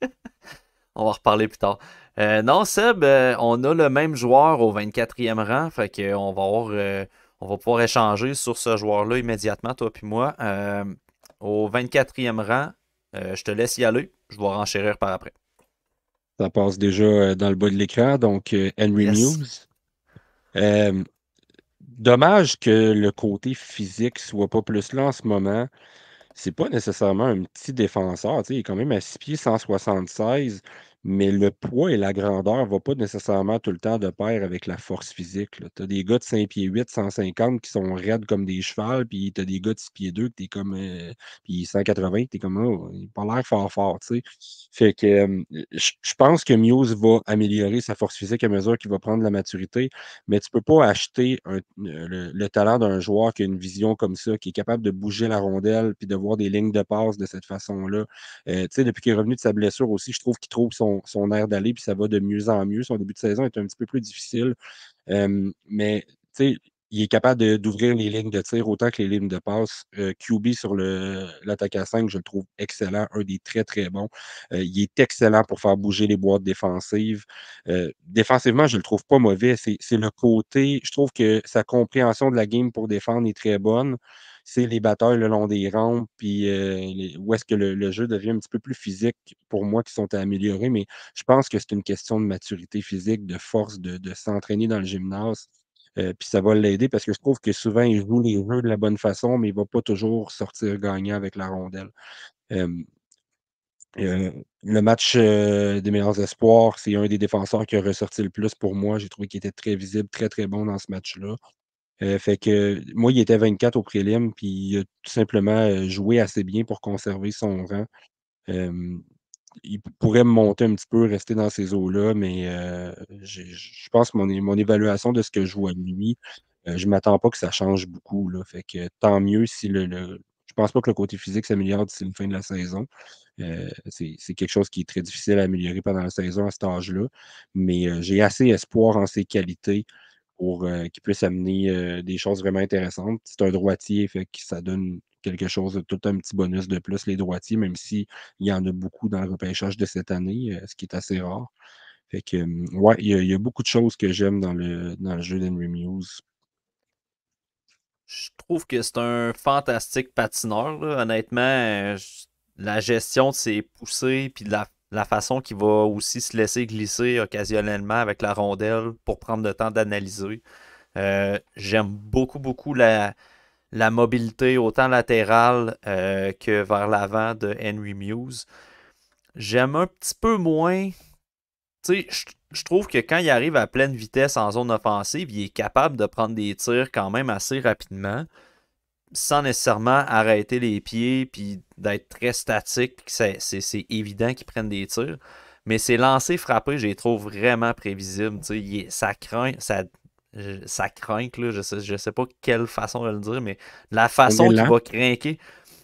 on va reparler plus tard. Euh, non, Seb, euh, on a le même joueur au 24e rang, fait va euh, on va pouvoir échanger sur ce joueur-là immédiatement, toi puis moi. au 24e rang, je te laisse y aller, je vais renchérir par après. Ça passe déjà dans le bas de l'écran, donc Henry News. dommage que le côté physique soit pas plus là en ce moment c'est pas nécessairement un petit défenseur. Il est quand même à 6 pieds 176 mais le poids et la grandeur ne vont pas nécessairement tout le temps de pair avec la force physique. Tu as des gars de 5 pieds 8, 150 qui sont raides comme des chevals, puis tu as des gars de 6 pieds 2 qui t'es comme. Euh, puis 180, tu es comme. Oh, il pas l'air fort fort, tu sais. Fait que je pense que Muse va améliorer sa force physique à mesure qu'il va prendre la maturité, mais tu ne peux pas acheter euh, le, talent d'un joueur qui a une vision comme ça, qui est capable de bouger la rondelle, puis de voir des lignes de passe de cette façon-là. Euh, tu sais, depuis qu'il est revenu de sa blessure aussi, je trouve qu'il trouve son son, air d'aller, puis ça va de mieux en mieux. Son début de saison est un petit peu plus difficile. mais, tu sais, il est capable d'ouvrir les lignes de tir autant que les lignes de passe. Euh, QB sur l'attaque à 5, je le trouve excellent, un des très, très bons. Euh, il est excellent pour faire bouger les boîtes défensives. Euh, défensivement, je ne le trouve pas mauvais. C'est le côté, je trouve que sa compréhension de la game pour défendre est très bonne c'est les batailles le long des rampes, puis euh, où est-ce que le, jeu devient un petit peu plus physique pour moi qui sont à améliorer, mais je pense que c'est une question de maturité physique, de force, de, s'entraîner dans le gymnase. Euh, puis ça va l'aider parce que je trouve que souvent, il joue les jeux de la bonne façon, mais il ne va pas toujours sortir gagnant avec la rondelle. Euh, le match des meilleurs espoirs, c'est un des défenseurs qui a ressorti le plus pour moi. J'ai trouvé qu'il était très visible, très, très bon dans ce match-là. Euh, fait que moi, il était 24 au prélim, puis il a tout simplement joué assez bien pour conserver son rang. il pourrait monter un petit peu, rester dans ces eaux-là, mais je pense que mon, évaluation de ce que je vois lui, je ne m'attends pas que ça change beaucoup. Là. Fait que tant mieux si le, je pense pas que le côté physique s'améliore d'ici la fin de la saison. c'est quelque chose qui est très difficile à améliorer pendant la saison à cet âge-là. Mais j'ai assez espoir en ses qualités pour euh, qu'il puisse amener euh, des choses vraiment intéressantes. C'est un droitier, fait que ça donne quelque chose, tout un petit bonus de plus, les droitiers, même s'il y en a beaucoup dans le repêchage de cette année, euh, ce qui est assez rare. Fait que, ouais, il y, a beaucoup de choses que j'aime dans le, jeu d'Henry Muse. Je trouve que c'est un fantastique patineur, honnêtement. la gestion de ses poussées, puis de la la façon qu'il va aussi se laisser glisser occasionnellement avec la rondelle pour prendre le temps d'analyser. Euh, j'aime beaucoup, beaucoup la, mobilité, autant latérale euh, que vers l'avant de Henry Muse. J'aime un petit peu moins. Tu sais, je trouve que quand il arrive à pleine vitesse en zone offensive, il est capable de prendre des tirs quand même assez rapidement sans nécessairement arrêter les pieds puis d'être très statique. C'est évident qu'ils prennent des tirs. Mais ses lancers frappés, je les trouve vraiment prévisibles. ça craint, ça, ça craint, là, je ne sais, je sais pas quelle façon de le dire, mais la façon qu'il va craquer,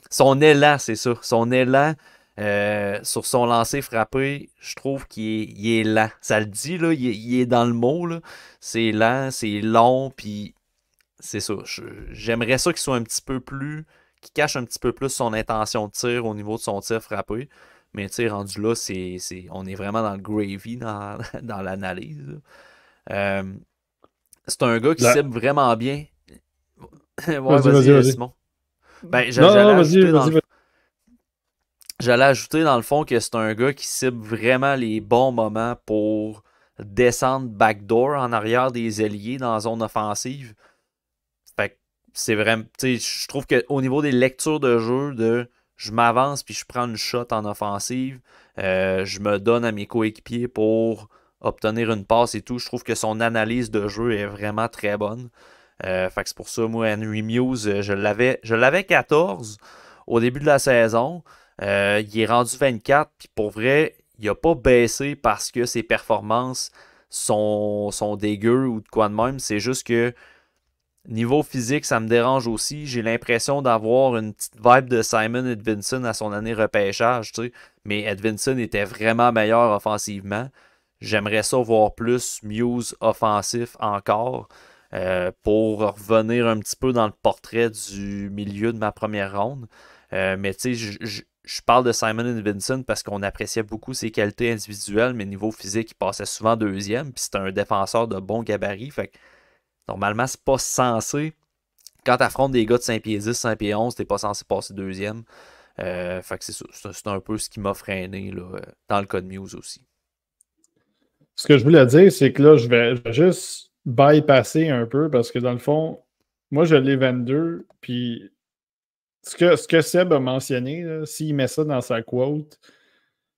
son élan, c'est sûr. Son élan euh, sur son lancer frappé, je trouve qu'il est, est, lent. Ça le dit, là, il, est dans le mot. C'est lent, c'est long, puis c'est ça. J'aimerais ça qu'il soit un petit peu plus. qu'il cache un petit peu plus son intention de tir au niveau de son tir frappé. Mais tu sais, rendu là, c'est, on est vraiment dans le gravy dans, l'analyse. Euh, c'est un gars qui cible vraiment bien. ouais, vas-y, vas Simon. Ben, j'allais, ajouter, ajouter dans le fond que c'est un gars qui cible vraiment les bons moments pour descendre backdoor en arrière des alliés dans la zone offensive c'est vraiment. Je trouve qu'au niveau des lectures de jeu, de je m'avance puis je prends une shot en offensive, euh, je me donne à mes coéquipiers pour obtenir une passe et tout, je trouve que son analyse de jeu est vraiment très bonne. Euh, c'est pour ça, moi, Henry Muse, euh, je l'avais, je l'avais 14 au début de la saison. il est rendu 24, puis pour vrai, il n'a pas baissé parce que ses performances sont, sont ou de quoi de même. C'est juste que Niveau physique, ça me dérange aussi. J'ai l'impression d'avoir une petite vibe de Simon Edvinson à son année repêchage, Mais Edvinson était vraiment meilleur offensivement. J'aimerais ça voir plus Muse offensif encore euh, pour revenir un petit peu dans le portrait du milieu de ma première ronde. Euh, mais tu sais, je parle de Simon Edvinson parce qu'on appréciait beaucoup ses qualités individuelles, mais niveau physique, il passait souvent deuxième. Puis c'était un défenseur de bon gabarit. Fait que Normalement, c'est pas censé. Quand tu affrontes des gars de 5 pieds 10, 5 pieds 11, t'es pas censé passer deuxième. Euh, c'est un peu ce qui m'a freiné euh, dans le code Muse aussi. Ce que je voulais dire, c'est que là, je vais, juste bypasser un peu parce que dans le fond, moi, je l'ai 22, puis ce que, ce que Seb a mentionné, s'il met ça dans sa quote,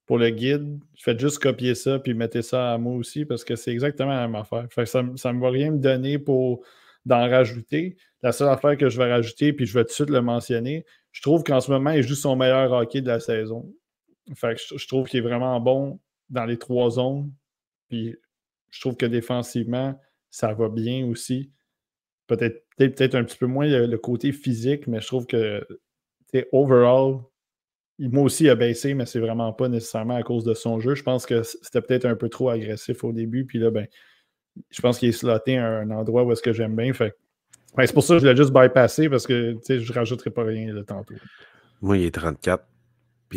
pour le guide. Faites juste copier ça puis mettez ça à moi aussi parce que c'est exactement la même affaire. ça ne me va rien me donner pour d'en rajouter. La seule affaire que je vais rajouter, puis je vais tout de suite le mentionner, je trouve qu'en ce moment, il joue son meilleur hockey de la saison. Fait je, trouve qu'il est vraiment bon dans les trois zones. Puis je trouve que défensivement, ça va bien aussi. Peut-être peut-être un petit peu moins le, côté physique, mais je trouve que overall, moi aussi, il a baissé, mais c'est vraiment pas nécessairement à cause de son jeu. Je pense que c'était peut-être un peu trop agressif au début. Puis là, ben, je pense qu'il est sloté à un endroit où est-ce que j'aime bien. Fait c'est pour ça que je l'ai juste bypassé parce que je ne rajouterai pas rien de tantôt. Moi, il est 34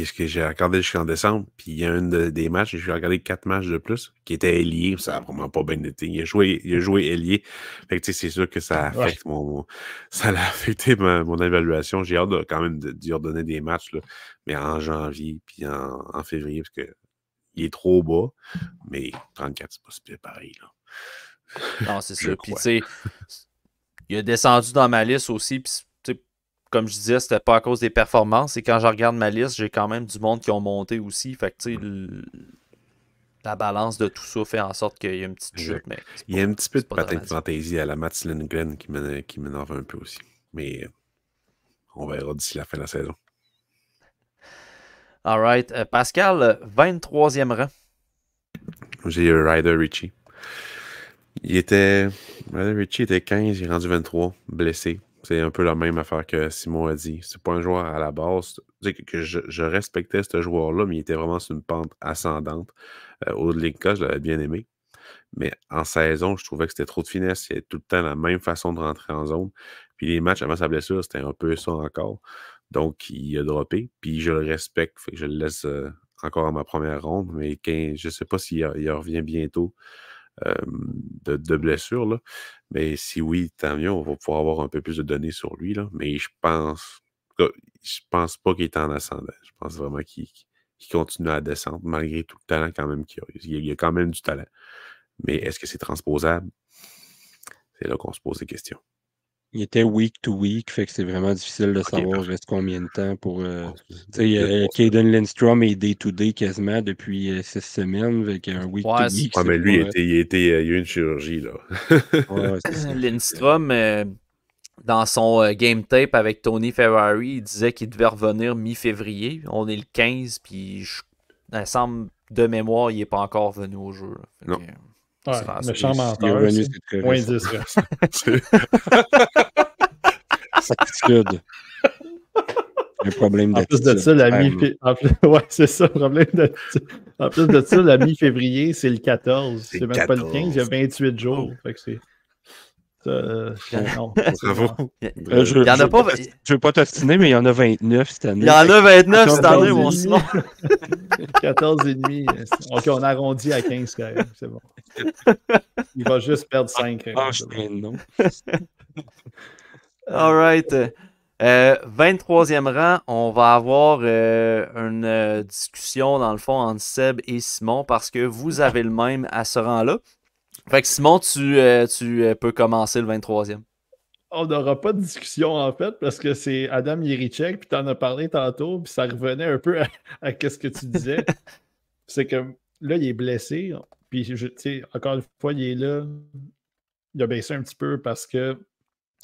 ce que j'ai regardé jusqu'en décembre, puis il y a un des matchs, j'ai regardé quatre matchs de plus, qui était ailier, ça n'a vraiment pas bien été. Il a joué, il a joué ailier. Fait c'est sûr que ça affecte mon, ça a affecté mon évaluation. J'ai hâte quand même de, lui redonner des matchs, là, mais en janvier, puis en, février, parce que il est trop bas, mais 34, c'est pas si pareil. Là. Non, c'est sûr. Puis tu sais, il a descendu dans ma liste aussi, puis comme je disais, c'était pas à cause des performances. Et quand je regarde ma liste, j'ai quand même du monde qui ont monté aussi. Fait que, sais, la balance de tout ça fait en sorte qu'il y a une petite chute. Mais Il y a un petit peu de patin de fantaisie à la Mats Lindgren qui m'énerve un peu aussi. Mais on verra d'ici la fin de la saison. All right. Euh, Pascal, 23e rang. J'ai Ryder Ritchie. Il était. Ryder Richie était 15, il est rendu 23, blessé. C'est un peu la même affaire que Simon a dit. C'est pas un joueur à la base. Que, je, respectais ce joueur-là, mais il était vraiment sur une pente ascendante. Euh, au au de je l'avais bien aimé. Mais en saison, je trouvais que c'était trop de finesse. Il y avait tout le temps la même façon de rentrer en zone. Puis les matchs avant sa blessure, c'était un peu ça encore. Donc, il a droppé. Puis je le respecte. je le laisse euh, encore à ma première ronde. Mais je ne sais pas s'il revient bientôt de, blessures, blessure. Là. Mais si oui, tant mieux, on va pouvoir avoir un peu plus de données sur lui. Là. Mais je pense, je pense pas qu'il est en ascendant. Je pense vraiment qu'il continue à descendre malgré tout le talent quand même qu'il a. Il y a quand même du talent. Mais est-ce que c'est transposable? C'est là qu'on se pose des questions. Il était week to week, fait que c'est vraiment difficile de savoir reste combien de temps pour. Euh, tu sais euh, Caden Lindstrom est day to day quasiment depuis euh, six semaines, avec un week to week. mais lui, il, était, a eu une chirurgie, là. Lindstrom, dans son game tape avec Tony Ferrari, il disait qu'il devait revenir mi-février. On est le 15, puis je... il semble, de mémoire, il n'est pas encore venu au jeu. Le ah, méchant menteur. moins 10 Certitude. Un problème En plus de ça, la en plus... problème de plus de ça, la mi-février, c'est le 14. C'est même pas le 15, il y a 28 jours. Oh. Fait que c'est. Euh, euh, euh, je, ne pas. Veux, pas t'obstiner, mais il y en a 29 cette année. Il y en a 29 cette année, mon Simon. 14 et demi. OK, on arrondit à 15 quand même. C'est bon. Il va juste perdre 5. Ah, non. Ah, All right. 23e rang, on va avoir une discussion dans le fond entre Seb et Simon parce que vous avez le même à ce rang-là. Fait que Simon, tu, euh, tu euh, peux commencer le 23e. On n'aura pas de discussion en fait parce que c'est Adam Yerichek, puis tu en as parlé tantôt, puis ça revenait un peu à, ce que tu disais. c'est que là, il est blessé, puis je, encore une fois, il est là. Il a baissé un petit peu parce que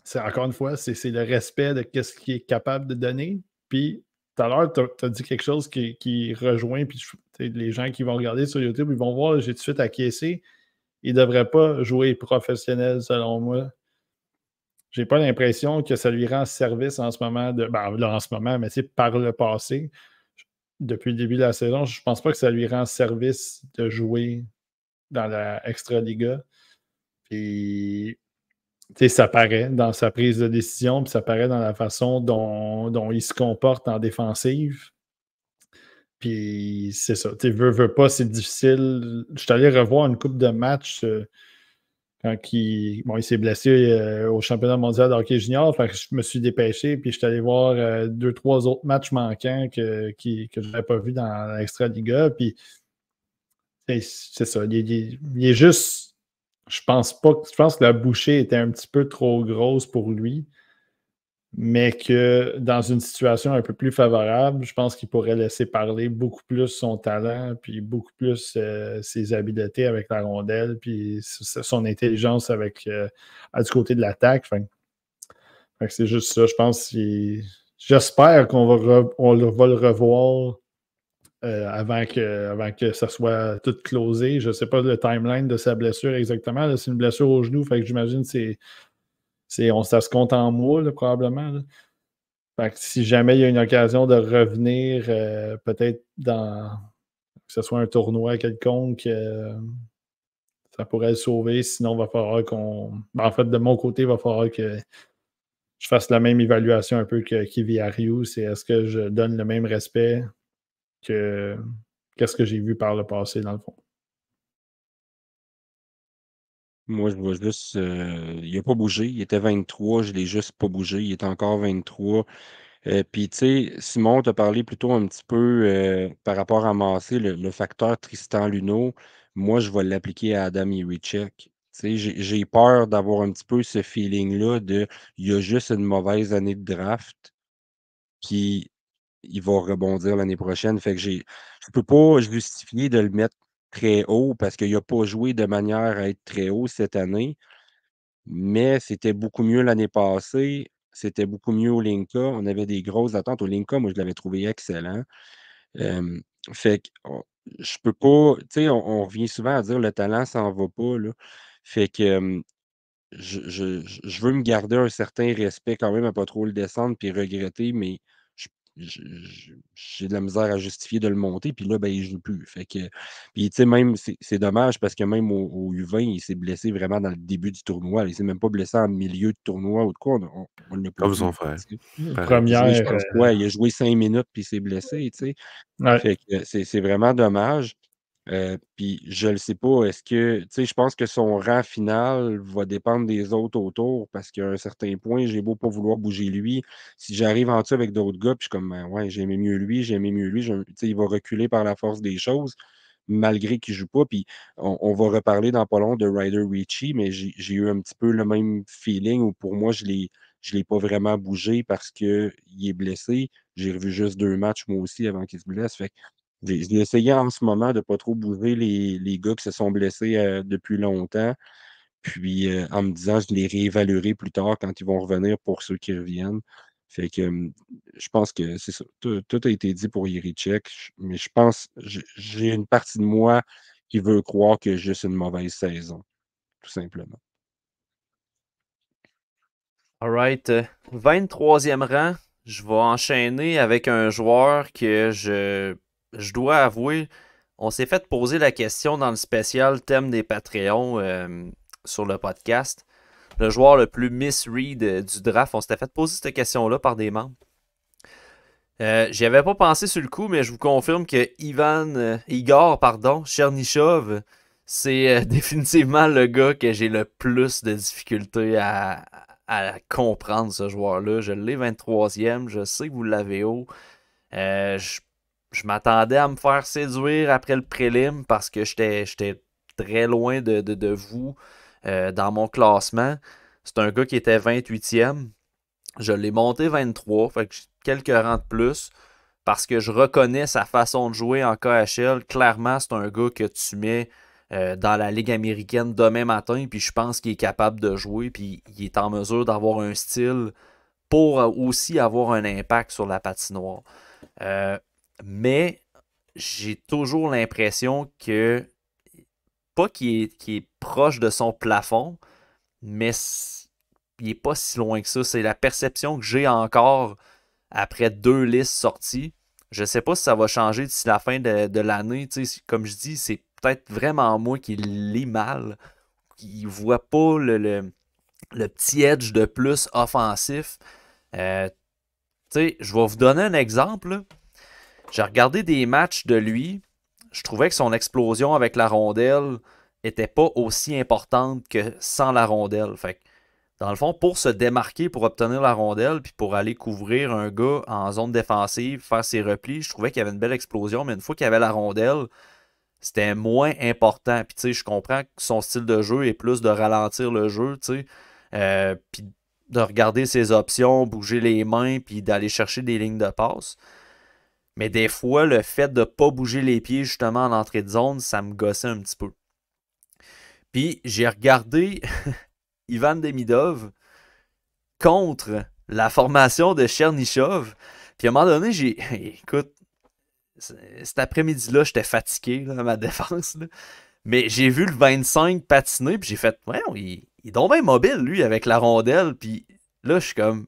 c'est encore une fois, c'est le respect de ce qu'il est capable de donner. Puis tout à l'heure, tu as, dit quelque chose qui, qui rejoint, puis les gens qui vont regarder sur YouTube, ils vont voir, j'ai tout de suite acquiescé il ne devrait pas jouer professionnel, selon moi. J'ai pas l'impression que ça lui rend service en ce moment, de, ben, en ce moment, mais c'est par le passé. Depuis le début de la saison, je ne pense pas que ça lui rend service de jouer dans la Extra Liga. ça paraît dans sa prise de décision, ça paraît dans la façon dont, dont il se comporte en défensive. Puis c'est ça. Tu veux, veux pas, c'est difficile. Je suis allé revoir une coupe de matchs euh, quand il, il s'est blessé euh, au championnat mondial de hockey junior. je me suis dépêché, puis je suis allé voir euh, deux, trois autres matchs manquants que, je n'avais pas vu dans l'Extra Liga. Puis c'est ça. il, est juste. Je pense pas. Je pense que la bouchée était un petit peu trop grosse pour lui mais que dans une situation un peu plus favorable, je pense qu'il pourrait laisser parler beaucoup plus son talent, puis beaucoup plus euh, ses habiletés avec la rondelle, puis son intelligence avec euh, du côté de l'attaque. c'est juste ça, je pense. J'espère qu'on va, on le revoir euh, avant, que, que ça soit tout closé. Je ne sais pas le timeline de sa blessure exactement. C'est une blessure au genou, fait j'imagine que c'est on, ça se compte en moi probablement. si jamais il y a une occasion de revenir, euh, peut-être dans que ce soit un tournoi quelconque, euh, ça pourrait le sauver. Sinon, il va falloir qu'on. Ben, en fait, de mon côté, il va falloir que je fasse la même évaluation un peu que Kiviariou. C'est est-ce que je donne le même respect que qu'est-ce que j'ai vu par le passé, dans le fond. Moi, je vois juste, euh, il n'a pas bougé. Il était 23, je ne l'ai juste pas bougé. Il est encore 23. Euh, puis, tu sais, Simon, tu parlé plutôt un petit peu euh, par rapport à Massé, le, facteur Tristan Luneau. Moi, je vais l'appliquer à Adam sais, J'ai peur d'avoir un petit peu ce feeling-là de il y a juste une mauvaise année de draft, qui il va rebondir l'année prochaine. Fait que je ne peux pas justifier de le mettre très haut parce qu'il n'a pas joué de manière à être très haut cette année. Mais c'était beaucoup mieux l'année passée. C'était beaucoup mieux au Linka. On avait des grosses attentes. Au Linka, moi, je l'avais trouvé excellent. fait que je peux pas. Tu sais, on, revient souvent à dire le talent s'en va pas. Fait que je, je, veux me garder un certain respect quand même à pas trop le descendre puis regretter, mais j'ai de la misère à justifier de le monter, puis là, ben, il joue plus. Fait que, même, c'est dommage parce que même au, U20, il s'est blessé vraiment dans le début du tournoi. Il s'est même pas blessé en milieu de tournoi ou de quoi. On, ne l'a pas hmm, Première. Euh, il a joué cinq minutes, puis il s'est blessé, c'est vraiment dommage. Euh, puis je le sais pas, est-ce que, tu sais, je pense que son rang final va dépendre des autres autour parce qu'à un certain point, j'ai beau pas vouloir bouger lui. Si j'arrive en dessous avec d'autres gars, puis je suis comme, ben, ouais, j'aimais mieux lui, j'aimais mieux lui, tu sais, il va reculer par la force des choses malgré qu'il joue pas. Puis on, va reparler dans pas long de Ryder Ritchie, mais j'ai eu un petit peu le même feeling où pour moi, je Je l'ai pas vraiment bougé parce qu'il est blessé. J'ai revu juste deux matchs, moi aussi, avant qu'il se blesse. Fait que j'ai essayé en ce moment de ne pas trop bouger les, les, gars qui se sont blessés euh, depuis longtemps. Puis euh, en me disant, je les réévaluerai plus tard quand ils vont revenir pour ceux qui reviennent. Fait que je pense que c'est ça. Tout, a été dit pour Yerichek, mais je pense j'ai une partie de moi qui veut croire que juste une mauvaise saison, tout simplement. All right. 23e euh, rang, je vais enchaîner avec un joueur que je je dois avouer, on s'est fait poser la question dans le spécial thème des Patreons euh, sur le podcast. Le joueur le plus misread euh, du draft, on s'était fait poser cette question-là par des membres. Euh, J'y avais pas pensé sur le coup, mais je vous confirme que Ivan, euh, Igor, pardon, Chernichov, c'est définitivement le gars que j'ai le plus de difficultés à, à comprendre, ce joueur-là. Je l'ai 23e, je sais que vous l'avez haut. je je m'attendais à me faire séduire après le prélim parce que j'étais très loin de, vous euh, dans mon classement. C'est un gars qui était 28e. Je l'ai monté 23, fait que quelques rangs de plus parce que je reconnais sa façon de jouer en KHL. Clairement, c'est un gars que tu mets euh, dans la Ligue américaine demain matin, puis je pense qu'il est capable de jouer, puis il est en mesure d'avoir un style pour aussi avoir un impact sur la patinoire. Euh, mais j'ai toujours l'impression que, pas qu'il est, proche de son plafond, mais il n'est pas si loin que ça. C'est la perception que j'ai encore après deux listes sorties. Je ne sais pas si ça va changer d'ici la fin de, de l'année. Comme je dis, c'est peut-être vraiment moi qui lis mal, qui ne voit pas le, le, petit edge de plus offensif. Euh, je vais vous donner un exemple. J'ai regardé des matchs de lui. Je trouvais que son explosion avec la rondelle n'était pas aussi importante que sans la rondelle. Fait dans le fond, pour se démarquer, pour obtenir la rondelle, puis pour aller couvrir un gars en zone défensive, faire ses replis, je trouvais qu'il y avait une belle explosion, mais une fois qu'il y avait la rondelle, c'était moins important. Puis je comprends que son style de jeu est plus de ralentir le jeu, tu euh, puis de regarder ses options, bouger les mains, puis d'aller chercher des lignes de passe. Mais des fois, le fait de ne pas bouger les pieds justement à l'entrée de zone, ça me gossait un petit peu. Puis j'ai regardé Ivan Demidov contre la formation de Chernyshov. Puis à un moment donné, j'ai. Écoute, cet après-midi-là, j'étais fatigué là, ma défense. Mais j'ai vu le 25 patiner, puis j'ai fait, ouais, il, il est donc mobile, lui, avec la rondelle. Puis là, je suis comme,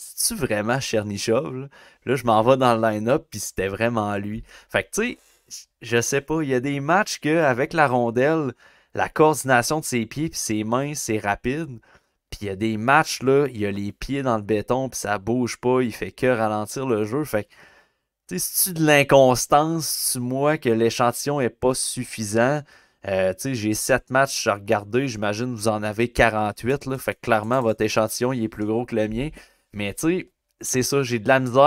c'est-tu vraiment Chernichov? Là, là je m'en vais dans le line-up, puis c'était vraiment lui. Fait que, tu sais, je sais pas, il y a des matchs qu'avec la rondelle, la coordination de ses pieds puis ses mains, c'est rapide. Puis il y a des matchs, là, il y a les pieds dans le béton, puis ça bouge pas, il fait que ralentir le jeu. Fait que, tu sais, c'est-tu de l'inconstance, tu moi que l'échantillon est pas suffisant? Euh, sais, j'ai 7 matchs à regarder, j'imagine vous en avez 48, là, fait que clairement votre échantillon il est plus gros que le mien. Mais tu sais, c'est ça, j'ai de la misère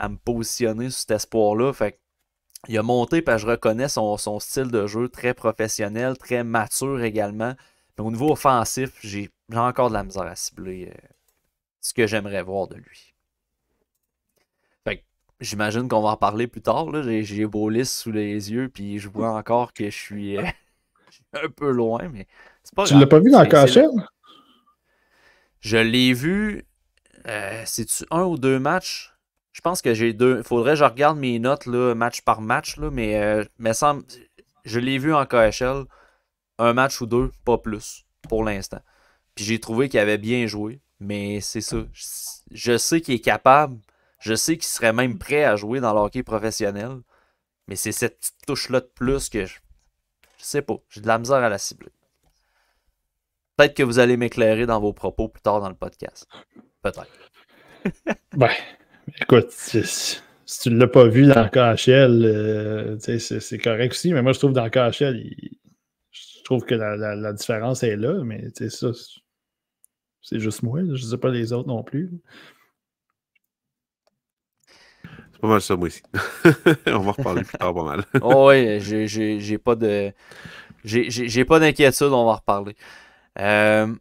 à, me positionner sur cet espoir-là. Fait il a monté, parce que je reconnais son, son, style de jeu très professionnel, très mature également. Mais au niveau offensif, j'ai encore de la misère à cibler euh, ce que j'aimerais voir de lui. j'imagine qu'on va en parler plus tard. J'ai beau liste sous les yeux, puis je vois encore que je suis, euh, un peu loin, mais ne Tu l'as pas vu dans la cachette? Je l'ai vu euh, c'est-tu un ou deux matchs? Je pense que j'ai deux. Faudrait que je regarde mes notes là, match par match, là, mais, euh, mais je l'ai vu en KHL un match ou deux, pas plus, pour l'instant. Puis j'ai trouvé qu'il avait bien joué, mais c'est ça. Je sais qu'il est capable, je sais qu'il serait même prêt à jouer dans le hockey professionnel, mais c'est cette petite touche-là de plus que je, je sais pas. J'ai de la misère à la cibler. Peut-être que vous allez m'éclairer dans vos propos plus tard dans le podcast. Peut-être. ben, écoute, si tu ne l'as pas vu dans KHL, euh, c'est correct aussi, mais moi, je trouve que dans KHL, je trouve que la, différence est là, mais ça, c'est juste moi. Je ne sais pas les autres non plus. C'est pas mal ça, moi aussi. On va reparler plus tard pas mal. Oh, oui, j'ai pas de. J'ai pas d'inquiétude, on va en reparler. Euh,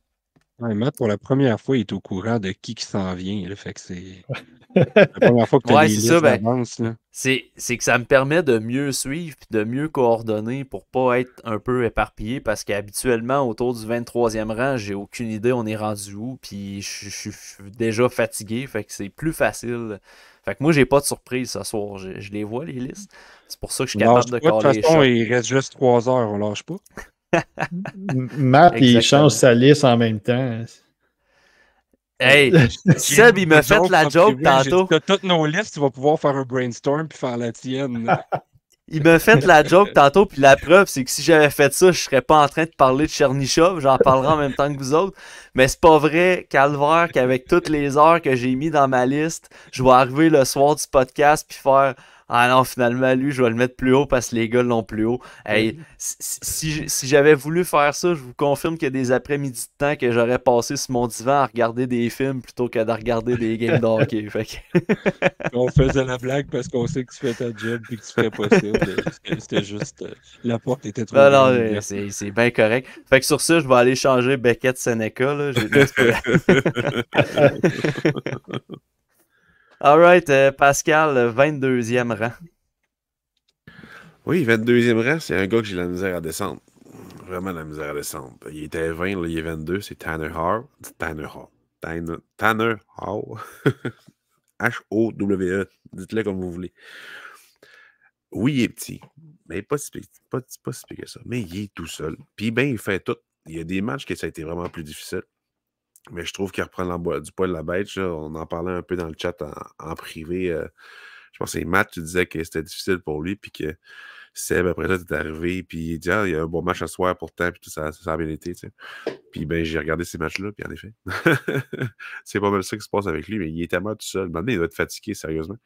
Matt, pour la première fois, il est au courant de qui qui s'en vient. fait que c'est la première fois que tu as ça, ben, c'est, c'est que ça me permet de mieux suivre et de mieux coordonner pour pas être un peu éparpillé parce qu'habituellement, autour du 23e rang, j'ai aucune idée on est rendu où puis je, suis déjà fatigué. Fait que c'est plus facile. Fait que moi, j'ai pas de surprise ce soir. Je, les vois, les listes. C'est pour ça que je suis capable de coller les façon, il reste juste trois heures, on lâche pas. Matt, il change sa liste en même temps. Hey, euh, Seb, il me fait la joke tantôt. toutes nos listes, tu vas pouvoir faire un brainstorm puis faire la tienne. il me fait la joke tantôt, puis la preuve, c'est que si j'avais fait ça, je serais pas en train de parler de Chernichov, j'en parlerai en même temps que vous autres. Mais c'est pas vrai, Calvaire, qu'avec toutes les heures que j'ai mis dans ma liste, je vais arriver le soir du podcast puis faire ah non, finalement, lui, je vais le mettre plus haut parce que les gars l'ont plus haut. Hey, si, j'avais voulu faire ça, je vous confirme qu'il y a des après-midi de temps que j'aurais passé sur mon divan à regarder des films plutôt que qu'à regarder des games de On faisait la blague parce qu'on sait que tu fais ta job et que tu fais possible. C'était juste. Euh, la porte était trop. Non, non, c'est bien correct. Fait que sur ça, je vais aller changer Beckett Seneca. Là. All right, euh, Pascal, 22e rang. Oui, 22e rang, c'est un gars que j'ai la misère à descendre. Vraiment la misère à descendre. Il était 20, là, il est 22, c'est Tanner Hall. Tanner Hall. Tanner, Howe. Hall. H-O-W-E. Dites-le comme vous voulez. Oui, il est petit, mais pas si, pas, petit que ça. Mais il est tout seul. Puis, ben, il fait tout. Il y a des matchs que ça a été vraiment plus difficile. Mais je trouve qu'il reprend du poil de la bête. On en parlait un peu dans le chat en, privé. Euh, je pense que c'est Matt, qui disait que c'était difficile pour lui, puis que Seb, après ça, est arrivé, puis il dit ah, il y a un bon match à soir pourtant, puis tout ça, ça a bien été. Puis ben, j'ai regardé ces matchs-là, puis en effet, c'est pas mal ça qui se passe avec lui, mais il était mort tout seul. Maintenant, il doit être fatigué, sérieusement,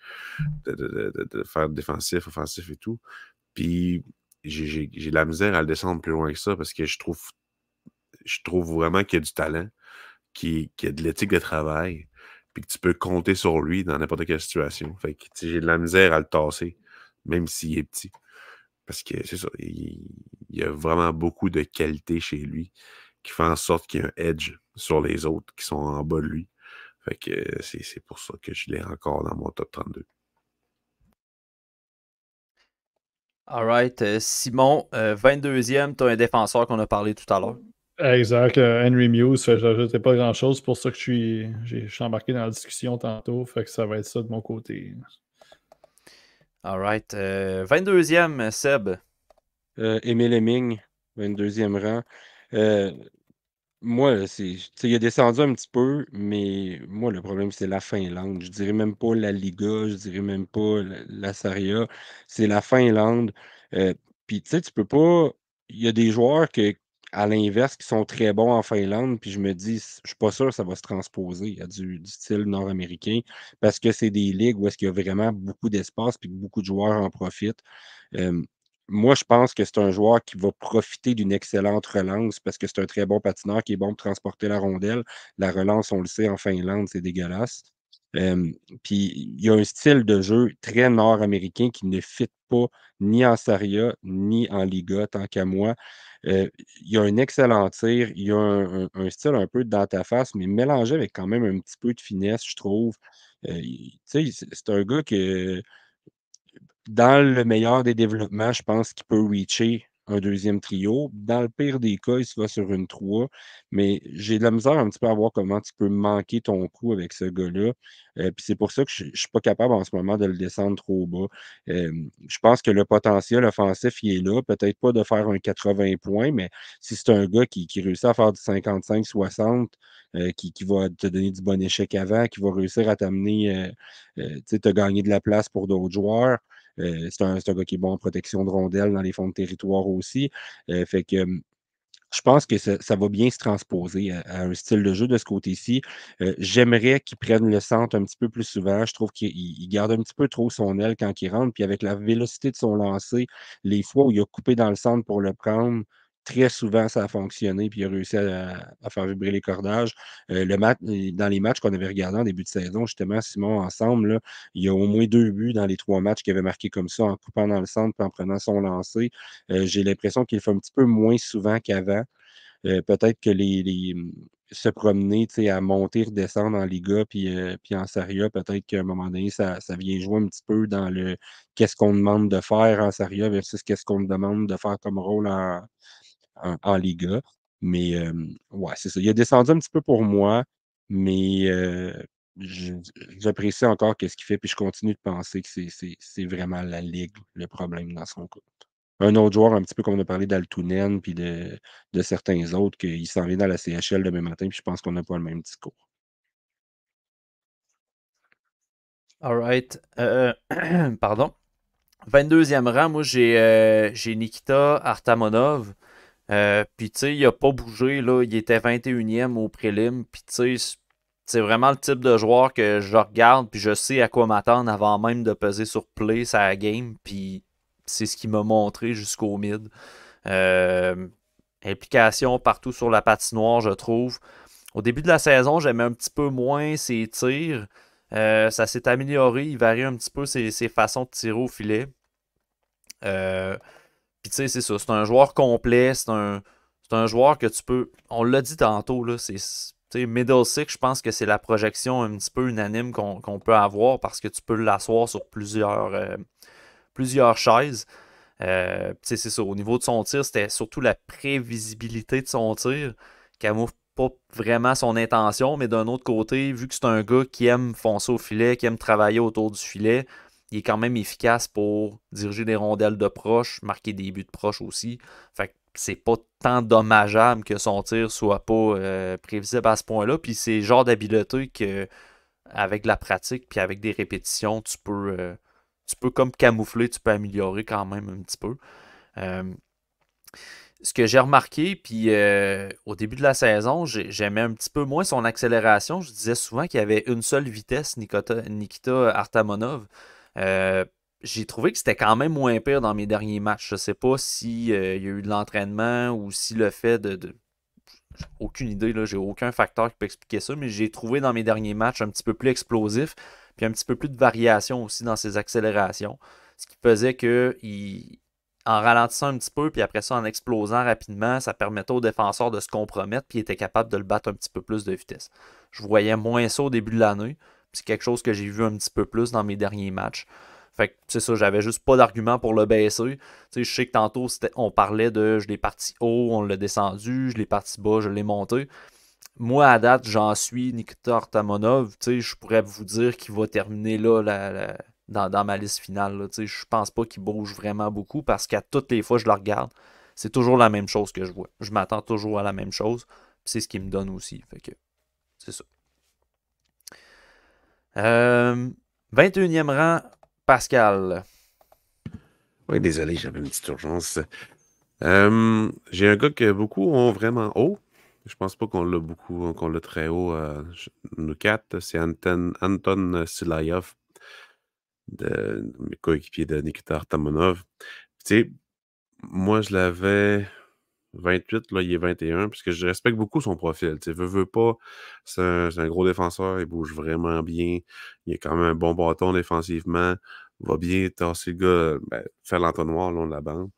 de, faire défensif, offensif et tout. Puis j'ai de la misère à le descendre plus loin que ça parce que je trouve, je trouve vraiment qu'il y a du talent qui, a de l'éthique de travail, puis que tu peux compter sur lui dans n'importe quelle situation. Fait que j'ai de la misère à le tasser, même s'il est petit. Parce que c'est ça, il, y a vraiment beaucoup de qualité chez lui qui fait en sorte qu'il y a un edge sur les autres qui sont en bas de lui. Fait que c'est pour ça que je l'ai encore dans mon top 32. Alright, euh, Simon, 22e, tu as un défenseur qu'on a parlé tout à l'heure. Exact. Euh, Henry Muse, je n'ajoutais pas grand-chose. C'est pour ça que je suis, je suis embarqué dans la discussion tantôt. Fait que ça va être ça de mon côté. All right. 22e, euh, Seb. Euh, Emile 22e rang. Euh, moi, il a descendu un petit peu, mais moi, le problème, c'est la Finlande. Je dirais même pas la Liga, je dirais même pas la, Saria. C'est la Finlande. Puis, tu sais, tu peux pas. Il y a des joueurs que à l'inverse, qui sont très bons en Finlande, puis je me dis, je suis pas sûr que ça va se transposer à du, du style nord-américain, parce que c'est des ligues où est-ce qu'il y a vraiment beaucoup d'espace, puis que beaucoup de joueurs en profitent. moi, je pense que c'est un joueur qui va profiter d'une excellente relance parce que c'est un très bon patineur qui est bon pour transporter la rondelle. La relance, on le sait, en Finlande, c'est dégueulasse puis il y a un style de jeu très nord-américain qui ne fit pas ni en Saria ni en Liga, tant qu'à moi. il y a un excellent tir, il y a un, style un peu dans ta face, mais mélangé avec quand même un petit peu de finesse, je trouve. c'est un gars que dans le meilleur des développements, je pense qu'il peut reacher un deuxième trio. Dans le pire des cas, il se va sur une 3, mais j'ai de la misère un petit peu à voir comment tu peux manquer ton coup avec ce gars-là. Euh, puis c'est pour ça que je ne suis pas capable en ce moment de le descendre trop bas. Euh, je pense que le potentiel offensif, il est là. Peut-être pas de faire un 80 points, mais si c'est un gars qui, réussit à faire du 55-60, euh, qui, va te donner du bon échec avant, qui va réussir à t'amener, tu sais, te gagner de la place pour d'autres joueurs. Euh, c'est un, gars qui est bon en protection de rondelles dans les fonds de territoire aussi. Euh, fait que hum, je pense que ça, va bien se transposer à, un style de jeu de ce côté-ci. Euh, j'aimerais qu'il prenne le centre un petit peu plus souvent. Je trouve qu'il garde un petit peu trop son aile quand il rentre. Puis avec la vélocité de son lancer, les fois où il a coupé dans le centre pour le prendre, très souvent, ça a fonctionné, puis il a réussi à, faire vibrer les cordages. Euh, le dans les matchs qu'on avait regardés en début de saison, justement, Simon, ensemble, il y a au moins deux buts dans les trois matchs qu'il avait marqué comme ça, en coupant dans le centre puis en prenant son lancer. Euh, j'ai l'impression qu'il fait un petit peu moins souvent qu'avant. Euh, peut-être que les, se promener, à monter, redescendre en Liga, puis, puis en Saria, peut-être qu'à un moment donné, ça, vient jouer un petit peu dans le qu'est-ce qu'on demande de faire en Saria versus qu'est-ce qu'on demande de faire comme rôle en, en, en Liga. Mais ouais, c'est ça. Il a descendu un petit peu pour moi, mais j'apprécie encore ce qu'il fait, puis je continue de penser que c'est vraiment la Ligue le problème dans son compte. Un autre joueur, un petit peu comme on a parlé d'Altounen, puis de, certains autres, qu'il s'en vient dans la CHL demain matin, puis je pense qu'on n'a pas le même discours. All right. Euh, pardon. 22e rang, moi, j'ai Nikita Artamonov. Euh, puis, tu sais, il n'a pas bougé. Là. Il était 21e au prélim. Puis, tu sais, c'est vraiment le type de joueur que je regarde. Puis, je sais à quoi m'attendre avant même de peser sur play sa game. Puis, c'est ce qu'il m'a montré jusqu'au mid. Euh, implication partout sur la patinoire, je trouve. Au début de la saison, j'aimais un petit peu moins ses tirs. Euh, ça s'est amélioré. Il varie un petit peu ses, ses façons de tirer au filet. Euh, puis tu sais, c'est ça. C'est un joueur complet. C'est un, joueur que tu peux. On l'a dit tantôt, là. C'est. Middle Six, je pense que c'est la projection un petit peu unanime qu'on peut avoir parce que tu peux l'asseoir sur plusieurs, euh, plusieurs chaises. Euh, c'est ça. Au niveau de son tir, c'était surtout la prévisibilité de son tir qui pas vraiment son intention. Mais d'un autre côté, vu que c'est un gars qui aime foncer au filet, qui aime travailler autour du filet, il est quand même efficace pour diriger des rondelles de proche, marquer des buts de proche aussi. Fait c'est pas tant dommageable que son tir soit pas euh, prévisible à ce point-là. Puis c'est le genre d'habileté que avec la pratique puis avec des répétitions, tu peux euh, tu peux comme camoufler, tu peux améliorer quand même un petit peu. Euh, ce que j'ai remarqué, puis au début de la saison, j'aimais un petit peu moins son accélération. Je disais souvent qu'il y avait une seule vitesse, Nikita, Nikita Artamonov. Euh, j'ai trouvé que c'était quand même moins pire dans mes derniers matchs. Je sais pas s'il euh, y a eu de l'entraînement ou si le fait de. de... Aucune idée, là, j'ai aucun facteur qui peut expliquer ça, mais j'ai trouvé dans mes derniers matchs un petit peu plus explosif, puis un petit peu plus de variation aussi dans ses accélérations. Ce qui faisait que en ralentissant un petit peu, puis après ça en explosant rapidement, ça permettait aux défenseurs de se compromettre, puis il était capable de le battre un petit peu plus de vitesse. Je voyais moins ça au début de l'année. C'est quelque chose que j'ai vu un petit peu plus dans mes derniers matchs. Fait que c'est ça, j'avais juste pas d'argument pour le baisser. je sais que tantôt on parlait de je l'ai parti haut, on l'a descendu, je l'ai parti bas, je l'ai monté. Moi, à date, j'en suis Nikita Artamonov. Je pourrais vous dire qu'il va terminer là dans, ma liste finale. Je pense pas qu'il bouge vraiment beaucoup parce qu'à toutes les fois je le regarde, c'est toujours la même chose que je vois. Je m'attends toujours à la même chose. C'est ce qui me donne aussi. Fait que c'est ça. 21e euh, rang, Pascal. Oui, désolé, j'avais une petite urgence. Euh, j'ai un gars que beaucoup ont vraiment haut. Je pense pas qu'on l'a beaucoup, qu'on l'a très haut. Euh, nous quatre, c'est Anton, Anton Silayov, de, mes coéquipiers de Nikita Artamonov. Tu sais, moi, je l'avais 28, là, il est 21, puisque je respecte beaucoup son profil. Tu veux, veut pas, c'est un, gros défenseur, il bouge vraiment bien, il a quand même un bon bâton défensivement, va bien tasser le gars, ben, faire l'entonnoir le long de la bande.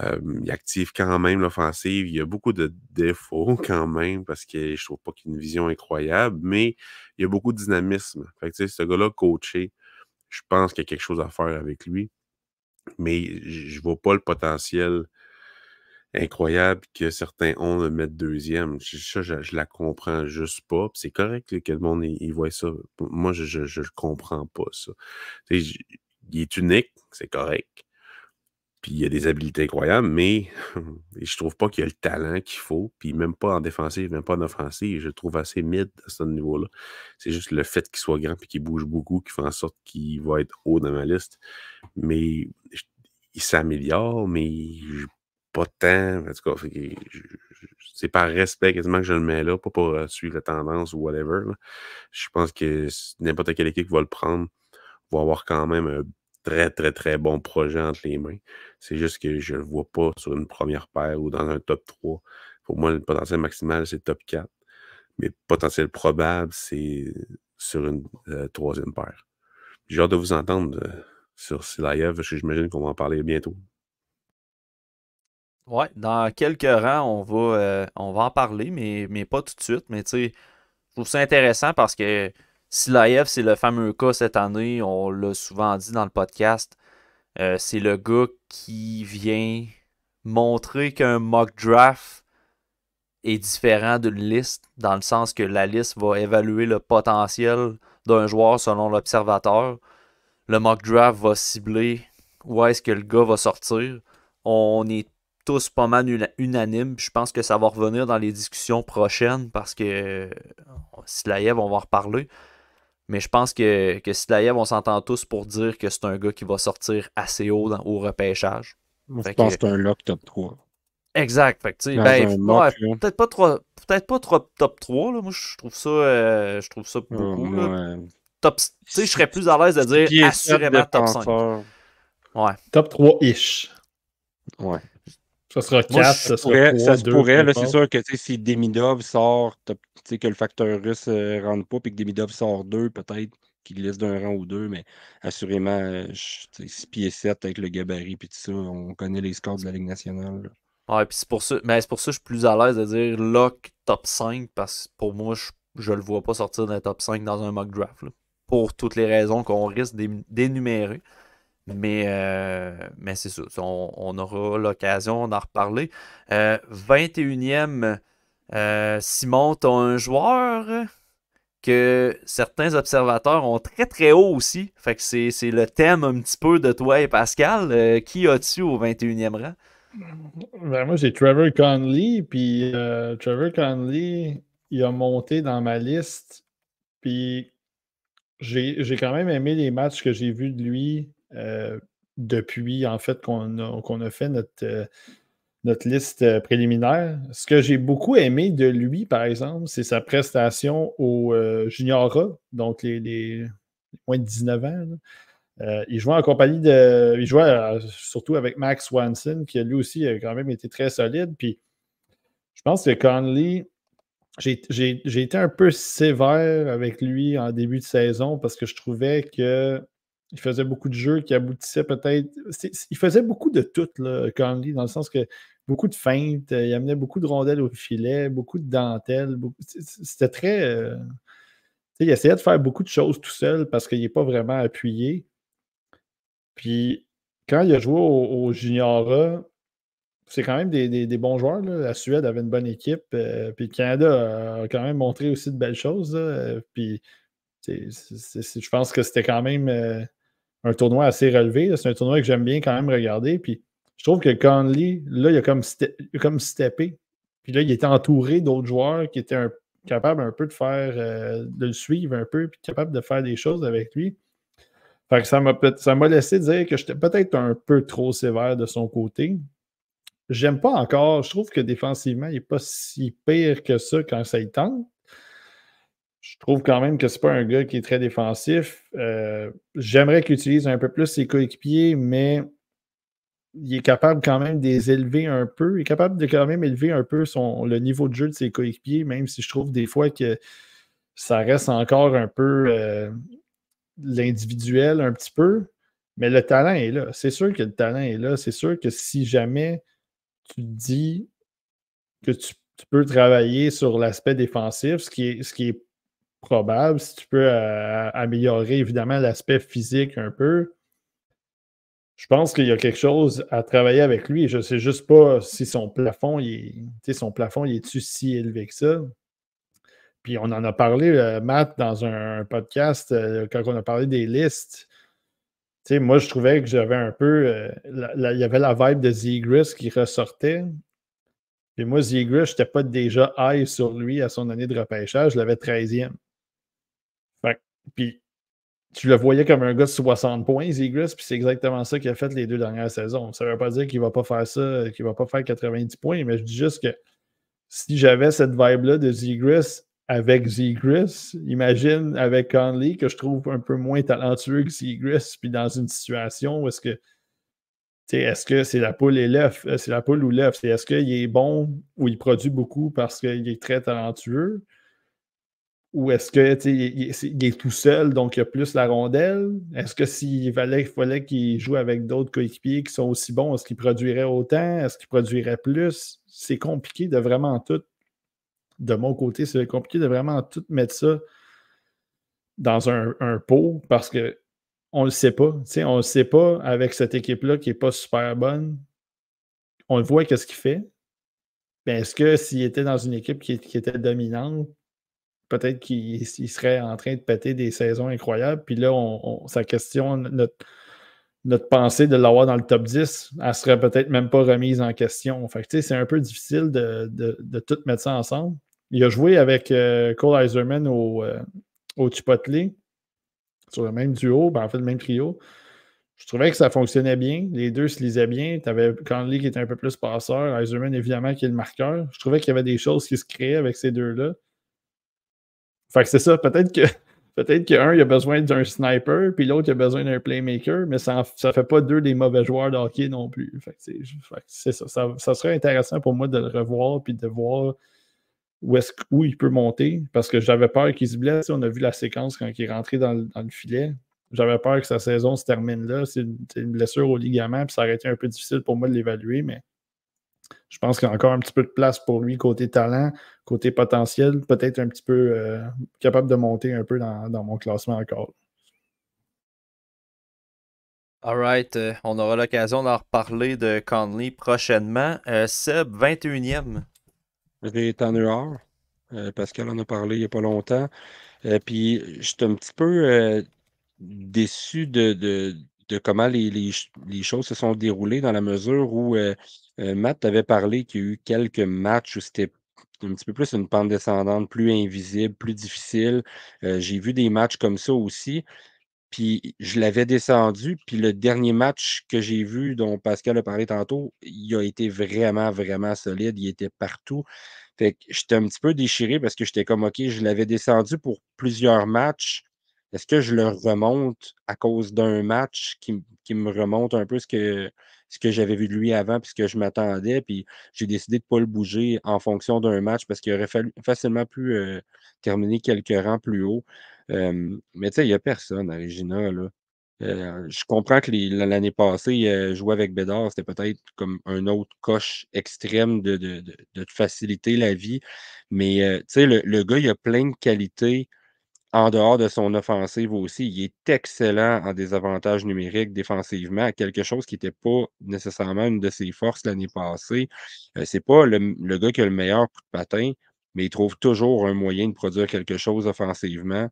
il active quand même l'offensive. Il y a beaucoup de défauts quand même parce que je trouve pas qu'il a une vision incroyable, mais il y a beaucoup de dynamisme. Fait que, ce gars-là, coaché, je pense qu'il y a quelque chose à faire avec lui, mais je vois pas le potentiel incroyable que certains ont le mettre deuxième. Ça, je, la comprends juste pas. C'est correct que le monde il, voit ça. Moi, je, je, comprends pas ça. il est unique, c'est correct. Puis il a des habiletés incroyables, mais je trouve pas qu'il a le talent qu'il faut. Puis même pas en défensive, même pas en offensive. Je le trouve assez mid à ce niveau-là. C'est juste le fait qu'il soit grand puis qu'il bouge beaucoup qui fait en sorte qu'il va être haut dans ma liste. Mais il s'améliore, mais pas tant. En tout cas, c'est par respect quasiment que je le mets là, pas pour euh, suivre la tendance ou whatever. Je pense que n'importe quelle équipe va le prendre, va avoir quand même un très, très, très bon projet entre les mains. C'est juste que je ne le vois pas sur une première paire ou dans un top 3. Pour moi, le potentiel maximal, c'est top 4. Mais le potentiel probable, c'est sur une euh, troisième paire. J'ai hâte de vous entendre euh, sur Silaev, parce que j'imagine qu'on va en parler bientôt. Oui, dans quelques rangs, on va, euh, on va en parler, mais, mais pas tout de suite. Mais tu sais, je trouve ça intéressant parce que si l'AF, c'est le fameux cas cette année, on l'a souvent dit dans le podcast, euh, c'est le gars qui vient montrer qu'un mock draft est différent d'une liste, dans le sens que la liste va évaluer le potentiel d'un joueur selon l'observateur. Le mock draft va cibler où est-ce que le gars va sortir. On est tous pas mal unanimes. Je pense que ça va revenir dans les discussions prochaines parce que euh, Slayev, on va en reparler. Mais je pense que, que Slayev, on s'entend tous pour dire que c'est un gars qui va sortir assez haut au repêchage. je pense que c'est un lock top 3. Exact. Ben, peut-être pas trop, peut-être pas top 3. Moi, je trouve ça, euh, je trouve ça beaucoup. je serais plus à l'aise de dire assurément top 5. Top 3-ish. Ouais. Ça sera 4, ça, sera pourrait, ça se pourrait, là, c'est sûr que si Demidov sort, que le facteur russe ne euh, rentre pas, puis que Demidov sort 2, peut-être qu'il laisse d'un rang ou deux, mais assurément, 6 euh, pieds 7 avec le gabarit, puis tout ça, on connaît les scores de la Ligue nationale. Ouais, puis c'est pour ça, mais c'est pour ça que je suis plus à l'aise de dire Lock top 5, parce que pour moi, je, ne le vois pas sortir d'un top 5 dans un mock draft. pour toutes les raisons qu'on risque d'énumérer. Mais, euh, mais c'est ça. On, aura l'occasion d'en reparler. 21e, euh, euh, Simon, tu un joueur que certains observateurs ont très très haut aussi. Fait que c'est le thème un petit peu de toi et Pascal. qui as-tu au 21e rang? Ben, moi, c'est Trevor Conley. Puis Trevor Conley, il a monté dans ma liste. Puis j'ai quand même aimé les matchs que j'ai vus de lui euh, depuis en fait qu'on a, fait notre, euh, notre liste euh, préliminaire. Ce que j'ai beaucoup aimé de lui, par exemple, c'est sa prestation au Junior A, donc les, moins de 19 ans. il jouait en compagnie de. Il jouait surtout avec Max Wanson, qui lui aussi a quand même été très solide. Puis je pense que Conley, j'ai été un peu sévère avec lui en début de saison parce que je trouvais que il faisait beaucoup de jeux qui aboutissaient peut-être. Il faisait beaucoup de tout, là, Conley, dans le sens que beaucoup de feintes, il amenait beaucoup de rondelles au filet, beaucoup de dentelles. C'était très. Euh, il essayait de faire beaucoup de choses tout seul parce qu'il n'est pas vraiment appuyé. Puis quand il a joué au, Juniora, c'est quand même des, bons joueurs. La Suède avait une bonne équipe. Euh, puis le Canada a quand même montré aussi de belles choses. Euh, puis je pense que c'était quand même un tournoi assez relevé. C'est un tournoi que j'aime bien quand même regarder. Puis je trouve que Conley, là, il a comme, comme steppé. Puis là, il était entouré d'autres joueurs qui étaient capables un peu de faire, euh, de le suivre un peu, puis capables de faire des choses avec lui. Fait que ça m'a laissé dire que j'étais peut-être un peu trop sévère de son côté. J'aime pas encore, je trouve que défensivement, il n'est pas si pire que ça quand ça y tente je trouve quand même que ce n'est pas un gars qui est très défensif. Euh, j'aimerais qu'il utilise un peu plus ses coéquipiers, mais il est capable quand même de élever un peu. Il est capable de quand même élever un peu son, le niveau de jeu de ses coéquipiers, même si je trouve des fois que ça reste encore un peu euh, l'individuel, un petit peu. Mais le talent est là. C'est sûr que le talent est là. C'est sûr que si jamais tu dis que tu, peux travailler sur l'aspect défensif, ce qui est, ce qui est probable. Si tu peux euh, améliorer évidemment l'aspect physique un peu, je pense qu'il y a quelque chose à travailler avec lui. Je ne sais juste pas si son plafond, il est, son plafond, il est si élevé que ça? Puis on en a parlé, euh, Matt, dans un, podcast, euh, quand on a parlé des listes. moi, je trouvais que j'avais un peu. il y avait la vibe de Zegris qui ressortait. Puis moi, Zegris, je n'étais pas déjà high sur lui à son année de repêchage. Je l'avais 13e. Puis tu le voyais comme un gars de 60 points, Zegris, puis c'est exactement ça qu'il a fait les deux dernières saisons. Ça ne veut pas dire qu'il ne va pas faire ça, qu'il ne va pas faire 90 points, mais je dis juste que si j'avais cette vibe-là de Zegris avec Zegris, imagine avec Conley, que je trouve un peu moins talentueux que Zegris, puis dans une situation où est-ce que est-ce que c'est la poule et l'œuf? Euh, c'est la poule ou l'œuf? est-ce qu'il est bon ou il produit beaucoup parce qu'il est très talentueux? Ou est-ce que est, il est, tout seul, donc il a plus la rondelle? Est-ce que s'il fallait, fallait qu'il joue avec d'autres coéquipiers qui sont aussi bons, est-ce qu'il produirait autant? Est-ce qu'il produirait plus? C'est compliqué de vraiment tout. De mon côté, c'est compliqué de vraiment tout mettre ça dans un, pot parce que on le sait pas. sais on le sait pas avec cette équipe-là qui n'est pas super bonne. On le voit qu'est-ce qu'il fait. mais ben, est-ce que s'il était dans une équipe qui était dominante, peut-être qu'il serait en train de péter des saisons incroyables. Puis là, on, ça questionne notre, pensée de l'avoir dans le top 10. Elle serait peut-être même pas remise en question. Fait que, c'est un peu difficile de, tout mettre ça ensemble. Il a joué avec euh, Cole Eiserman au, euh, au Chipotle sur le même duo, ben en fait le même trio. Je trouvais que ça fonctionnait bien. Les deux se lisaient bien. Tu avais Conley qui était un peu plus passeur, Eiserman évidemment qui est le marqueur. Je trouvais qu'il y avait des choses qui se créaient avec ces deux-là. Fait que c'est ça, peut-être que peut-être qu'un il a besoin d'un sniper, puis l'autre il a besoin d'un playmaker, mais ça ça fait pas deux des mauvais joueurs de hockey non plus. Fait que c'est ça, ça, serait intéressant pour moi de le revoir puis de voir où, est où il peut monter, parce que j'avais peur qu'il se blesse. On a vu la séquence quand il est rentré dans le, filet. J'avais peur que sa saison se termine là. C'est une, une, blessure au ligament, puis ça aurait été un peu difficile pour moi de l'évaluer, mais je pense qu'il y a encore un petit peu de place pour lui côté talent, côté potentiel, peut-être un petit peu euh, capable de monter un peu dans, mon classement encore. All right. Euh, on aura l'occasion d'en reparler de Conley prochainement. Euh, Seb, 21e. J'ai en parce euh, Pascal en a parlé il n'y a pas longtemps. puis, je suis un petit peu déçu de, de comment les, choses se sont déroulées dans la mesure où euh, euh, Matt avait parlé qu'il y a eu quelques matchs où c'était un petit peu plus une pente descendante, plus invisible, plus difficile. Euh, j'ai vu des matchs comme ça aussi. Puis je l'avais descendu. Puis le dernier match que j'ai vu, dont Pascal a parlé tantôt, il a été vraiment, vraiment solide. Il était partout. Fait que j'étais un petit peu déchiré parce que j'étais comme OK, je l'avais descendu pour plusieurs matchs. Est-ce que je le remonte à cause d'un match qui, me remonte un peu ce que, ce que j'avais vu de lui avant, puisque que je m'attendais, puis j'ai décidé de ne pas le bouger en fonction d'un match parce qu'il aurait facilement pu euh, terminer quelques rangs plus haut. mais tu sais, il n'y a personne à Regina. Euh, je comprends que l'année passée, jouer avec Bédard, c'était peut-être comme un autre coche extrême de, de, faciliter la vie. Mais euh, tu sais, le, le, gars, il a plein de qualités en dehors de son offensive aussi, il est excellent en désavantages numériques défensivement, quelque chose qui n'était pas nécessairement une de ses forces l'année passée. Ce euh, c'est pas le, gars qui a le meilleur coup de patin, mais il trouve toujours un moyen de produire quelque chose offensivement.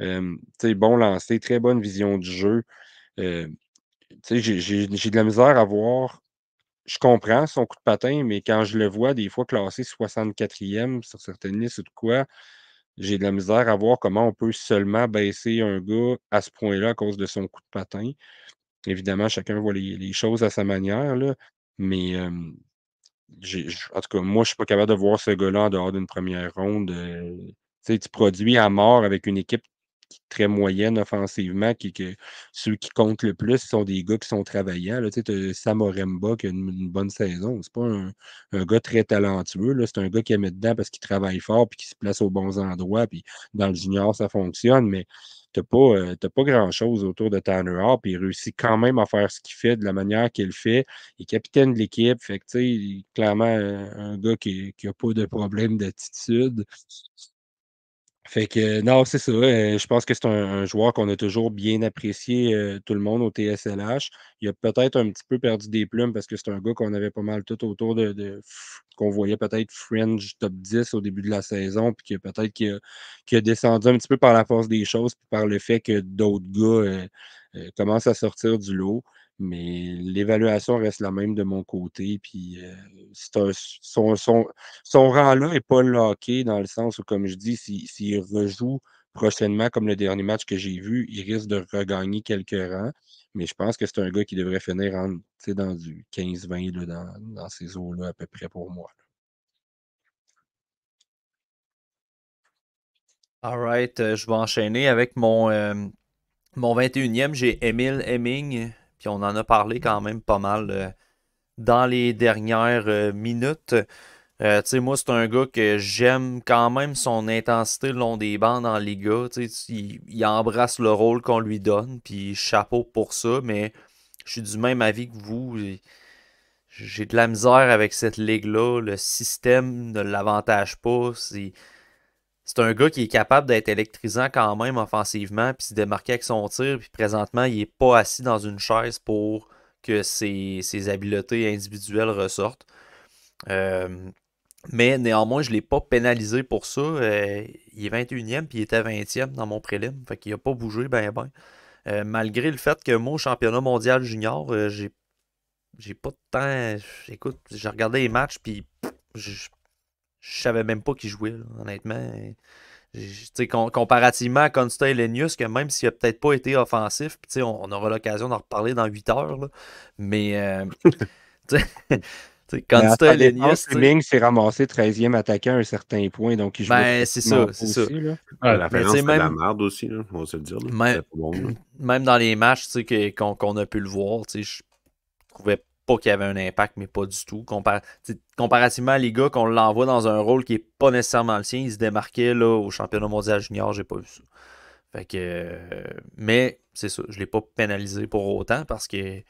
bon lancé, très bonne vision du jeu. Euh, j'ai de la misère à voir. Je comprends son coup de patin, mais quand je le vois des fois classé 64e sur certaines listes ou de quoi, j'ai de la misère à voir comment on peut seulement baisser un gars à ce point-là à cause de son coup de patin. Évidemment, chacun voit les, choses à sa manière, là, mais en tout cas, moi, je ne suis pas capable de voir ce gars-là en dehors d'une première ronde. sais, tu produis à mort avec une équipe qui est très moyenne offensivement, qui, que ceux qui comptent le plus sont des gars qui sont travaillants. Là, tu sais, as qui a une, bonne saison. C'est pas un, gars très talentueux. C'est un gars qui est mis dedans parce qu'il travaille fort puis qui se place aux bons endroits. Puis dans le junior, ça fonctionne, mais t'as pas, euh, pas grand-chose autour de Tanner Hart. puis il réussit quand même à faire ce qu'il fait de la manière qu'il fait. Il est capitaine de l'équipe, fait que, clairement, euh, un gars qui n'a pas de problème d'attitude. Fait que euh, non, c'est ça. Euh, je pense que c'est un, joueur qu'on a toujours bien apprécié, euh, tout le monde au TSLH. Il a peut-être un petit peu perdu des plumes parce que c'est un gars qu'on avait pas mal tout autour de. qu'on voyait peut-être fringe top 10 au début de la saison, puis que peut-être qu'il a, descendu un petit peu par la force des choses, puis par le fait que d'autres gars commencent à sortir du lot. Mais l'évaluation reste la même de mon côté. Puis euh, son, rang-là n'est pas locké dans le sens où, comme je dis, s'il rejoue prochainement, comme le dernier match que j'ai vu, il risque de regagner quelques rangs. Mais je pense que c'est un gars qui devrait finir en, dans du 15-20 dans, ces eaux-là à peu près pour moi. alright All right, euh, je vais enchaîner avec mon, euh, mon 21e. J'ai Emile Hemming puis on en a parlé mm. quand même pas mal euh, dans les dernières euh, minutes. minutes. Euh, sais, moi, c'est un gars que j'aime quand même son intensité le long des bandes dans les tu sais, il, embrasse le rôle qu'on lui donne, puis chapeau pour ça, mais je suis du même avis que vous. J'ai de la misère avec cette ligue-là. Le système ne l'avantage pas. C'est c'est un gars qui est capable d'être électrisant quand même offensivement, puis se démarquer avec son tir, puis présentement, il n'est pas assis dans une chaise pour que ses, habiletés individuelles ressortent. Euh, mais néanmoins, je ne l'ai pas pénalisé pour ça. Euh, il est 21e, puis il était 20e dans mon prélim, fait qu'il n'a pas bougé ben ben. malgré le fait que moi, au championnat mondial junior, j'ai j'ai pas de temps. Écoute, j'ai regardé les matchs, puis je je savais même pas qu'il jouait, honnêtement. comparativement à Constantin que même s'il a peut-être pas été offensif, on, on, aura l'occasion d'en reparler dans 8 heures, mais euh, s'est ramassé 13e attaquant à un certain point, donc il jouait ben, c'est ça, c'est ça. Ah, la la merde aussi, on va se dire. Même, dans les matchs qu'on a pu le voir, je trouvais pas qu'il y avait un impact, mais pas du tout. comparativement à les gars qu'on l'envoie dans un rôle qui n'est pas nécessairement le sien, il se démarquait là, au championnat mondial junior, j'ai pas vu ça. Fait que, euh, mais c'est ça, je ne l'ai pas pénalisé pour autant parce que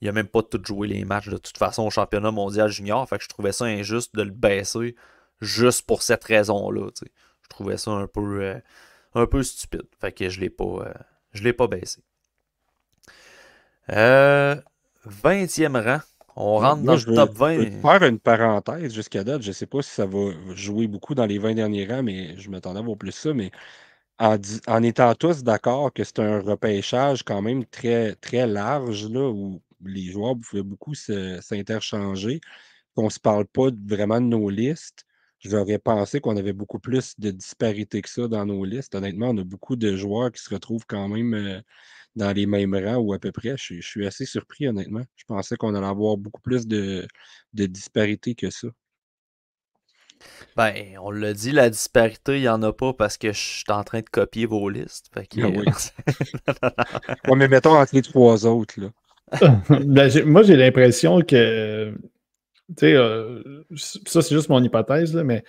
il a même pas tout joué les matchs de toute façon au championnat mondial junior. Fait que je trouvais ça injuste de le baisser juste pour cette raison-là. Je trouvais ça un peu, euh, un peu stupide. Fait que je l'ai pas. Euh, je l'ai pas baissé. Euh, 20e rang. On rentre dans le top 20. Je faire une parenthèse jusqu'à date. Je ne sais pas si ça va jouer beaucoup dans les 20 derniers rangs, mais je m'attendais à voir plus ça. Mais en, étant tous d'accord que c'est un repêchage quand même très, très large, là, où les joueurs pouvaient beaucoup s'interchanger, qu'on ne se parle pas vraiment de nos listes, j'aurais pensé qu'on avait beaucoup plus de disparités que ça dans nos listes. Honnêtement, on a beaucoup de joueurs qui se retrouvent quand même. Euh, dans les mêmes rangs ou à peu près. Je, suis assez surpris, honnêtement. Je pensais qu'on allait avoir beaucoup plus de, de disparités que ça. Ben, on l'a dit, la disparité, il n'y en a pas parce que je suis en train de copier vos listes. Ah mais mettons entre les trois autres. Là. Ben, moi, j'ai l'impression que. Tu sais, euh, ça, c'est juste mon hypothèse, là, mais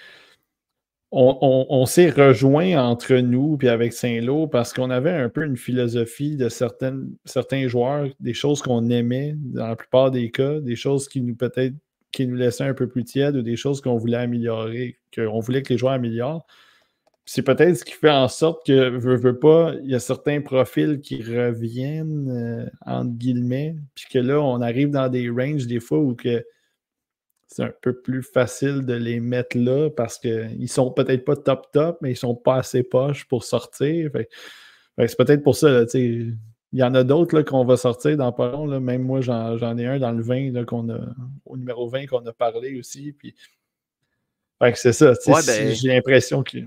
on, s'est rejoint entre nous puis avec Saint-Lô parce qu'on avait un peu une philosophie de certaines, certains joueurs, des choses qu'on aimait dans la plupart des cas, des choses qui nous peut-être qui nous laissaient un peu plus tièdes ou des choses qu'on voulait améliorer, qu'on voulait que les joueurs améliorent. C'est peut-être ce qui fait en sorte que, je veux pas, il y a certains profils qui reviennent, euh, entre guillemets, puis que là, on arrive dans des ranges des fois où que c'est un peu plus facile de les mettre là parce qu'ils sont peut-être pas top top, mais ils sont pas assez poches pour sortir. c'est peut-être pour ça, il y en a d'autres qu'on va sortir dans pas long. Même moi, j'en ai un dans le 20 qu'on a au numéro 20 qu'on a parlé aussi. Puis... c'est ça. Ben j'ai l'impression que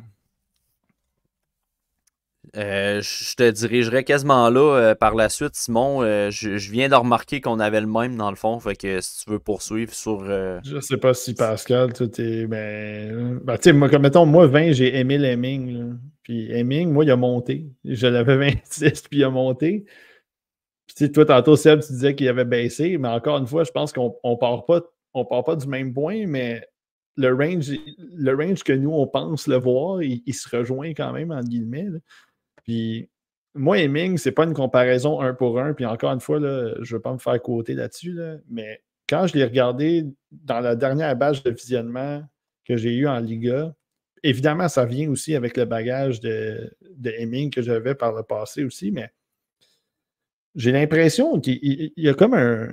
euh, je te dirigerai quasiment là euh, par la suite, Simon. Euh, je, viens de remarquer qu'on avait le même dans le fond. Fait que si tu veux poursuivre sur. Je sais pas si Pascal, tu es. Ben, ben, tu sais, moi, mettons, moi, 20, j'ai aimé l'Aiming Puis Hemming, moi, il a monté. Je l'avais 26, puis il a monté. Puis tu toi, tantôt, Seb, tu disais qu'il avait baissé. Mais encore une fois, je pense qu'on on part pas. On part pas du même point, mais le range, le range que nous, on pense le voir, il, se rejoint quand même, en guillemets. Puis moi et Ming, c'est pas une comparaison un pour un. Puis encore une fois, là, je veux pas me faire côté là-dessus, mais quand je l'ai regardé dans la dernière bâche de visionnement que j'ai eu en Liga, évidemment, ça vient aussi avec le bagage de, de Heming que j'avais par le passé aussi, mais j'ai l'impression qu'il y a comme un.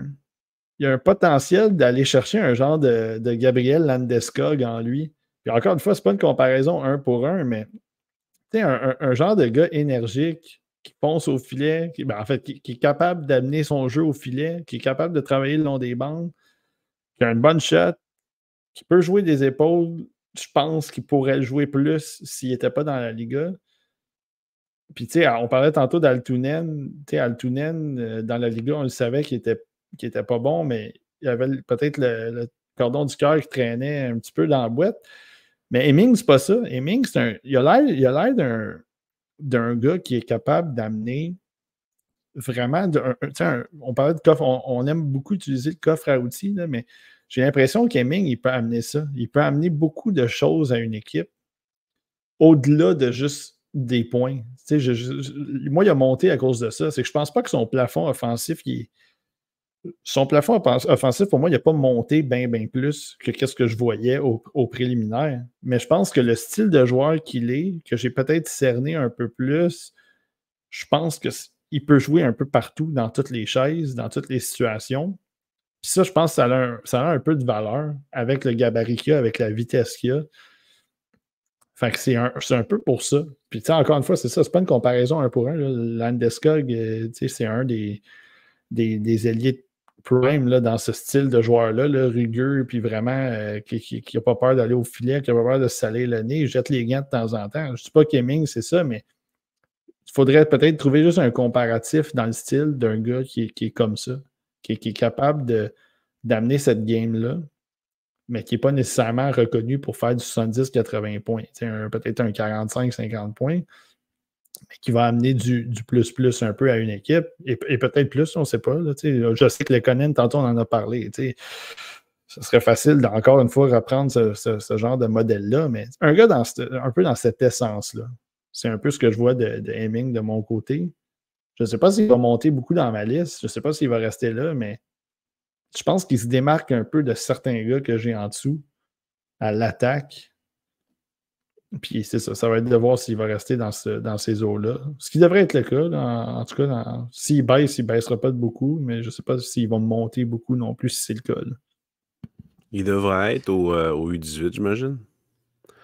Il y a un potentiel d'aller chercher un genre de, de Gabriel Landeskog en lui. Puis encore une fois, ce n'est pas une comparaison un pour un, mais un, genre de gars énergique qui pense au filet, qui, ben, en fait, qui, est capable d'amener son jeu au filet, qui est capable de travailler le long des bandes, qui a une bonne shot, qui peut jouer des épaules. Je pense qu'il pourrait le jouer plus s'il n'était pas dans la Liga. Puis, tu sais, ah, on parlait tantôt d'Altounen. Tu sais, euh, dans la Liga, on le savait qu'il était, était pas bon, mais il avait peut-être le, cordon du cœur qui traînait un petit peu dans la boîte. Mais Heming, c'est pas ça. Heming, il a l'air d'un, gars qui est capable d'amener vraiment. on parlait de coffre, on, aime beaucoup utiliser le coffre à outils, mais j'ai l'impression qu'Heming, il peut amener ça. Il peut amener beaucoup de choses à une équipe au-delà de juste des points. moi, il a monté à cause de ça. C'est que je pense pas que son plafond offensif, est son plafond offensif, pour moi, il n'a pas monté bien, bien plus que ce que je voyais au, préliminaire. Mais je pense que le style de joueur qu'il est, que j'ai peut-être cerné un peu plus, je pense qu'il peut jouer un peu partout, dans toutes les chaises, dans toutes les situations. Puis ça, je pense que ça a un, peu de valeur avec le gabarit qu'il a, avec la vitesse qu'il a. Fait que c'est un, peu pour ça. Puis, tu sais, encore une fois, c'est ça, c'est pas une comparaison un pour un. Landeskog, euh, tu sais, c'est un des, des, des prime là, dans ce style de joueur-là, le rugueux, puis vraiment euh, qui n'a pas peur d'aller au filet, qui n'a pas peur de saler le nez, jette les gants de temps en temps. Je ne dis pas qu'Eming, c'est ça, mais il faudrait peut-être trouver juste un comparatif dans le style d'un gars qui, est comme ça, qui, qui est capable d'amener cette game-là, mais qui n'est pas nécessairement reconnu pour faire du 70-80 points, peut-être un 45-50 points qui va amener du plus-plus un peu à une équipe, et, peut-être plus, on ne sait pas. je sais que le Conan, tantôt, on en a parlé. Ce serait facile, encore une fois, reprendre ce, genre de modèle-là, mais un gars un peu dans cette essence-là. C'est un peu ce que je vois de, de Heming de mon côté. Je ne sais pas s'il va monter beaucoup dans ma liste. Je ne sais pas s'il va rester là, mais je pense qu'il se démarque un peu de certains gars que j'ai en dessous à l'attaque puis c'est ça, ça va être de voir s'il va rester dans, ce, dans ces eaux-là. Ce qui devrait être le cas, en tout cas, s'il baisse, il ne baissera pas de beaucoup, mais je ne sais pas s'il va monter beaucoup non plus si c'est le cas. Il devrait être au, U18, euh, j'imagine.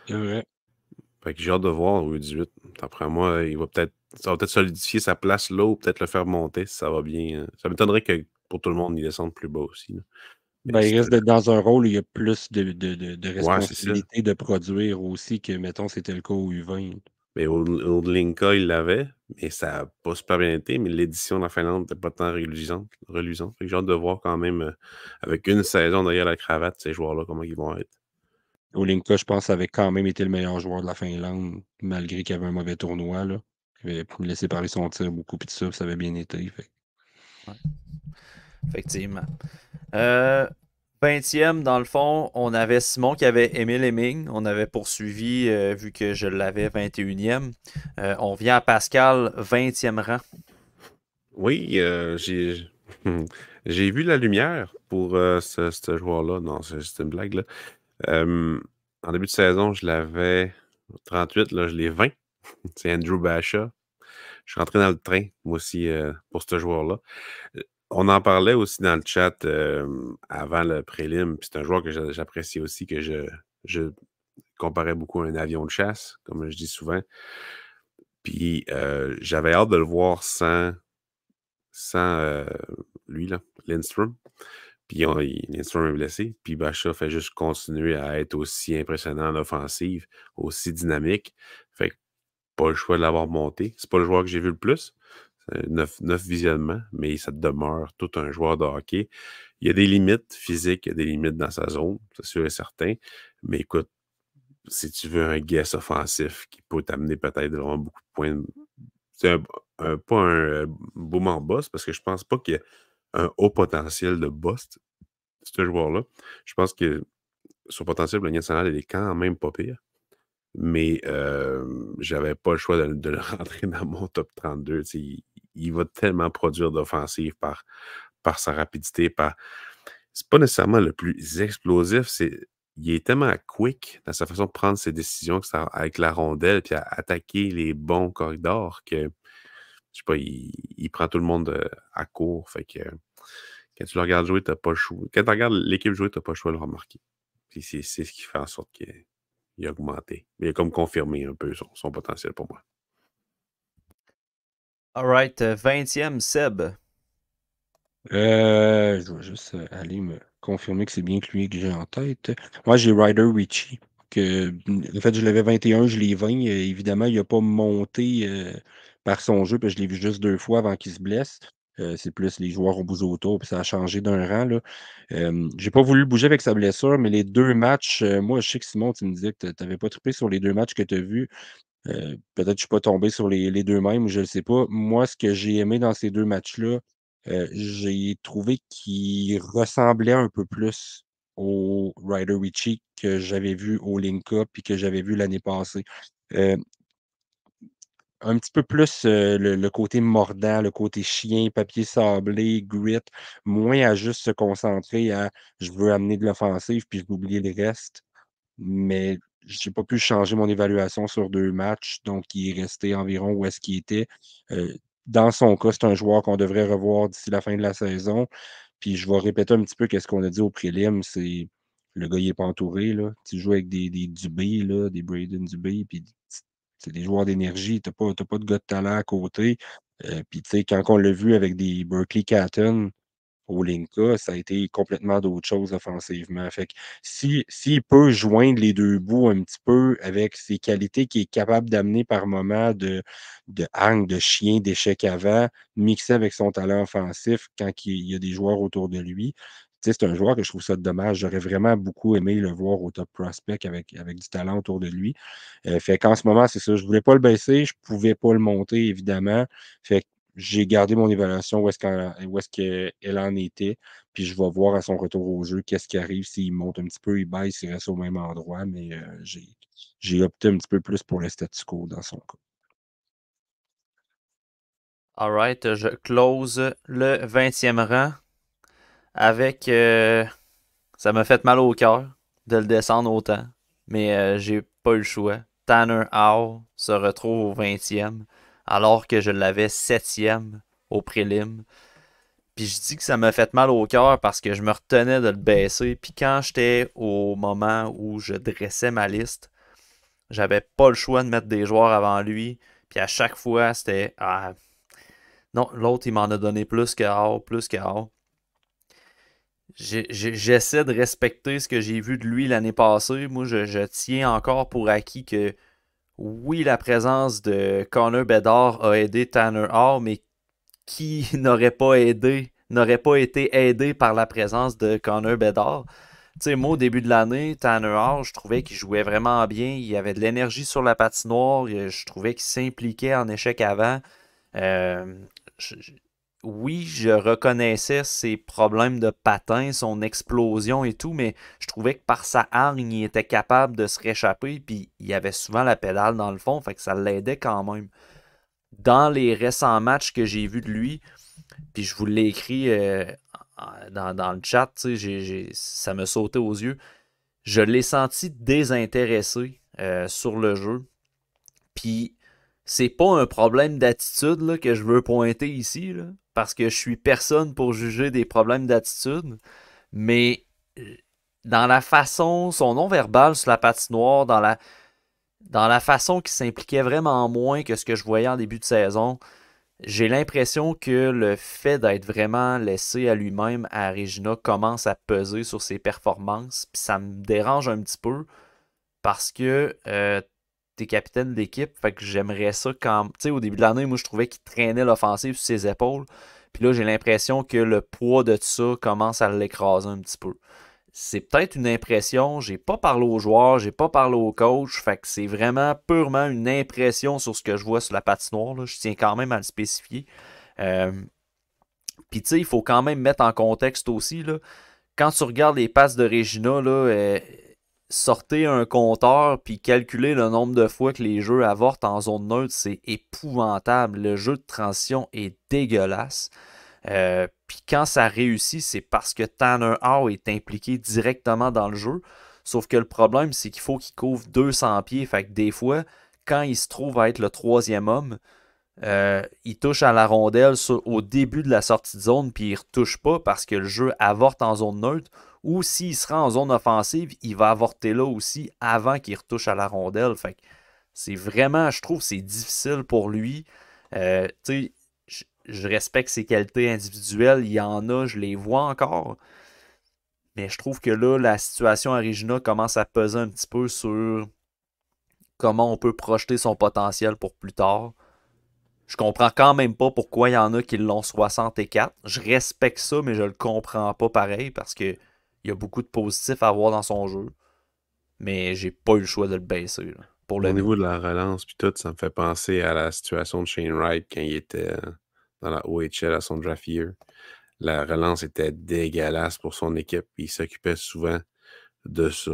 Ouais. Fait que j'ai hâte de voir au U18. Après moi, il va peut-être ça va peut-être solidifier sa place là ou peut-être le faire monter ça va bien. Hein. Ça m'étonnerait que pour tout le monde, il descende plus bas aussi. Ben, il reste euh, dans un rôle où il y a plus de, de, de, responsabilité de produire aussi que, mettons, c'était le cas au U20. Mais au Linka, il l'avait, mais ça n'a pas super bien été. Mais l'édition de la Finlande n'était pas tant reluisante. J'ai hâte de voir quand même, euh, avec une saison derrière la cravate, ces joueurs-là, comment ils vont être. Linka, je pense, avait quand même été le meilleur joueur de la Finlande, malgré qu'il y avait un mauvais tournoi. Là. Il avait laisser parler son tir beaucoup, puis de ça, ça avait bien été. Ouais. Effectivement. 20e, euh, dans le fond, on avait Simon qui avait aimé mines On avait poursuivi, euh, vu que je l'avais 21e. Euh, on vient à Pascal, 20e rang. Oui, j'ai. J'ai vu la lumière pour ce, joueur-là. Non, c'est une blague. Là. en début de saison, je l'avais 38, là, je l'ai 20. c'est Andrew Basha. Je suis rentré dans le train, moi aussi, pour ce joueur-là. On en parlait aussi dans le chat avant le prélim. C'est un joueur que j'apprécie aussi, que je, comparais beaucoup à un avion de chasse, comme je dis souvent. Puis euh, j'avais hâte de le voir sans, euh, lui, là, Lindstrom. Puis Lindstrom est blessé. Puis Bacha fait juste continuer à être aussi impressionnant en offensive, aussi dynamique. Fait que pas le choix de l'avoir monté. C'est pas le joueur que j'ai vu le plus. Neuf, visionnements, mais ça demeure tout un joueur de hockey. Il y a des limites physiques, il y a des limites dans sa zone, c'est sûr et certain. Mais écoute, si tu veux un guess offensif qui peut t'amener peut-être vraiment beaucoup de points, c'est pas un euh, boom en boss parce que je pense pas qu'il y ait un haut potentiel de boss, ce joueur-là. Je pense que son potentiel de national, il est quand même pas pire mais euh, j'avais pas le choix de, le rentrer dans mon top 32. Il, va tellement produire d'offensives par, par sa rapidité, par. C'est pas nécessairement le plus explosif, c'est il est tellement quick dans sa façon de prendre ses décisions que ça, avec la rondelle puis à attaquer les bons corridors que je sais pas, il, prend tout le monde euh, à court. Fait que quand tu le regardes jouer, t'as pas le choix. Quand tu regardes l'équipe jouer, t'as pas le choix de le remarquer. c'est ce qui fait en sorte que il a augmenté. Il a comme confirmé un peu son, potentiel pour moi. All right, 20e, euh, Seb. Euh, je vais juste euh, aller me confirmer que c'est bien que lui que j'ai en tête. Moi, j'ai Ryder Ritchie. Que, en fait, je l'avais 21, je l'ai 20. Évidemment, il n'a pas monté par son jeu, puis je l'ai vu juste deux fois avant qu'il se blesse. Euh, c'est plus les joueurs bout bout autour, puis ça a changé d'un rang. Là. n'ai j'ai pas voulu bouger avec sa blessure, mais les deux matchs, euh, moi, je sais que Simon, tu me disais que tu n'avais pas trippé sur les deux matchs que tu as vus. Euh, peut-être que je ne suis pas tombé sur les, les deux mêmes, je ne sais pas. Moi, ce que j'ai aimé dans ces deux matchs-là, j'ai trouvé qu'ils ressemblaient un peu plus au Ryder Ritchie que j'avais vu au link Linka et que j'avais vu l'année passée un petit peu plus le, côté mordant, le côté chien, papier sablé, grit, moins à juste se concentrer à je veux amener de l'offensive puis je oublier le reste. Mais je n'ai pas pu changer mon évaluation sur deux matchs, donc il est resté environ où est-ce qu'il était. dans son cas, c'est un joueur qu'on devrait revoir d'ici la fin de la saison. Puis je vais répéter un petit peu ce qu'on a dit au prélim, c'est le gars, il n'est pas entouré. Là. Tu joues avec des, des Dubé, des Braden Dubé, puis c'est des joueurs d'énergie, tu n'as pas, pas de gars de talent à côté. Euh, puis, tu sais, quand on l'a vu avec des Berkeley Catton au Linka, ça a été complètement d'autres choses offensivement. Fait que s'il peut joindre les deux bouts un petit peu avec ses qualités qu'il est capable d'amener par moment de, de hang, de chien, d'échec avant, mixé avec son talent offensif quand il y a des joueurs autour de lui, c'est un joueur que je trouve ça dommage. J'aurais vraiment beaucoup aimé le voir au top prospect avec, avec du talent autour de lui. Euh, fait qu'en ce moment, c'est ça. Je voulais pas le baisser. Je pouvais pas le monter, évidemment. Fait que j'ai gardé mon évaluation où est-ce qu'elle en était. Puis je vais voir à son retour au jeu qu'est-ce qui arrive. S'il monte un petit peu, il baisse, il reste au même endroit. Mais euh, j'ai opté un petit peu plus pour le statu quo dans son cas. All right, je close le 20e rang avec. Euh, ça m'a fait mal au cœur de le descendre autant, mais euh, j'ai pas eu le choix. Tanner Howe se retrouve au 20e, alors que je l'avais 7e au prélim. Puis je dis que ça m'a fait mal au cœur parce que je me retenais de le baisser. Puis quand j'étais au moment où je dressais ma liste, j'avais pas le choix de mettre des joueurs avant lui. Puis à chaque fois, c'était. Ah, non, l'autre, il m'en a donné plus que plus que j'essaie de respecter ce que j'ai vu de lui l'année passée. Moi, je, tiens encore pour acquis que oui, la présence de Connor Bedard a aidé Tanner Hall, mais qui n'aurait pas aidé, n'aurait pas été aidé par la présence de Connor Bedard? Tu sais, moi, au début de l'année, Tanner Hall, je trouvais qu'il jouait vraiment bien. Il avait de l'énergie sur la patinoire. Je trouvais qu'il s'impliquait en échec avant. Euh, oui, je reconnaissais ses problèmes de patin, son explosion et tout, mais je trouvais que par sa hargne, il était capable de se réchapper, puis il y avait souvent la pédale dans le fond, fait que ça l'aidait quand même. Dans les récents matchs que j'ai vus de lui, puis je vous l'ai écrit euh, dans, le chat, ça me sautait aux yeux, je l'ai senti désintéressé euh, sur le jeu, puis c'est pas un problème d'attitude que je veux pointer ici, parce que je suis personne pour juger des problèmes d'attitude, mais euh, dans la façon, son non-verbal sur la patinoire, dans la, dans la façon qu'il s'impliquait vraiment moins que ce que je voyais en début de saison, j'ai l'impression que le fait d'être vraiment laissé à lui-même à Regina commence à peser sur ses performances, puis ça me dérange un petit peu parce que euh, t'es capitaine d'équipe. Fait que j'aimerais ça quand. Tu sais, au début de l'année, moi, je trouvais qu'il traînait l'offensive sur ses épaules. Puis là, j'ai l'impression que le poids de ça commence à l'écraser un petit peu. C'est peut-être une impression. J'ai pas parlé aux joueurs, j'ai pas parlé au coach. Fait que c'est vraiment purement une impression sur ce que je vois sur la patinoire. Là. Je tiens quand même à le spécifier. Euh, puis tu sais, il faut quand même mettre en contexte aussi. Là, quand tu regardes les passes de Regina, là, euh, sortez un compteur puis calculer le nombre de fois que les jeux avortent en zone neutre, c'est épouvantable. Le jeu de transition est dégueulasse. Euh, puis quand ça réussit, c'est parce que Tanner Howe est impliqué directement dans le jeu. Sauf que le problème, c'est qu'il faut qu'il couvre 200 pieds. Fait que des fois, quand il se trouve à être le troisième homme, euh, il touche à la rondelle au début de la sortie de zone, puis il ne retouche pas parce que le jeu avorte en zone neutre ou s'il sera en zone offensive, il va avorter là aussi avant qu'il retouche à la rondelle. Fait c'est vraiment, je trouve, c'est difficile pour lui. Euh, tu sais, je respecte ses qualités individuelles, il y en a, je les vois encore. Mais je trouve que là, la situation à Regina commence à peser un petit peu sur comment on peut projeter son potentiel pour plus tard. Je comprends quand même pas pourquoi il y en a qui l'ont 64. Je respecte ça, mais je le comprends pas pareil parce que il y a beaucoup de positifs à voir dans son jeu. Mais j'ai pas eu le choix de le baisser. pour le Au niveau de la relance, puis tout, ça me fait penser à la situation de Shane Wright quand il était euh, dans la OHL à son draft year. La relance était dégueulasse pour son équipe. Il s'occupait souvent de ça.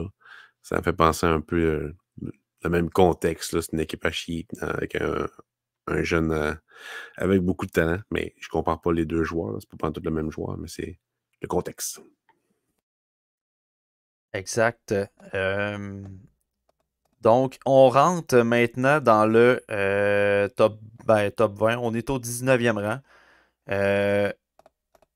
Ça me fait penser un peu euh, le même contexte. C'est une équipe à chier euh, avec un, jeune avec beaucoup de talent. Mais je compare pas les deux joueurs. C'est pas tout le même joueur, mais c'est le contexte. Exact. Euh, donc, on rentre maintenant dans le euh, top, ben, top 20. On est au 19e rang. Euh,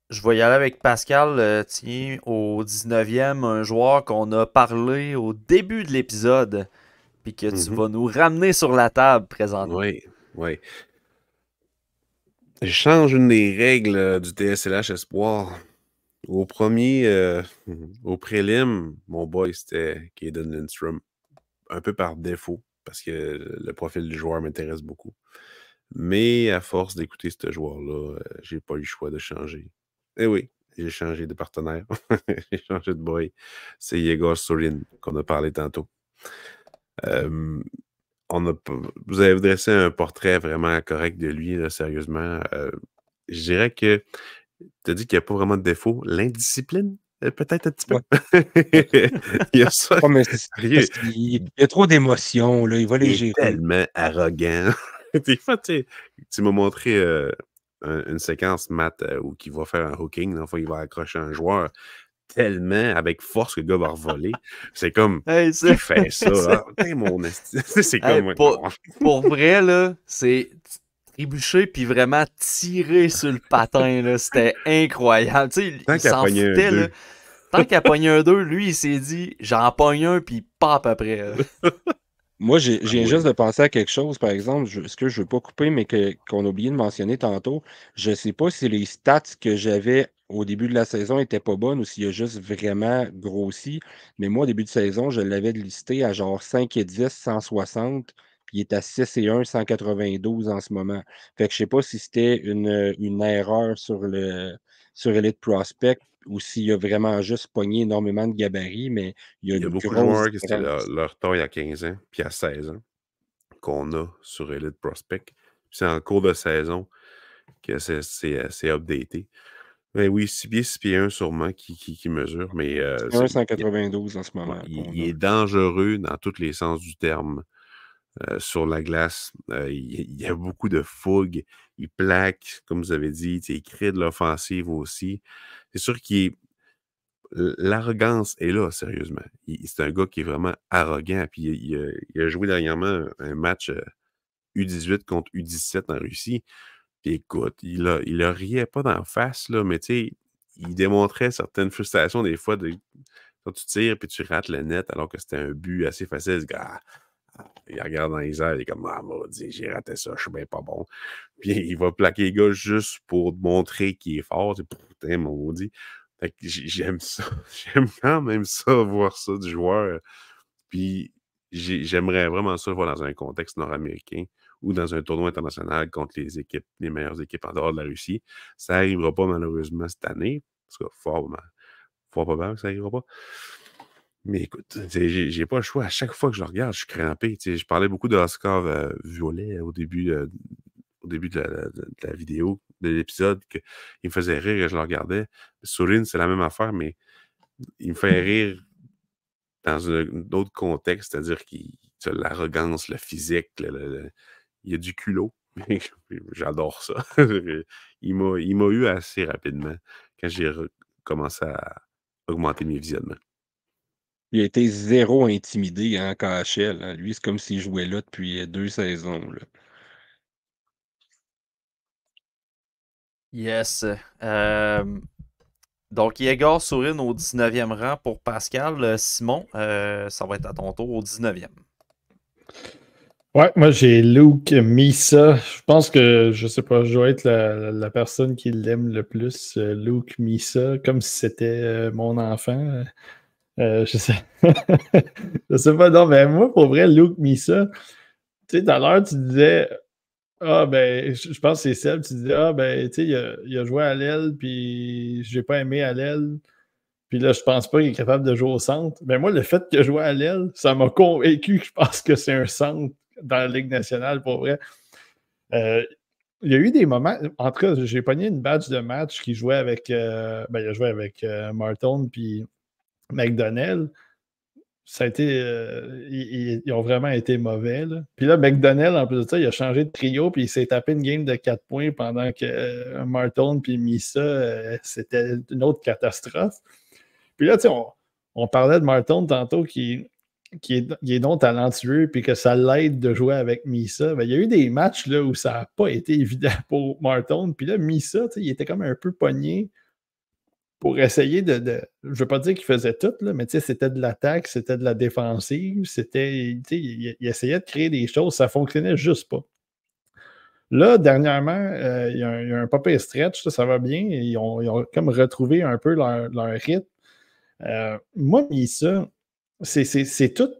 je vais y aller avec Pascal. tiens, au 19e, un joueur qu'on a parlé au début de l'épisode, puis que tu mm-hmm. vas nous ramener sur la table présentement. Oui, oui. Je change une des règles du TSLH Espoir. Au premier, euh, au prélim, mon boy, c'était Kaden Lindstrom. Un peu par défaut, parce que le profil du joueur m'intéresse beaucoup. Mais à force d'écouter ce joueur-là, euh, j'ai pas eu le choix de changer. Eh oui, j'ai changé de partenaire. j'ai changé de boy. C'est Yegor Sorin qu'on a parlé tantôt. on a, vous avez dressé un portrait vraiment correct de lui, sérieusement. Euh, je dirais que tu as dit qu'il n'y a pas vraiment de défaut. L'indiscipline, euh, peut-être un petit peu. il y a ça. il y a trop d'émotions, là. Il va les il gérer. Est tellement arrogant. Des fois, tu, m'as montré euh, une séquence, Matt, euh, où il va faire un hooking. il va accrocher un joueur tellement avec force que le gars va revoler. C'est comme, il fait ça. Hein? mon C'est comme... Pour, pour vrai, là, c'est trébucher puis vraiment tirer sur le patin. C'était incroyable. il s'en foutait. Tant qu'il a pogné un 2, lui, il s'est dit j'en pogne un puis pape après. Moi, j'ai ah, juste de penser à quelque chose, par exemple, ce que je ne veux pas couper, mais qu'on a oublié de mentionner tantôt. Je ne sais pas si les stats que j'avais au début de la saison n'étaient pas bonnes ou s'il a juste vraiment grossi. Mais moi, au début de saison, je l'avais listé à genre 5 et 10, 160 il est à 6 et 1, 192 en ce moment. Fait que je ne sais pas si c'était une, erreur sur, le, sur Elite Prospect ou s'il a vraiment juste pogné énormément de gabarits, mais il y a, il y beaucoup de joueurs qui étaient leur, leur y a 15 ans, puis à 16 ans, qu'on a sur Elite Prospect. C'est en cours de saison que c'est euh, updaté. Mais ben oui, 6 pieds, 1 sûrement qui, qui, mesure, mais... 192 euh, en ce moment. il est dangereux dans tous les sens du terme. Euh, sur la glace. Euh, il y, a beaucoup de fougue. Il plaque, comme vous avez dit. Il crée de l'offensive aussi. C'est sûr qu'il L'arrogance est là, sérieusement. C'est un gars qui est vraiment arrogant. Puis il, a, joué dernièrement un match U18 euh, contre U17 en Russie. Puis écoute, il ne riait pas d'en face, là, mais il démontrait certaines frustrations des fois de, quand tu tires puis tu rates le net alors que c'était un but assez facile. gars, il regarde dans les airs, il est comme Ah, maudit, j'ai raté ça, je suis bien pas bon. Puis il va plaquer les gars juste pour montrer qu'il est fort. C'est putain, maudit. j'aime ça. J'aime quand même ça, voir ça du joueur. Puis j'aimerais vraiment ça voir dans un contexte nord-américain ou dans un tournoi international contre les équipes, les meilleures équipes en dehors de la Russie. Ça n'arrivera pas malheureusement cette année. Parce que fort, fort probable que ça n'arrivera pas. Mais écoute, j'ai pas le choix. À chaque fois que je le regarde, je suis crampé. je parlais beaucoup de Oscar euh, Violet au début, euh, au début de, la, vidéo, de l'épisode, qu'il me faisait rire et je le regardais. Sourine, c'est la même affaire, mais il me fait rire dans un, autre contexte, c'est-à-dire qu'il l'arrogance, le physique, il y a du culot. J'adore ça. il m'a eu assez rapidement quand j'ai commencé à augmenter mes visionnements. Il a été zéro intimidé en KHL. Hein. Lui, c'est comme s'il jouait là depuis euh, deux saisons. Yes. Euh, donc, Yegor Sourine au 19e rang pour Pascal. Euh, Simon, ça va être à ton tour au 19e. Ouais, moi j'ai Luke Misa. Je pense que je sais pas, je dois être la, la personne qui l'aime le plus, Luke Misa, comme si c'était mon enfant. Euh, je sais. je sais pas, non, mais moi, pour vrai, Luke Misa, tu sais, tout à l'heure, tu disais Ah, ben, je pense que c'est Seb, tu disais Ah, ben, tu sais, il a, joué à l'aile, puis j'ai pas aimé à l'aile. Puis là, je pense pas qu'il est capable de jouer au centre. Mais moi, le fait qu'il je joué à l'aile, ça m'a convaincu que je pense que c'est un centre dans la Ligue nationale, pour vrai. Euh, il y a eu des moments, en tout cas, j'ai pogné une badge de match qui jouait avec, euh, ben, il a joué avec Martin, puis McDonnell, ça a été. Euh, ils, ont vraiment été mauvais. Puis là, McDonnell, en plus de ça, il a changé de trio, puis il s'est tapé une game de 4 points pendant que euh, Martone puis Missa, euh, c'était une autre catastrophe. Puis là, tu sais, on, parlait de Martone tantôt qui, est, donc non talentueux, puis que ça l'aide de jouer avec Missa. Ben, il y a eu des matchs là, où ça n'a pas été évident pour Martone, Puis là, Missa, il était comme un peu pogné pour essayer de, Je ne veux pas dire qu'il faisait tout, mais c'était de l'attaque, c'était de la défensive, c'était. Il, il essayait de créer des choses, ça ne fonctionnait juste pas. Là, dernièrement, euh, il, y a un, il, stretch, ça, va bien. Ils ont, comme retrouvé un peu leur, rythme. Euh, moi, ça, c'est tout,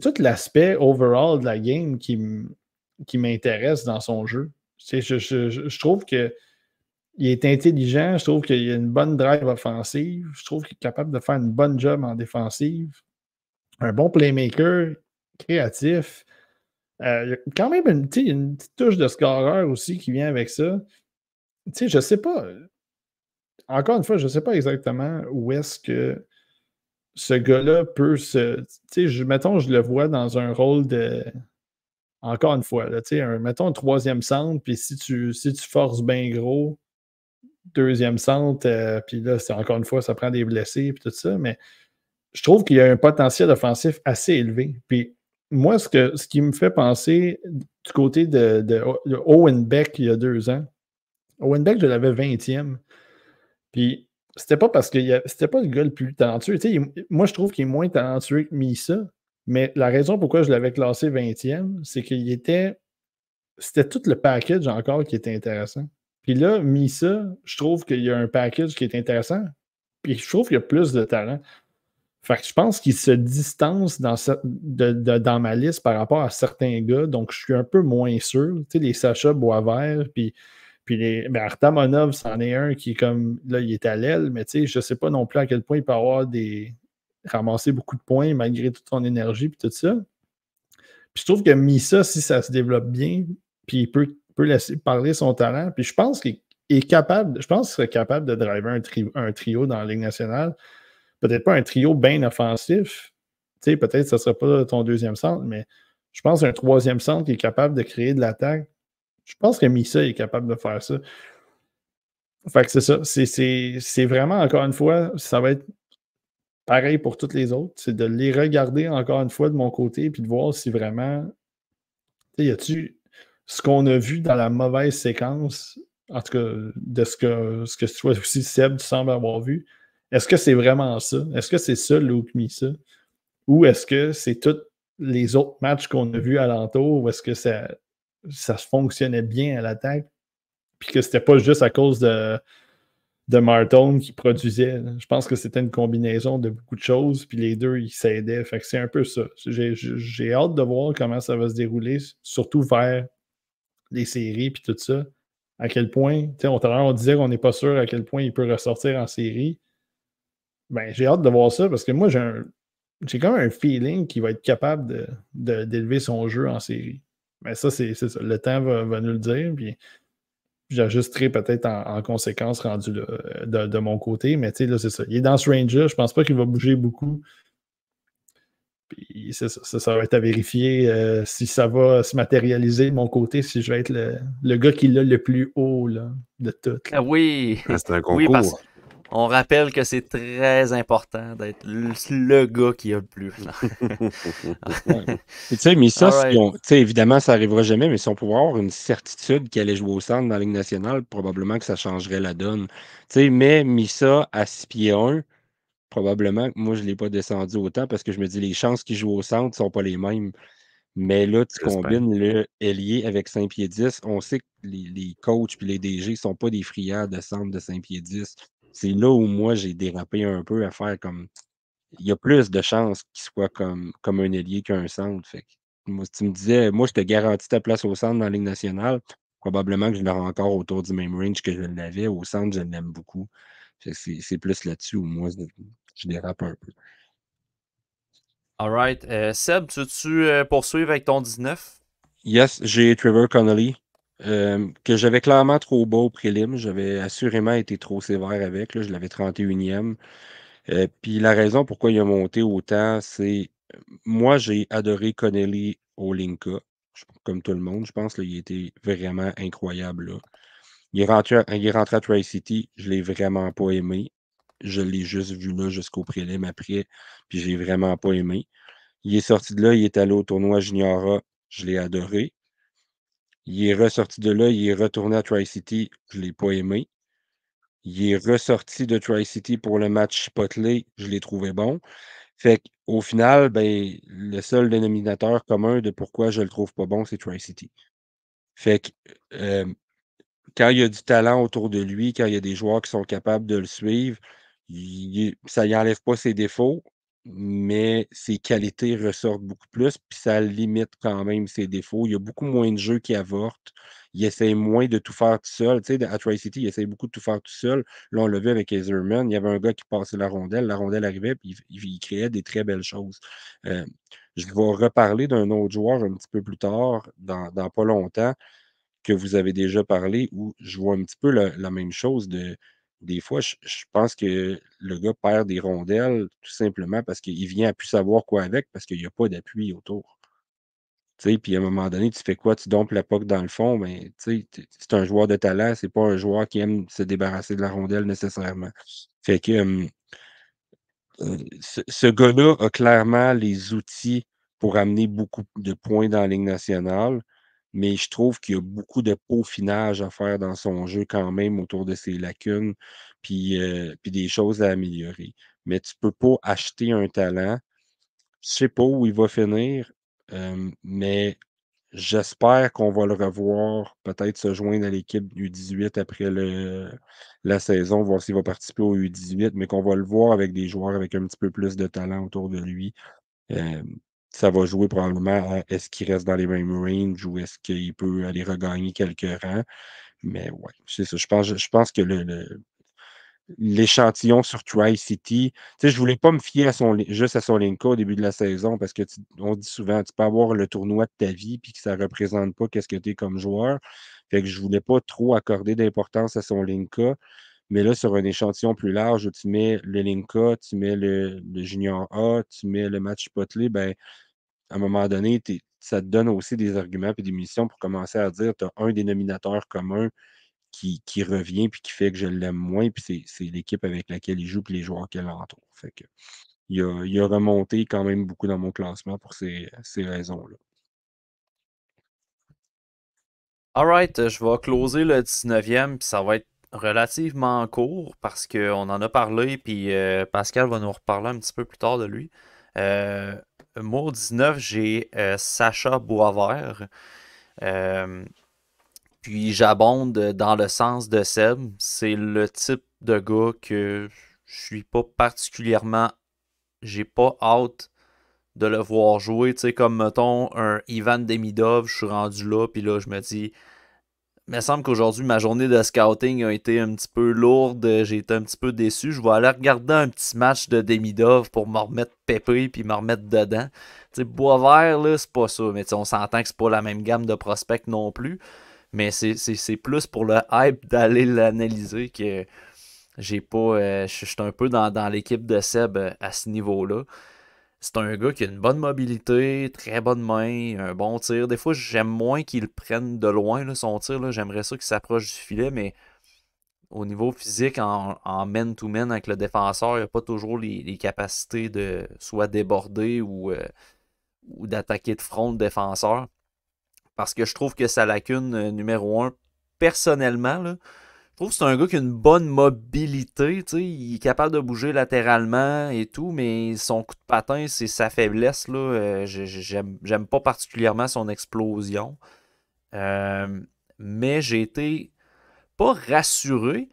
tout l'aspect overall de la game qui, qui m'intéresse dans son jeu. je, trouve que il est intelligent. Je trouve qu'il a une bonne drive offensive. Je trouve qu'il est capable de faire une bonne job en défensive. Un bon playmaker, créatif. Euh, il y a quand même une, une petite touche de scoreur aussi qui vient avec ça. Je je sais pas. Encore une fois, je ne sais pas exactement où est-ce que ce gars-là peut se. Je, mettons, je le vois dans un rôle de. Encore une fois, là, sais, mettons un troisième centre, puis si tu, si tu forces bien gros, deuxième centre, euh, puis là, c'est encore une fois, ça prend des blessés, puis tout ça, mais je trouve qu'il y a un potentiel offensif assez élevé. Puis moi, ce, que, ce qui me fait penser du côté de, Owen Beck il y a deux ans, Owen Beck, je l'avais 20e, puis c'était pas parce que c'était pas le gars le plus talentueux. moi, je trouve qu'il est moins talentueux que Misa, mais la raison pourquoi je l'avais classé 20e, c'est qu'il était. C'était tout le package encore qui était intéressant. Puis là, mis ça, je trouve qu'il y a un package qui est intéressant. Puis je trouve qu'il y a plus de talent. Fait que je pense qu'il se distance dans, dans ma liste par rapport à certains gars. Donc, je suis un peu moins sûr. Tu sais, les Sacha Boisvert, puis, puis les. mais Artamonov, c'en est un qui comme. Là, il est à l'aile, mais tu sais, je ne sais pas non plus à quel point il peut avoir des. ramasser beaucoup de points malgré toute son énergie, puis tout ça. Puis je trouve que Misa, si ça se développe bien, puis il peut peut laisser parler son talent. Puis je pense qu'il est capable, je pense qu'il serait capable de driver un, trio dans la Ligue nationale. Peut-être pas un trio bien offensif. Tu peut-être que ce ne serait pas ton deuxième centre, mais je pense un troisième centre qui est capable de créer de l'attaque. Je pense que Missa est capable de faire ça. Fait que c'est ça. C'est vraiment, encore une fois, ça va être pareil pour toutes les autres. C'est de les regarder encore une fois de mon côté puis de voir si vraiment. Y a-tu ce qu'on a vu dans la mauvaise séquence, en tout cas de ce que, ce que toi aussi, Seb, tu sembles avoir vu, est-ce que c'est vraiment ça? Est-ce que c'est ça, Luke ça? Ou est-ce que c'est tous les autres matchs qu'on a vus alentour ou est-ce que ça, ça fonctionnait bien à l'attaque? Puis que c'était pas juste à cause de, de Marton qui produisait. Je pense que c'était une combinaison de beaucoup de choses, puis les deux, ils s'aidaient. Fait que c'est un peu ça. J'ai hâte de voir comment ça va se dérouler, surtout vers les séries puis tout ça, à quel point, tu on, on disait qu'on n'est pas sûr à quel point il peut ressortir en série. Ben, j'ai hâte de voir ça parce que moi, j'ai un. J'ai même un feeling qu'il va être capable d'élever de, d'élever son jeu en série. Mais ça, c'est ça. Le temps va, nous le dire. Puis j'ajusterai peut-être en, conséquence rendu euh, de, de, mon côté. Mais tu sais, là, c'est ça. Il est dans ce range-là. Je pense pas qu'il va bouger beaucoup. Puis ça, ça, va être à vérifier euh, si ça va se matérialiser de mon côté, si je vais être le, gars qui l'a le plus haut de tout. Ah oui! Ah, c'est un concours. on rappelle que c'est très important d'être le, gars qui a le plus. tu sais, mais ça, évidemment, ça n'arrivera jamais, mais si on pouvait avoir une certitude qu'il allait jouer au centre dans la Ligue nationale, probablement que ça changerait la donne. sais, mais ça à six pieds un, probablement que moi, je ne l'ai pas descendu autant parce que je me dis les chances qu'il joue au centre ne sont pas les mêmes. Mais là, tu combines le ailier avec saint pied 10. On sait que les, coachs et les DG ne sont pas des friands de centre de saint pied 10. C'est là où moi, j'ai dérapé un peu à faire comme. Il y a plus de chances qu'il soit comme, comme un ailier qu'un centre. Fait si tu me disais, moi, je te garantis ta place au centre dans la Ligue nationale, probablement que je l'aurai encore autour du même range que je l'avais. Au centre, je l'aime beaucoup. C'est plus là-dessus où moi, je dérape un peu. All right. Euh, Seb, tu veux-tu euh, poursuivre avec ton 19? Yes, j'ai Trevor Connolly, euh, que j'avais clairement trop beau au prélim. J'avais assurément été trop sévère avec. Là, je l'avais 31e. Puis la raison pourquoi il a monté autant, c'est moi, j'ai adoré Connolly au Linka, comme tout le monde. Je pense qu'il était vraiment incroyable. Il, est il est rentré à Tri-City, je ne l'ai vraiment pas aimé. Je l'ai juste vu là jusqu'au prélim après, puis j'ai vraiment pas aimé. Il est sorti de là, il est allé au tournoi Junior je l'ai adoré. Il est ressorti de là, il est retourné à Tri-City, je l'ai pas aimé. Il est ressorti de Tri-City pour le match Chipotle, je l'ai trouvé bon. Fait qu'au final, ben, le seul dénominateur commun de pourquoi je le trouve pas bon, c'est Tri-City. Fait que euh, quand il y a du talent autour de lui, quand il y a des joueurs qui sont capables de le suivre, ça y enlève pas ses défauts, mais ses qualités ressortent beaucoup plus, puis ça limite quand même ses défauts. Il y a beaucoup moins de jeux qui avortent. Il essaie moins de tout faire tout seul. Tu sais, à city il essaie beaucoup de tout faire tout seul. Là, on l'a vu avec Azerman. Il y avait un gars qui passait la rondelle, la rondelle arrivait, puis il, créait des très belles choses. Euh, je vais reparler d'un autre joueur un petit peu plus tard, dans, pas longtemps, que vous avez déjà parlé, où je vois un petit peu la même chose de des fois, je, pense que le gars perd des rondelles tout simplement parce qu'il vient à plus savoir quoi avec parce qu'il n'y a pas d'appui autour. puis à un moment donné, tu fais quoi? Tu dompes la POC dans le fond, mais c'est un joueur de talent, c'est pas un joueur qui aime se débarrasser de la rondelle nécessairement. Fait que euh, ce, ce gars-là a clairement les outils pour amener beaucoup de points dans la Ligue nationale mais je trouve qu'il y a beaucoup de peaufinage à faire dans son jeu quand même autour de ses lacunes, puis, euh, puis des choses à améliorer. Mais tu ne peux pas acheter un talent. Je ne sais pas où il va finir, mais j'espère qu'on va le revoir peut-être se joindre à l'équipe U18 après le, la saison, voir s'il va participer au U18, mais qu'on va le voir avec des joueurs avec un petit peu plus de talent autour de lui ça va jouer probablement à est-ce qu'il reste dans les mêmes ranges ou est-ce qu'il peut aller regagner quelques rangs. Mais ouais, c'est ça. Je pense, je pense que le, l'échantillon sur Tri-City. Tu sais, je ne voulais pas me fier à son, juste à son Linka au début de la saison parce qu'on dit souvent, tu peux avoir le tournoi de ta vie puis que ça ne représente pas qu'est-ce que tu es comme joueur. Fait que je ne voulais pas trop accorder d'importance à son Linka. Mais là, sur un échantillon plus large où tu mets le Linka, tu mets le, Junior A, tu mets le match potelé, ben, à un moment donné, ça te donne aussi des arguments et des missions pour commencer à dire tu as un dénominateur commun qui, revient puis qui fait que je l'aime moins, puis c'est l'équipe avec laquelle il joue puis les joueurs qu'elle entoure. Fait que, il, a, a remonté quand même beaucoup dans mon classement pour ces, raisons-là. Alright, je vais closer le 19e, puis ça va être relativement court parce qu'on en a parlé, puis euh, Pascal va nous reparler un petit peu plus tard de lui. Euh, moi, au 19, j'ai euh, Sacha Boisvert. Euh, puis j'abonde dans le sens de Seb. C'est le type de gars que je suis pas particulièrement. J'ai pas hâte de le voir jouer. Tu sais, comme mettons un Ivan Demidov, je suis rendu là, puis là, je me dis, il me semble qu'aujourd'hui, ma journée de scouting a été un petit peu lourde. J'ai été un petit peu déçu. Je vais aller regarder un petit match de Demidov pour me remettre pépé puis me remettre dedans. Bois vert, Boisvert, là, c'est pas ça. Mais on s'entend que c'est pas la même gamme de prospects non plus. Mais c'est plus pour le hype d'aller l'analyser que j'ai pas. Euh, je suis un peu dans, dans l'équipe de Seb à ce niveau-là. C'est un gars qui a une bonne mobilité, très bonne main, un bon tir. Des fois, j'aime moins qu'il prenne de loin son tir. J'aimerais ça qu'il s'approche du filet, mais au niveau physique, en men to man avec le défenseur, il n'a pas toujours les, capacités de soit déborder euh, ou, d'attaquer de front le défenseur. Parce que je trouve que sa lacune euh, numéro un, personnellement, je trouve que c'est un gars qui a une bonne mobilité, il est capable de bouger latéralement et tout, mais son coup de patin, c'est sa faiblesse, là. Euh, j'aime pas particulièrement son explosion. Euh, mais j'ai été pas rassuré,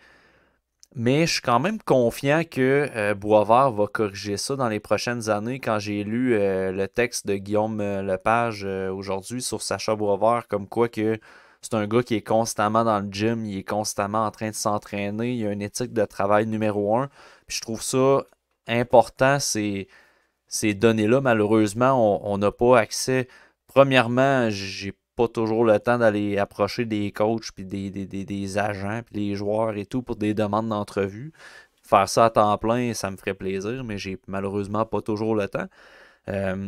mais je suis quand même confiant que euh, Boisvert va corriger ça dans les prochaines années. Quand j'ai lu le texte de Guillaume Lepage aujourd'hui sur Sacha Boisvert, comme quoi que c'est un gars qui est constamment dans le gym, il est constamment en train de s'entraîner, il a une éthique de travail numéro un. je trouve ça important, ces, ces données-là. Malheureusement, on n'a pas accès. Premièrement, j'ai pas toujours le temps d'aller approcher des coachs, puis des, des, des, des, agents, les joueurs et tout pour des demandes d'entrevue. Faire ça à temps plein, ça me ferait plaisir, mais j'ai malheureusement pas toujours le temps. Euh,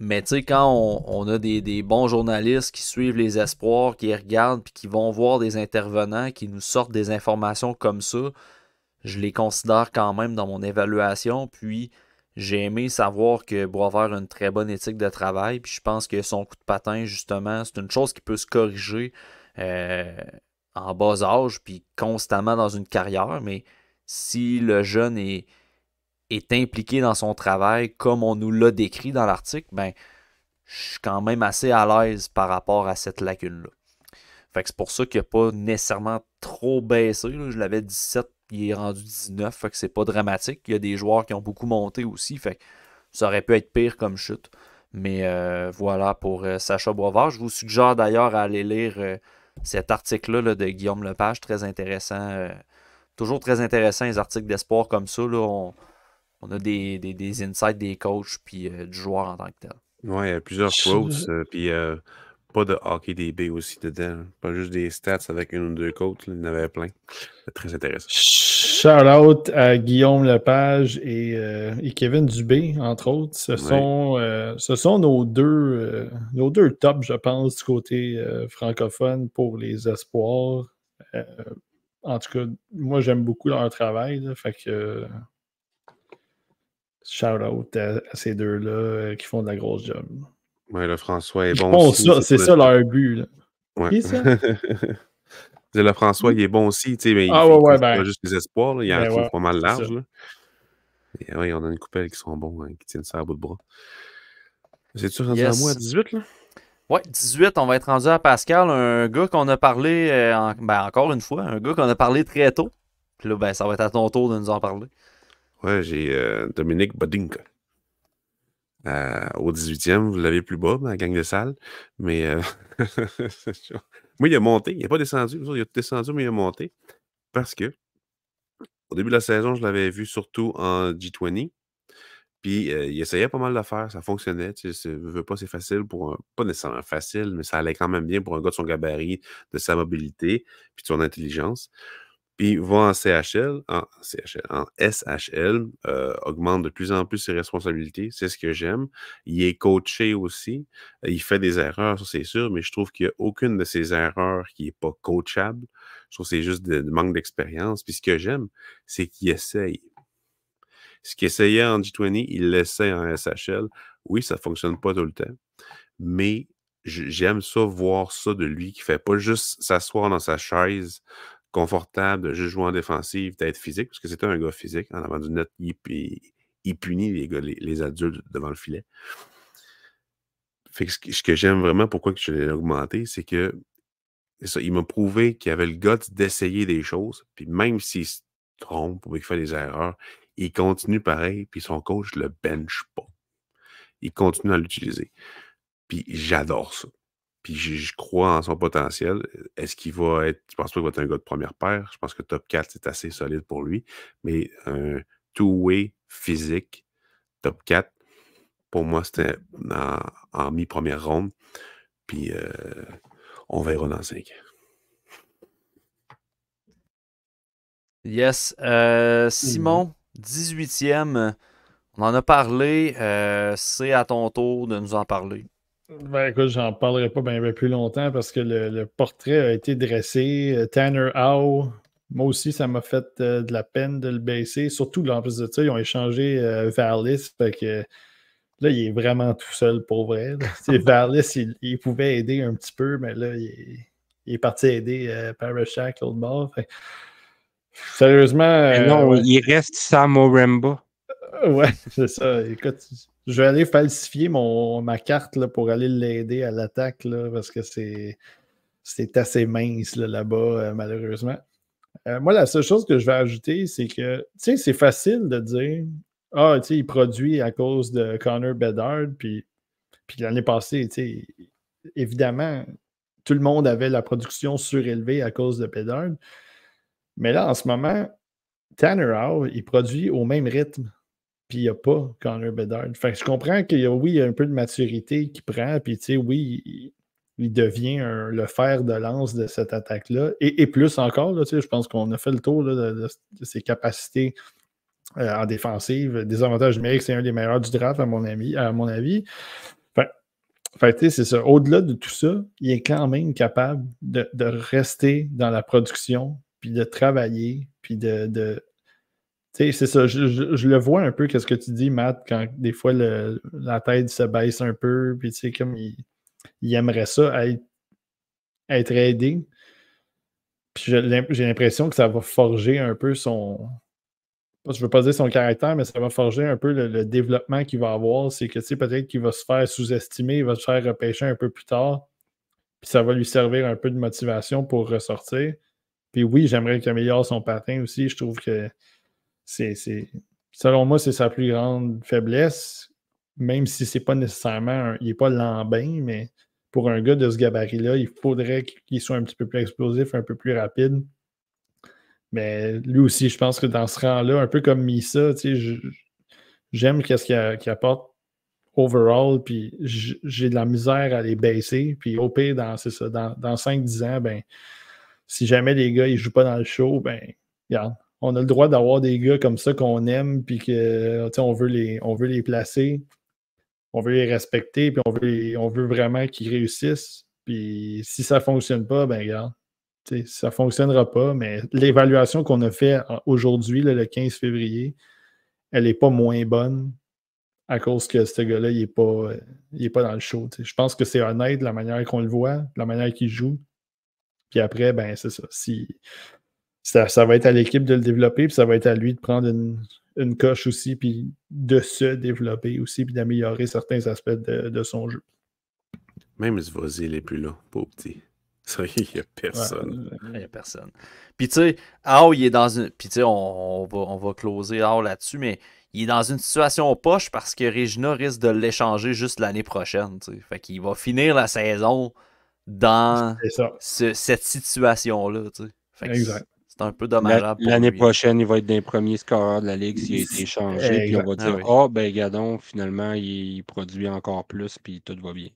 mais tu sais, quand on, a des, bons journalistes qui suivent les espoirs, qui regardent, puis qui vont voir des intervenants, qui nous sortent des informations comme ça, je les considère quand même dans mon évaluation. Puis j'ai aimé savoir que Boisvert a une très bonne éthique de travail. Puis je pense que son coup de patin, justement, c'est une chose qui peut se corriger euh, en bas âge, puis constamment dans une carrière. Mais si le jeune est est impliqué dans son travail comme on nous l'a décrit dans l'article, ben, je suis quand même assez à l'aise par rapport à cette lacune-là. Fait que c'est pour ça qu'il n'a pas nécessairement trop baissé. Je l'avais 17, il est rendu 19, fait que c'est pas dramatique. Il y a des joueurs qui ont beaucoup monté aussi, fait ça aurait pu être pire comme chute. Mais euh, voilà pour euh, Sacha Boisvert. Je vous suggère d'ailleurs d'aller lire euh, cet article-là de Guillaume Lepage, très intéressant. toujours très intéressant les articles d'espoir comme ça. Là, on, on a des, insights des coachs puis euh, du joueur en tant que tel. Oui, plusieurs quotes, euh, puis euh, pas de hockey DB aussi dedans. Hein. Pas juste des stats avec une ou deux coachs, il y en avait plein. C'est très intéressant. Shout out à Guillaume Lepage et, Kevin Dubé, entre autres. Ce sont, ce sont nos, deux, nos deux tops, je pense, du côté francophone pour les espoirs. en tout cas, moi, j'aime beaucoup leur travail. fait que Shout out à, ces deux-là euh, qui font de la grosse job. Ouais, le François est bon aussi. C'est ça leur but. Là. le François, il est bon aussi, tu sais, mais il, ah, a ben. juste les espoirs. Il a un peu pas mal large. Et ouais, on a une coupelle qui sont bons, hein, qui tiennent ça à bout de bras. C'est-tu rendu à moi à 18, là? Oui, 18, on va être rendu à Pascal, un gars qu'on a parlé, euh, ben, encore une fois, un gars qu'on a parlé très tôt. Puis là, ben, ça va être à ton tour de nous en parler. Ouais, j'ai euh, Dominique Bodinka. Euh, au 18e, vous l'avez plus bas, la gang de salle. Mais euh, moi, il a monté. Il n'est pas descendu. Il a descendu, mais il a monté. Parce que au début de la saison, je l'avais vu surtout en G20. Puis il essayait pas mal de faire, ça fonctionnait. Tu sais, veux pas, c'est facile pour pas nécessairement facile, mais ça allait quand même bien pour un gars de son gabarit, de sa mobilité, puis de son intelligence. Puis va en CHL, en SHL, euh, augmente de plus en plus ses responsabilités. C'est ce que j'aime. Il est coaché aussi. Il fait des erreurs, ça c'est sûr, mais je trouve qu'il n'y a aucune de ces erreurs qui n'est pas coachable. Je trouve que c'est juste du de, manque d'expérience. Puis ce que j'aime, c'est qu'il essaye. Ce qu'il essayait en G20, il l'essaie en SHL. Oui, ça ne fonctionne pas tout le temps, mais j'aime ça voir ça de lui qui fait pas juste s'asseoir dans sa chaise confortable de juste jouer en défensive, d'être physique, parce que c'était un gars physique en avant du net, il, punit les, les, adultes devant le filet. ce que, j'aime vraiment, pourquoi que je l'ai augmenté, c'est que il m'a prouvé qu'il avait le goût d'essayer des choses, puis même s'il se trompe ou qu'il fait des erreurs, il continue pareil, puis son coach le bench pas. Il continue à l'utiliser. Puis j'adore ça. Puis je crois en son potentiel. Est-ce qu'il va être. Je pense pas qu'il va être un gars de première paire. Je pense que top 4, c'est assez solide pour lui. Mais un two-way physique, top 4, pour moi, c'était en, mi-première ronde. Puis euh, on verra dans 5. Yes. Euh, Simon, 18e. Mhm. On en a parlé. Euh, c'est à ton tour de nous en parler. Ben écoute, j'en parlerai pas bien ben plus longtemps parce que le, portrait a été dressé. Euh, Tanner Howe, moi aussi, ça m'a fait euh, de la peine de le baisser. Surtout, en plus de ça, ils ont échangé euh, que là, il est vraiment tout seul pour vrai. Varlis, il, pouvait aider un petit peu, mais là, il est, parti aider euh, Parashak l'autre Sérieusement. non, euh, il reste Sam Oremba. Ouais, c'est ça. Écoute, je vais aller falsifier mon, ma carte pour aller l'aider à l'attaque parce que c'est assez mince là-bas, euh, malheureusement. Euh, moi, la seule chose que je vais ajouter, c'est que, tu sais, c'est facile de dire Ah, tu il produit à cause de Connor Bedard, puis, puis l'année passée, évidemment, tout le monde avait la production surélevée à cause de Bedard. Mais là, en ce moment, Tanner Howe, il produit au même rythme puis il n'y a pas Connor Bedard. Fait je comprends qu'il y a, oui, il y a un peu de maturité qui prend, puis tu sais, oui, il, devient le fer de lance de cette attaque-là, et, plus encore, là, tu sais, je pense qu'on a fait le tour de, ses capacités euh, en défensive. Des avantages numériques, c'est un des meilleurs du draft, à mon, avis. Enfin, c'est ça. Au-delà de tout ça, il est quand même capable de, rester dans la production, puis de travailler, puis de sais, c'est ça, je, le vois un peu, qu'est-ce que tu dis, Matt, quand des fois la tête se baisse un peu, puis tu sais, comme il, aimerait ça être, aidé. Puis j'ai l'impression que ça va forger un peu son. Je veux pas dire son caractère, mais ça va forger un peu le, développement qu'il va avoir. C'est que tu sais, peut-être qu'il va se faire sous-estimer, il va se faire repêcher un peu plus tard. Puis ça va lui servir un peu de motivation pour ressortir. Puis oui, j'aimerais qu'il améliore son patin aussi. Je trouve que c'est, selon moi, c'est sa plus grande faiblesse, même si c'est pas nécessairement, il n'est pas lambin, mais pour un gars de ce gabarit-là, il faudrait qu'il soit un petit peu plus explosif, un peu plus rapide. Mais lui aussi, je pense que dans ce rang-là, un peu comme Misa, j'aime ce qu'il apporte overall, puis j'ai de la misère à les baisser. Puis au pire, dans, ça, dans, dans 5-10 ans, ben, si jamais les gars ils jouent pas dans le show, ben, regarde, on a le droit d'avoir des gars comme ça qu'on aime, puis qu'on euh, veut, les, veut les placer, on veut les respecter, puis on veut, on veut vraiment qu'ils réussissent. Puis si ça ne fonctionne pas, ben regarde, ça ne fonctionnera pas, mais l'évaluation qu'on a faite aujourd'hui, le 15 février, elle n'est pas moins bonne à cause que ce gars-là, il n'est pas, euh, pas dans le show. Je pense que c'est honnête la manière qu'on le voit, la manière qu'il joue. Puis après, ben c'est ça ça, va être à l'équipe de le développer, puis ça va être à lui de prendre une, coche aussi, puis de se développer aussi, puis d'améliorer certains aspects de, son jeu. Même ce il est plus là, pauvre petit. il n'y a personne. Ah, il n'y a personne. Puis tu sais, est dans une. Puis tu sais, on, va, on va closer là-dessus, mais il est dans une situation poche parce que Regina risque de l'échanger juste l'année prochaine. T'sais. Fait qu'il va finir la saison dans cette situation-là. exact un peu dommageable. L'année prochaine, il va être d'un premier premiers scoreurs de la Ligue s'il a été changé. Puis on va dire Ah, ben Gadon, finalement, il, produit encore plus, puis tout va bien.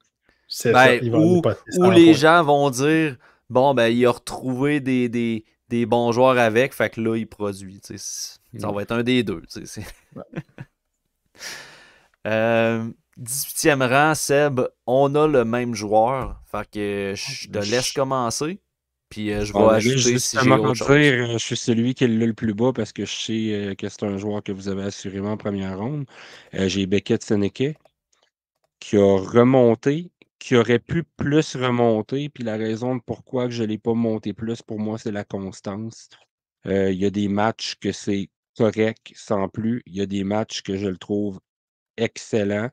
C'est ben, Ou, les gens vont dire Bon, ben, il a retrouvé des, des, bons joueurs avec, fait que là, il produit. Ça va être un des deux. 18e euh, rang, Seb, on a le même joueur. Fait que je te laisse commencer. Puis euh, je vais juste si euh, je suis celui qui est le plus bas parce que je sais euh, que c'est un joueur que vous avez assurément en première ronde. j'ai Beckett Seneca qui a remonté, qui aurait pu plus remonter. Puis la raison de pourquoi je ne l'ai pas monté plus, pour moi, c'est la constance. Il y a des matchs que c'est correct sans plus. Il y a des matchs que je le trouve excellent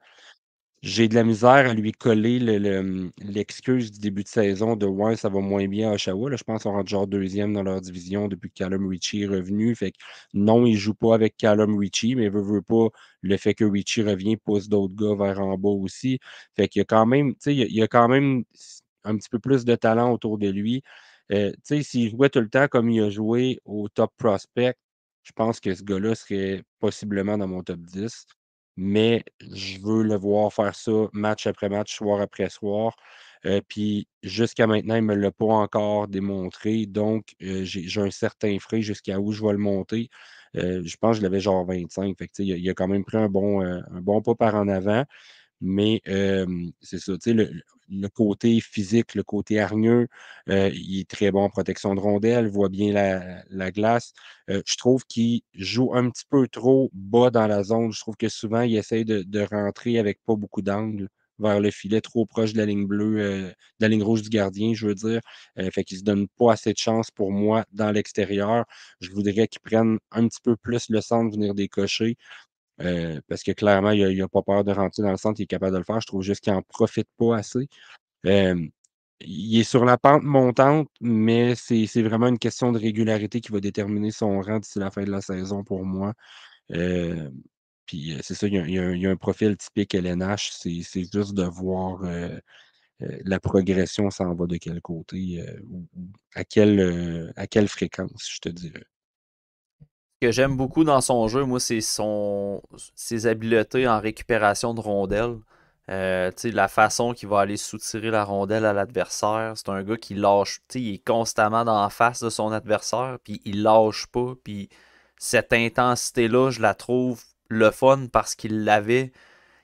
j'ai de la misère à lui coller hum, l'excuse du début de saison de ouais, ça va moins bien à Oshawa. Là, je pense qu'on rentre genre deuxième dans leur division depuis que Callum Ritchie est revenu. Fait que non, il ne joue pas avec Callum Ritchie, mais veut, veut pas. Le fait que Ritchie revient pousse d'autres gars vers en bas aussi. Fait qu'il y a quand même, tu sais, il y, a quand même un petit peu plus de talent autour de lui. Euh, tu sais, s'il jouait tout le temps comme il a joué au top prospect, je pense que ce gars-là serait possiblement dans mon top 10 mais je veux le voir faire ça match après match, soir après soir. Euh, puis jusqu'à maintenant, il ne me l'a pas encore démontré. Donc, euh, j'ai un certain frais jusqu'à où je vais le monter. Euh, je pense que je l'avais genre 25. Fait il, a, a, quand même pris un bon, un bon pas par en avant. Mais c'est ça. Le, le côté physique, le côté hargneux. Euh, il est très bon en protection de rondelle, voit bien la, glace. Euh, je trouve qu'il joue un petit peu trop bas dans la zone. Je trouve que souvent, il essaye de, rentrer avec pas beaucoup d'angle vers le filet, trop proche de la ligne bleue, euh, de la ligne rouge du gardien, je veux dire. fait qu'il ne se donne pas assez de chance pour moi dans l'extérieur. Je voudrais qu'il prenne un petit peu plus le centre, venir décocher. Euh, parce que clairement, il n'a pas peur de rentrer dans le centre, il est capable de le faire. Je trouve juste qu'il n'en profite pas assez. Euh, il est sur la pente montante, mais c'est vraiment une question de régularité qui va déterminer son rang d'ici la fin de la saison pour moi. Euh, puis c'est ça, il y, a, un, profil typique LNH. C'est juste de voir la progression s'en va de quel côté ou à à quelle fréquence, je te dirais que j'aime beaucoup dans son jeu, moi, c'est son ses habiletés en récupération de rondelles. Euh, la façon qu'il va aller soutirer la rondelle à l'adversaire. C'est un gars qui lâche, il est constamment dans la face de son adversaire, puis il lâche pas. Puis cette intensité-là, je la trouve le fun parce qu'il l'avait.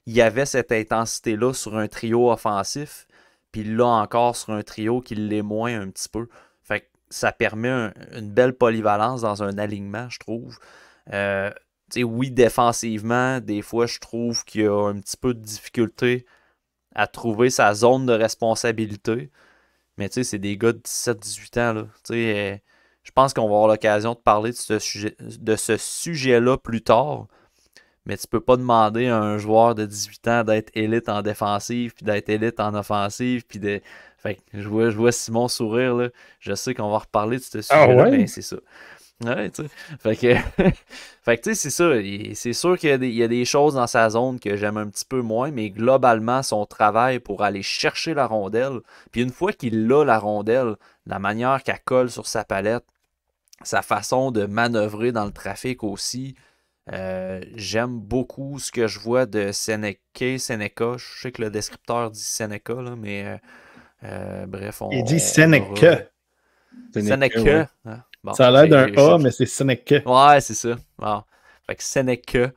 Il avait cette intensité-là sur un trio offensif, puis là encore sur un trio qui l'est moins un petit peu ça permet une belle polyvalence dans un alignement, je trouve. Euh, oui, défensivement, des fois, je trouve qu'il y a un petit peu de difficulté à trouver sa zone de responsabilité. Mais c'est des gars de 17-18 ans. Euh, je pense qu'on va avoir l'occasion de parler de ce, sujet, de sujet-là plus tard. Mais tu ne peux pas demander à un joueur de 18 ans d'être élite en défensive, puis d'être élite en offensive, puis de, fait je vois, je vois Simon sourire, là. Je sais qu'on va reparler de ce ah sujet-là, c'est ça. Ouais, Fait que, tu sais, c'est ça. C'est sûr qu'il y, a des choses dans sa zone que j'aime un petit peu moins, mais globalement, son travail pour aller chercher la rondelle, puis une fois qu'il a la rondelle, la manière qu'elle colle sur sa palette, sa façon de manœuvrer dans le trafic aussi, euh, j'aime beaucoup ce que je vois de Seneca. Seneca, je sais que le descripteur dit Seneca, mais. Euh, euh, bref, on. Il dit Seneca. Sénèque. Hein? ça a l'air d'un A, mais c'est Seneca. Ouais, c'est ça. Bon. Fait que Seneca.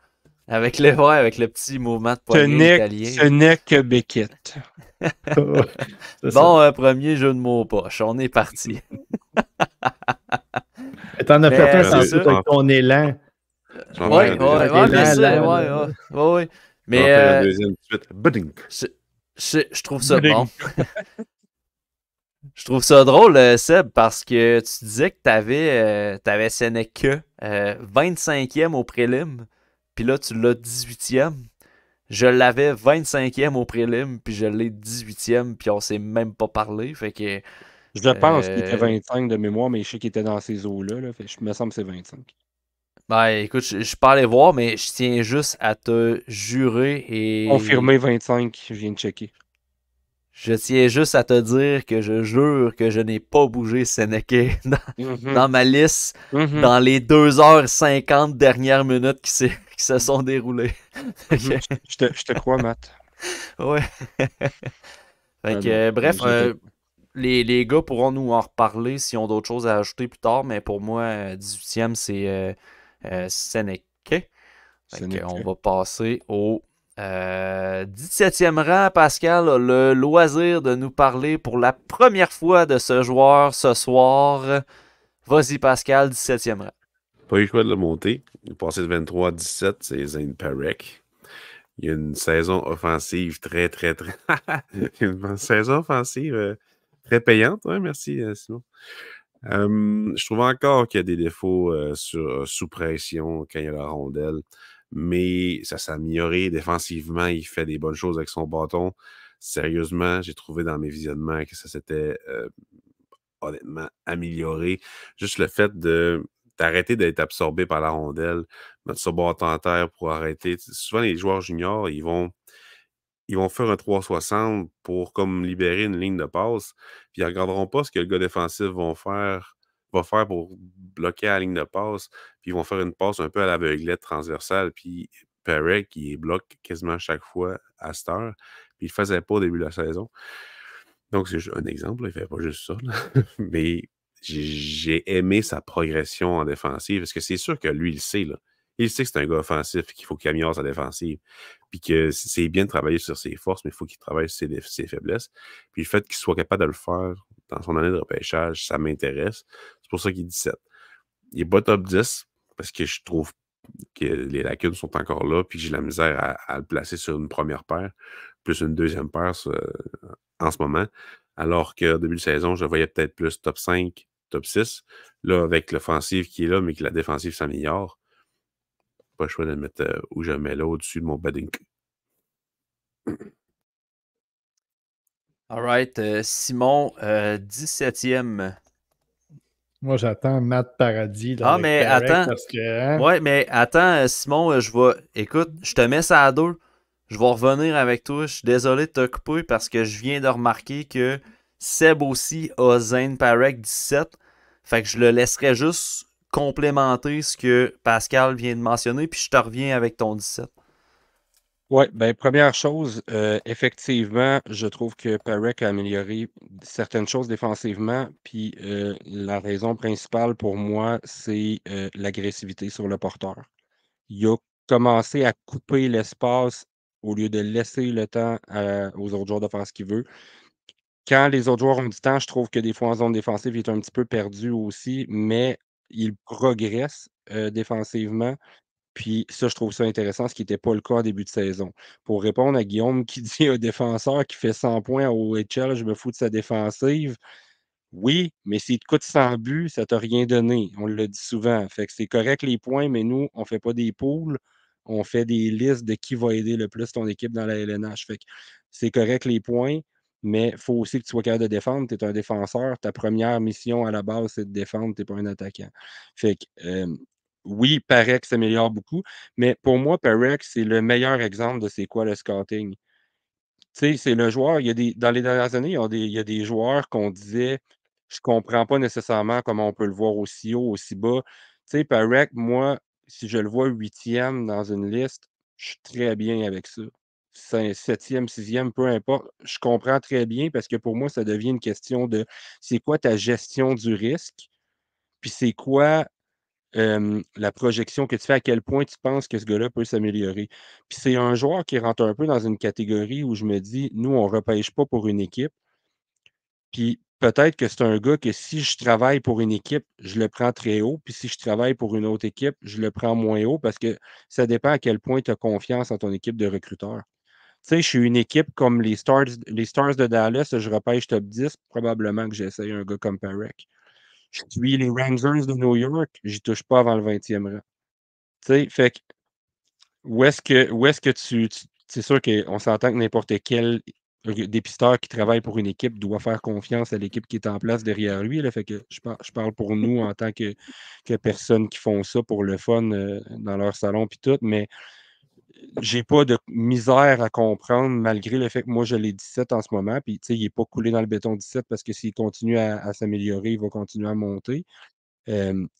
Avec le, avec le petit mouvement de poignet italien. Sénèque bon, euh, premier jeu de mots poche. On est parti. T'en as fait euh, un sans doute avec ton élan. Oui, ouais, ouais, ouais, Mais. la deuxième, suite. je trouve ça bon. Je trouve ça drôle, euh, Seb, parce que tu disais que tu avais, euh, avais 25e euh, au prélim, puis là, tu l'as 18e. Je l'avais 25e au prélim, puis je l'ai 18e, puis on s'est même pas parlé. Fait que, je pense qu'il était 25 euh, de mémoire, mais je sais qu'il était dans ces eaux-là. je me semble que c'est 25. Ben, écoute, je, suis peux aller voir, mais je tiens juste à te jurer et. confirmer 25, je viens de checker. Je tiens juste à te dire que je jure que je n'ai pas bougé Sénéqué mhm. dans, ma liste mhm. dans les 2h50 dernières minutes qui, se sont déroulées. Mhm. je, te, crois, Matt. ouais. Euh, bref, euh, les, gars pourront nous en reparler s'ils ont d'autres choses à ajouter plus tard, mais pour moi, 18e, euh, c'est euh, que On va passer au 17e euh, rang, Pascal a le loisir de nous parler pour la première fois de ce joueur ce soir. Vas-y, Pascal, 17e rang. Pas eu le choix de le monter. Il est passé de 23 à 17, c'est Zane Parek. Il y a une saison offensive très, très, très. une saison offensive euh, très payante. Hein, merci, euh, Simon. je trouve encore qu'il y a des défauts sur, sous pression quand il y a la rondelle mais ça s'est amélioré. Défensivement, il fait des bonnes choses avec son bâton. Sérieusement, j'ai trouvé dans mes visionnements que ça s'était euh, honnêtement amélioré. Juste le fait de d'arrêter d'être absorbé par la rondelle, mettre son bâton en terre pour arrêter. Souvent, les joueurs juniors, ils vont ils vont faire un 360 pour comme libérer une ligne de passe, puis ils ne regarderont pas ce que le gars défensif vont faire va faire pour bloquer la ligne de passe, puis ils vont faire une passe un peu à l'aveuglette transversale, puis Perret qui bloque quasiment chaque fois à cette heure, puis il ne faisait pas au début de la saison. Donc, c'est un exemple, il ne fait pas juste ça, mais j'ai aimé sa progression en défensive, parce que c'est sûr que lui, il sait, là. Il sait que c'est un gars offensif, qu'il faut qu'il améliore sa défensive, puis que c'est bien de travailler sur ses forces, mais il faut qu'il travaille sur ses, faiblesses. Puis le fait qu'il soit capable de le faire dans son année de repêchage, ça m'intéresse. C'est pour ça qu'il est 17. Il n'est pas top 10 parce que je trouve que les lacunes sont encore là, puis j'ai la misère à, le placer sur une première paire, plus une deuxième paire en ce moment. Alors que début de saison, je voyais peut-être plus top 5, top 6. Là, avec l'offensive qui est là, mais que la défensive s'améliore, choix de mettre euh, où je là, au-dessus de mon bedding. All euh, Simon, 17e. Euh, Moi, j'attends Matt Paradis. ah, mais attends. Hein? Ouais, mais attends, Simon, je vais. Écoute, je te mets ça à deux. Je vais revenir avec toi. Je suis désolé de te parce que je viens de remarquer que Seb aussi a Zane Parek 17. Fait que je le laisserai juste complémenter ce que Pascal vient de mentionner, puis je te reviens avec ton 17. Oui, bien, première chose, euh, effectivement, je trouve que Parek a amélioré certaines choses défensivement. Puis euh, la raison principale pour moi, c'est euh, l'agressivité sur le porteur. Il a commencé à couper l'espace au lieu de laisser le temps aux autres joueurs de faire ce qu'ils veulent. Quand les autres joueurs ont du temps, je trouve que des fois en zone défensive, il est un petit peu perdu aussi, mais il progresse défensivement. Puis ça, je trouve ça intéressant, ce qui n'était pas le cas en début de saison. Pour répondre à Guillaume qui dit un défenseur qui fait 100 points au OHL, je me fous de sa défensive. Oui, mais s'il te coûte 100 buts, ça ne t'a rien donné. On le dit souvent. Fait que c'est correct les points, mais nous, on ne fait pas des poules. On fait des listes de qui va aider le plus ton équipe dans la LNH. Fait que c'est correct les points, mais il faut aussi que tu sois capable de défendre. Tu es un défenseur. Ta première mission à la base, c'est de défendre. Tu n'es pas un attaquant. Fait que, oui, Parek s'améliore beaucoup, mais pour moi, Parek, c'est le meilleur exemple de c'est quoi le scouting. Tu sais, c'est le joueur. Il y a des, dans les dernières années, il y a des, il y a des joueurs qu'on disait je ne comprends pas nécessairement comment on peut le voir aussi haut, aussi bas. Tu sais, Parek, moi, si je le vois huitième dans une liste, je suis très bien avec ça septième, sixième, peu importe, je comprends très bien parce que pour moi, ça devient une question de c'est quoi ta gestion du risque, puis c'est quoi la projection que tu fais, à quel point tu penses que ce gars-là peut s'améliorer. Puis c'est un joueur qui rentre un peu dans une catégorie où je me dis, nous, on ne repêche pas pour une équipe. Puis peut-être que c'est un gars que si je travaille pour une équipe, je le prends très haut. Puis si je travaille pour une autre équipe, je le prends moins haut parce que ça dépend à quel point tu as confiance en ton équipe de recruteurs. Tu sais, je suis une équipe comme les Stars, les Stars de Dallas, je repêche top 10, probablement que j'essaye un gars comme Parek. Je suis les Rangers de New York, j'y touche pas avant le 20e rang. Tu sais, fait que où est-ce que, où est-ce que tu, c'est sûr qu'on s'entend que n'importe quel dépisteur qui travaille pour une équipe doit faire confiance à l'équipe qui est en place derrière lui. Fait que je, parle pour nous en tant que, que personnes qui font ça pour le fun euh, dans leur salon puis tout, mais j'ai pas de misère à comprendre, malgré le fait que moi, je l'ai 17 en ce moment. Puis, tu il n'est pas coulé dans le béton 17 parce que s'il continue à, s'améliorer, il va continuer à monter.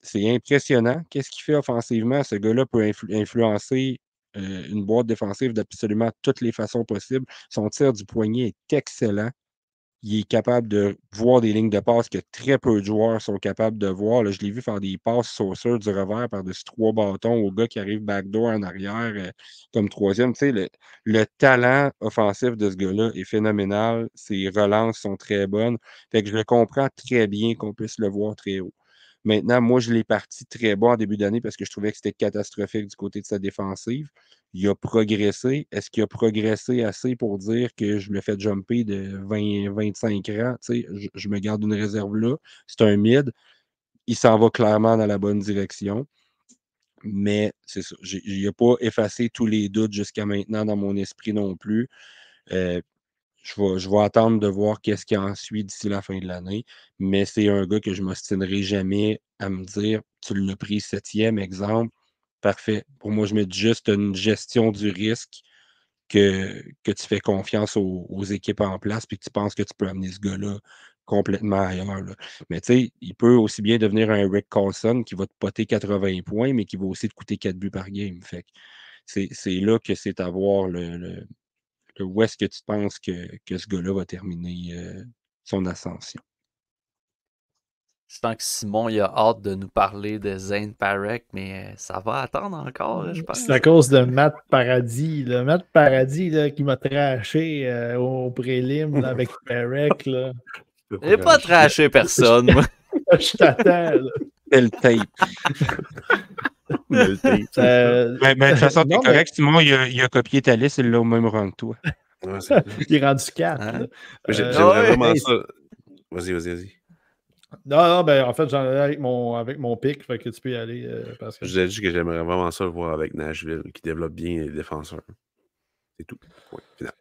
c'est impressionnant. Qu'est-ce qu'il fait offensivement? Ce gars-là peut influencer euh, une boîte défensive d'absolument toutes les façons possibles. Son tir du poignet est excellent il est capable de voir des lignes de passe que très peu de joueurs sont capables de voir. Là, je l'ai vu faire des passes sauceurs du revers par-dessus trois bâtons au gars qui arrive backdoor en arrière euh, comme troisième. Tu sais, le, talent offensif de ce gars-là est phénoménal. Ses relances sont très bonnes. Fait que je le comprends très bien qu'on puisse le voir très haut. Maintenant, moi, je l'ai parti très bon en début d'année parce que je trouvais que c'était catastrophique du côté de sa défensive. Il a progressé. Est-ce qu'il a progressé assez pour dire que je me fais jumper de 20, 25 ans? je, me garde une réserve là. C'est un mid. Il s'en va clairement dans la bonne direction. Mais c'est ça. Il n'a pas effacé tous les doutes jusqu'à maintenant dans mon esprit non plus. Euh, je vais, je attendre de voir qu'est-ce qui en suit d'ici la fin de l'année, mais c'est un gars que je m'obstinerai jamais à me dire tu l'as pris septième, exemple, parfait. Pour moi, je mets juste une gestion du risque que, que tu fais confiance aux, équipes en place puis que tu penses que tu peux amener ce gars-là complètement ailleurs. Mais tu sais, il peut aussi bien devenir un Rick Carlson qui va te poter 80 points, mais qui va aussi te coûter 4 buts par game. Fait c'est là que c'est avoir le, où est-ce que tu penses que, ce gars-là va terminer euh, son ascension? Je pense que Simon il a hâte de nous parler de Zayn Parek, mais euh, ça va attendre encore, hein, je pense. C'est à cause de Matt Paradis. le Matt Paradis qui m'a traché euh, au prélim avec Parek. Là. n'a pas traché personne, je t'attends. tape. mais ben, ben, de toute façon, t'es correct, Simon, il a, copié ta liste, il l'a au même rang que toi. il est rendu 4. Hein? Ben, euh, j'aimerais vraiment ça. Vas-y, vas-y, vas-y. Non, non, ben en fait, j'en ai avec mon, avec mon pic, fait que tu peux y aller. Euh, parce que... Je disais que j'aimerais vraiment ça le voir avec Nashville, qui développe bien les défenseurs. C'est tout. final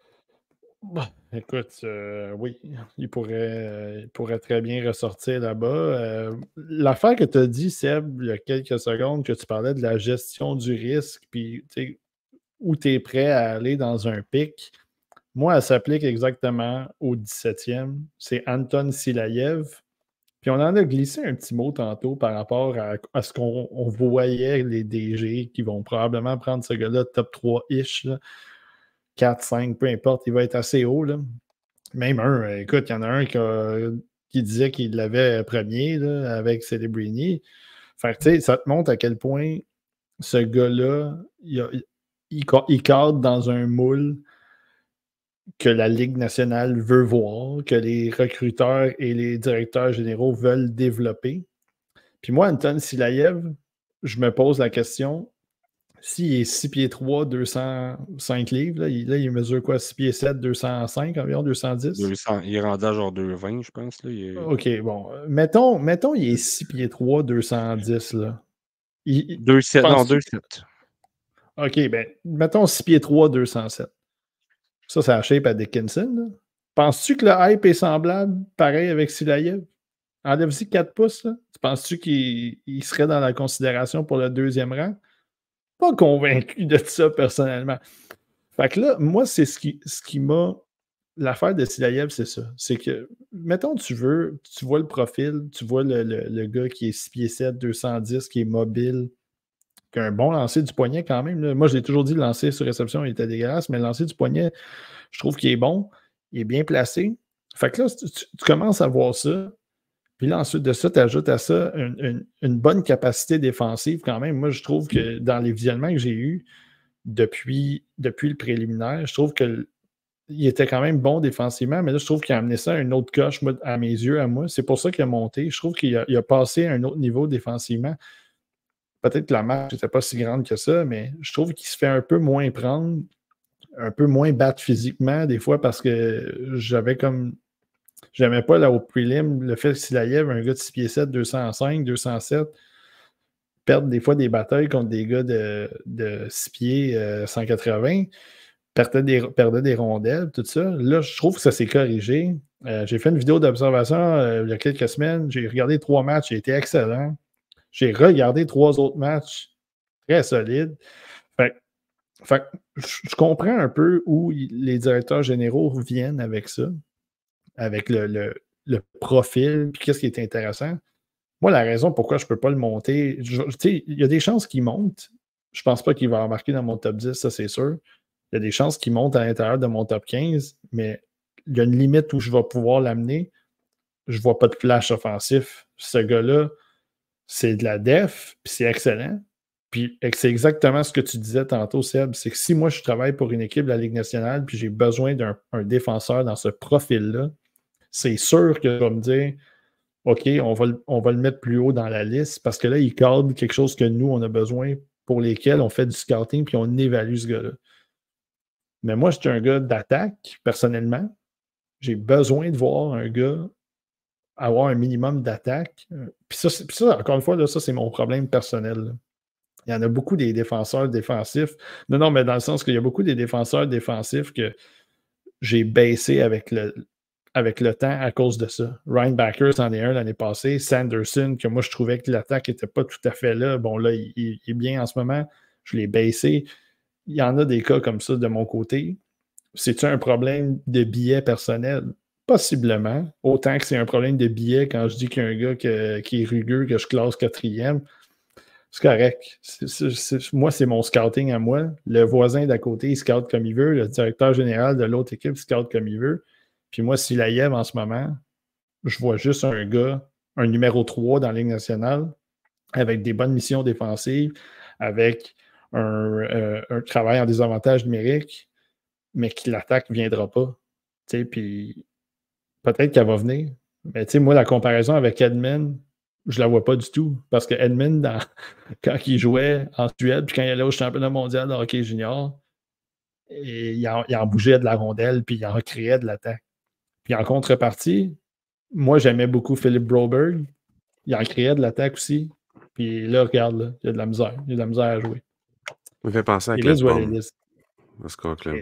écoute, euh, oui, il pourrait, euh, pourrait très bien ressortir là-bas. Euh, l'affaire que tu as dit, Seb, il y a quelques secondes, que tu parlais de la gestion du risque, puis où tu es prêt à aller dans un pic, moi, elle s'applique exactement au 17e. C'est Anton Silayev. Puis on en a glissé un petit mot tantôt par rapport à, ce qu'on voyait les DG qui vont probablement prendre ce gars-là top 3-ish. 4, 5, peu importe, il va être assez haut. Même un, écoute, il y en a un qui, disait qu'il l'avait premier avec Celebrini. Fait ça te montre à quel point ce gars-là, il, cadre dans un moule que la Ligue nationale veut voir, que les recruteurs et les directeurs généraux veulent développer. Puis moi, Anton Silayev, je me pose la question s'il est 6 pieds 3, 205 livres, là, il, mesure quoi 6 pieds 7, 205 environ, 210 Il rendait à genre 220, je pense. Ok, bon. Mettons, mettons, il est 6 pieds 3, 210. Là. Il, 27, non, 27. OK, ben, mettons 6 pieds 3, 207. Ça, c'est la shape à Dickinson. Penses-tu que le hype est semblable, pareil avec Silayev? Enlève-y 4 pouces. penses-tu qu'il serait dans la considération pour le deuxième rang? convaincu de ça personnellement. Fait que là, moi, c'est ce qui, ce qui m'a. L'affaire de Sidayev, c'est ça. C'est que, mettons, tu veux, tu vois le profil, tu vois le, le, gars qui est 6 pieds 7, 210, qui est mobile, qui un bon lancer du poignet quand même. Moi, j'ai toujours dit, le lancer sur réception, il était dégueulasse, mais le lancer du poignet, je trouve qu'il est bon, il est bien placé. Fait que là, tu commences à voir ça, puis là, ensuite de ça, tu ajoutes à ça une, bonne capacité défensive quand même. Moi, je trouve que dans les visionnements que j'ai eus depuis, depuis le préliminaire, je trouve qu'il était quand même bon défensivement, mais là, je trouve qu'il a amené ça à une autre coche à mes yeux, à moi. C'est pour ça qu'il a monté. Je trouve qu'il a, passé à un autre niveau défensivement. Peut-être que la marque n'était pas si grande que ça, mais je trouve qu'il se fait un peu moins prendre, un peu moins battre physiquement, des fois, parce que j'avais comme J'aimais pas là au prelim le fait que avait un gars de 6 pieds 7, 205, 207, perdre des fois des batailles contre des gars de, 6 pieds 180, euh, perdait des, perdait des rondelles, tout ça. Là, je trouve que ça s'est corrigé. Euh, j'ai fait une vidéo d'observation euh, il y a quelques semaines. J'ai regardé trois matchs, il était excellent. J'ai regardé trois autres matchs très solides. je comprends un peu où les directeurs généraux viennent avec ça avec le, profil, puis qu'est-ce qui est intéressant. Moi, la raison pourquoi je ne peux pas le monter, il y a des chances qu'il monte. Je ne pense pas qu'il va remarquer dans mon top 10, ça c'est sûr. Il y a des chances qu'il monte à l'intérieur de mon top 15, mais il y a une limite où je vais pouvoir l'amener. Je ne vois pas de flash offensif. Ce gars-là, c'est de la def, puis c'est excellent. Puis c'est exactement ce que tu disais tantôt, Seb. C'est que si moi je travaille pour une équipe de la Ligue nationale, puis j'ai besoin d'un défenseur dans ce profil-là, c'est sûr que je me dire OK, on va, on va le mettre plus haut dans la liste parce que là, il cadre quelque chose que nous, on a besoin pour lesquels on fait du scouting puis on évalue ce gars-là. Mais moi, je suis un gars d'attaque, personnellement. J'ai besoin de voir un gars avoir un minimum d'attaque. Puis ça, encore une fois, là, ça, c'est mon problème personnel. Il y en a beaucoup des défenseurs défensifs. Non, non, mais dans le sens qu'il y a beaucoup des défenseurs défensifs que j'ai baissé avec le, avec le temps à cause de ça. Ryan Backers en est un l'année passée. Sanderson, que moi je trouvais que l'attaque n'était pas tout à fait là. Bon, là, il, est bien en ce moment. Je l'ai baissé. Il y en a des cas comme ça de mon côté. C'est-tu un problème de billet personnel? Possiblement. Autant que c'est un problème de billet quand je dis qu'il y a un gars qui est rugueux, que je classe quatrième. C'est correct. moi, c'est mon scouting à moi. Le voisin d'à côté, il scout comme il veut. Le directeur général de l'autre équipe scout comme il veut puis moi, si Laïev en ce moment, je vois juste un gars, un numéro 3 dans la Ligue nationale, avec des bonnes missions défensives, avec un, euh, travail en désavantage numérique, mais qui l'attaque ne viendra pas. Puis peut-être qu'elle va venir. Mais tu sais, moi, la comparaison avec Edmund, je la vois pas du tout. Parce que Edmund, quand il jouait en Suède, puis quand il allait au championnat mondial de hockey junior, et il, en, il, en, bougeait de la rondelle, puis il en créait de l'attaque. Puis en contrepartie, moi, j'aimais beaucoup Philippe Broberg. Il en créait de l'attaque aussi. Puis là, regarde, il y a de la misère. Il y a de la misère à jouer. Il me fait penser à est Parce qu'on ouais,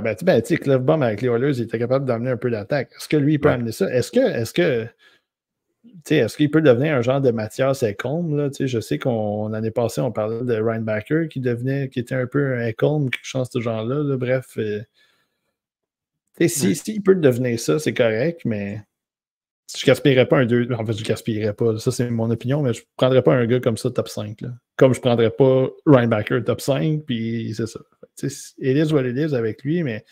ben, tu sais, ben, avec les Oilers, il était capable d'amener un peu d'attaque. Est-ce que lui, il peut amener ça? Est-ce que, est-ce que, est-ce qu'il peut devenir un genre de Mathias Ecombe? Là? Je sais qu'on l'année passée, on parlait de Ryan Backer qui devenait, qui était un peu un Ecombe, quelque chose de ce genre-là. Bref, euh, si, il peut devenir ça, c'est correct, mais je gaspillerais pas un 2. En fait, je gaspillerais pas. Ça, c'est mon opinion, mais je prendrais pas un gars comme ça top 5. Là. Comme je prendrais pas Ryan top 5, puis c'est ça. Elise is l'Élise avec lui, mais,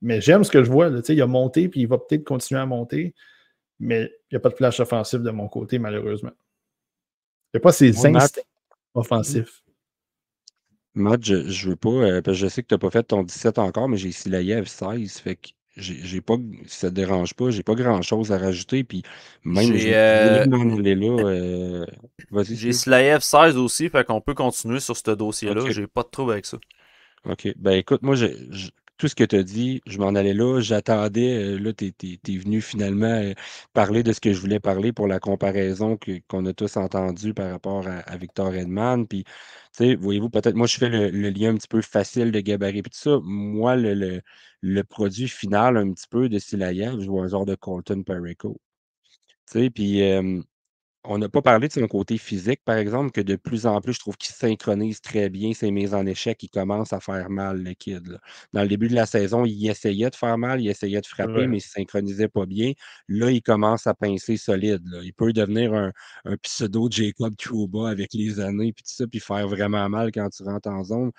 mais j'aime ce que je vois. Là. Il a monté, puis il va peut-être continuer à monter, mais il n'y a pas de flash offensif de mon côté, malheureusement. Il n'y a pas ces offensifs. Matt, je, je veux pas, euh, parce que je sais que tu n'as pas fait ton 17 encore, mais j'ai ici Yev 16, fait que j'ai pas si ça te dérange pas, j'ai pas grand chose à rajouter. Puis même j'ai euh... euh j'ai 16 aussi, fait qu'on peut continuer sur ce dossier-là. J'ai pas de trouble avec ça. OK. Ben écoute, moi tout ce que tu as dit, je m'en allais là, j'attendais. Euh, là, tu es, venu finalement euh, parler de ce que je voulais parler pour la comparaison qu'on a tous entendue par rapport à, Victor Edman. Puis, tu voyez-vous, peut-être moi je fais le, lien un petit peu facile de gabarit puis tout ça. Moi, le le produit final un petit peu de je ou un genre de Colton Perico. Tu sais, puis on n'a pas parlé de son côté physique, par exemple, que de plus en plus, je trouve qu'il synchronise très bien ses mises en échec. Il commence à faire mal, le kid. Dans le début de la saison, il essayait de faire mal, il essayait de frapper, mais il ne synchronisait pas bien. Là, il commence à pincer solide. Il peut devenir un, pseudo Jacob Trouba avec les années, puis tout ça, puis faire vraiment mal quand tu rentres en zone.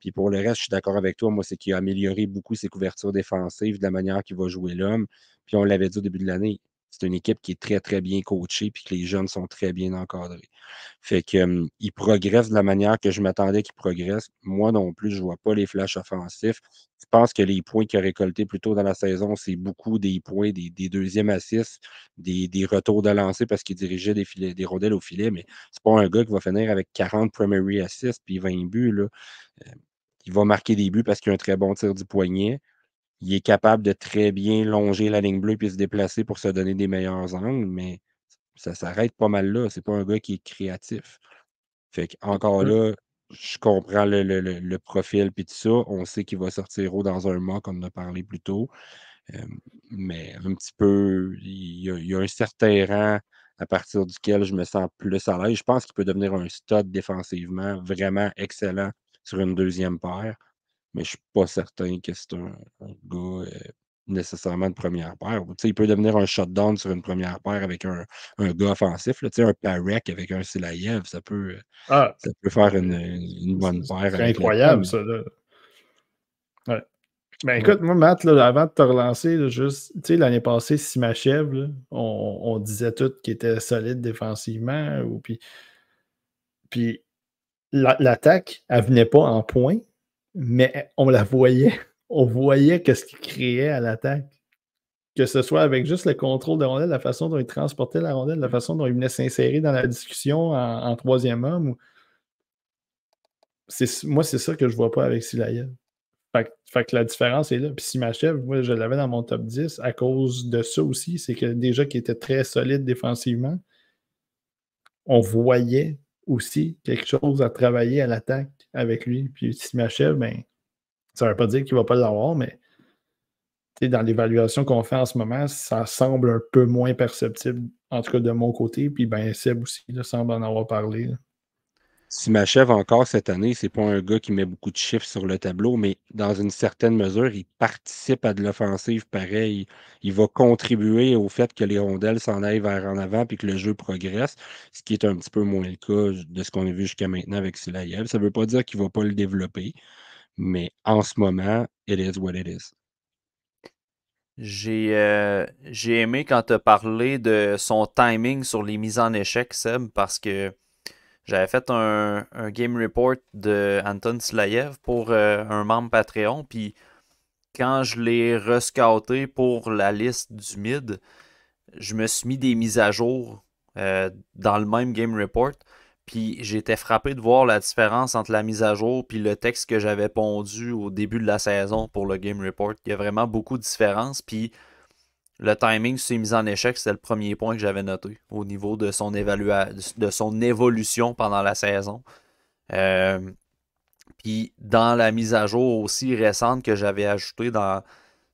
Puis pour le reste, je suis d'accord avec toi. Moi, c'est qu'il a amélioré beaucoup ses couvertures défensives, de la manière qu'il va jouer l'homme. Puis on l'avait dit au début de l'année, c'est une équipe qui est très, très bien coachée puis que les jeunes sont très bien encadrés. Fait qu'ils progressent de la manière que je m'attendais qu'il progresse. Moi non plus, je ne vois pas les flashs offensifs. Je pense que les points qu'il a récoltés plus tôt dans la saison, c'est beaucoup des points des, deuxièmes assists, des, retours de lancer parce qu'il dirigeait des, filets, des rondelles au filet, mais c'est pas un gars qui va finir avec 40 primary assists puis 20 buts. Là. il va marquer des buts parce qu'il a un très bon tir du poignet il est capable de très bien longer la ligne bleue puis se déplacer pour se donner des meilleurs angles, mais ça s'arrête pas mal là. C'est pas un gars qui est créatif. Fait encore là, je comprends le, profil puis tout ça. On sait qu'il va sortir haut dans un mois, comme on a parlé plus tôt. Euh, mais un petit peu, il y, a, un certain rang à partir duquel je me sens plus à l'aise. Je pense qu'il peut devenir un stade défensivement vraiment excellent sur une deuxième paire mais je ne suis pas certain que c'est un, gars euh, nécessairement de première paire. il peut devenir un shutdown sur une première paire avec un, gars offensif, un Parek avec un Silayev, ça peut, ah! ça peut faire une, bonne paire. C'est incroyable, ça. Ben, écoute, moi, Matt, avant de te relancer, juste, l'année passée, si chèvre on, on, disait tout qu'il était solide défensivement. Ou, puis, puis l'attaque, elle venait pas en point, mais eh, on la voyait. On voyait qu'est-ce qu'il créait à l'attaque. Que ce soit avec juste le contrôle de rondelle, la façon dont il transportait la rondelle, la mmh. façon dont il venait s'insérer dans la discussion en, troisième homme. Moi, c'est ça que je ne vois pas avec Silaïa. Fait, que la différence est là. Puis si m'achève, moi, je l'avais dans mon top 10 à cause de ça aussi. C'est que déjà qu'il était très solide défensivement, on voyait aussi quelque chose à travailler à l'attaque avec lui, puis s'il m'achève, ben, ça ne veut pas dire qu'il ne va pas l'avoir, mais dans l'évaluation qu'on fait en ce moment, ça semble un peu moins perceptible, en tout cas de mon côté. Puis ben Seb aussi semble en avoir parlé si m'achève encore cette année, c'est pas un gars qui met beaucoup de chiffres sur le tableau, mais dans une certaine mesure, il participe à de l'offensive pareil. Il, va contribuer au fait que les rondelles s'en aillent vers en avant puis que le jeu progresse, ce qui est un petit peu moins le cas de ce qu'on a vu jusqu'à maintenant avec Silayev. Ça ne veut pas dire qu'il ne va pas le développer, mais en ce moment, it is what it is. J'ai euh, aimé quand tu as parlé de son timing sur les mises en échec, Seb, parce que j'avais fait un, game report de Anton Slayev pour euh, un membre Patreon. Puis quand je l'ai rescouté pour la liste du mid, je me suis mis des mises à jour euh, dans le même game report. Puis j'étais frappé de voir la différence entre la mise à jour puis le texte que j'avais pondu au début de la saison pour le game report. Il y a vraiment beaucoup de différences. Puis le timing s'est mis en échec, c'est le premier point que j'avais noté au niveau de son, de son évolution pendant la saison. Euh, puis dans la mise à jour aussi récente que j'avais ajoutée dans,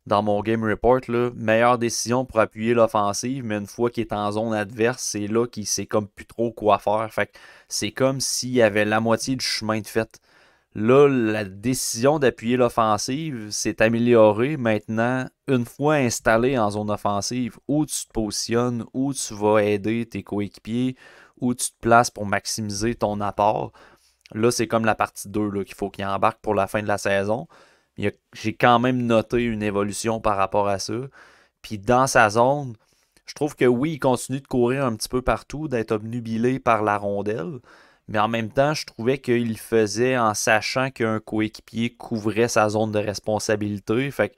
dans mon game report, là, meilleure décision pour appuyer l'offensive, mais une fois qu'il est en zone adverse, c'est là qu'il sait comme plus trop quoi faire. Fait c'est comme s'il y avait la moitié du chemin de fait. Là, la décision d'appuyer l'offensive s'est améliorée. Maintenant, une fois installé en zone offensive, où tu te positionnes, où tu vas aider tes coéquipiers, où tu te places pour maximiser ton apport. Là, c'est comme la partie 2 qu'il faut qu'il embarque pour la fin de la saison. J'ai quand même noté une évolution par rapport à ça. Puis dans sa zone, je trouve que oui, il continue de courir un petit peu partout, d'être obnubilé par la rondelle mais en même temps, je trouvais qu'il faisait en sachant qu'un coéquipier couvrait sa zone de responsabilité. Fait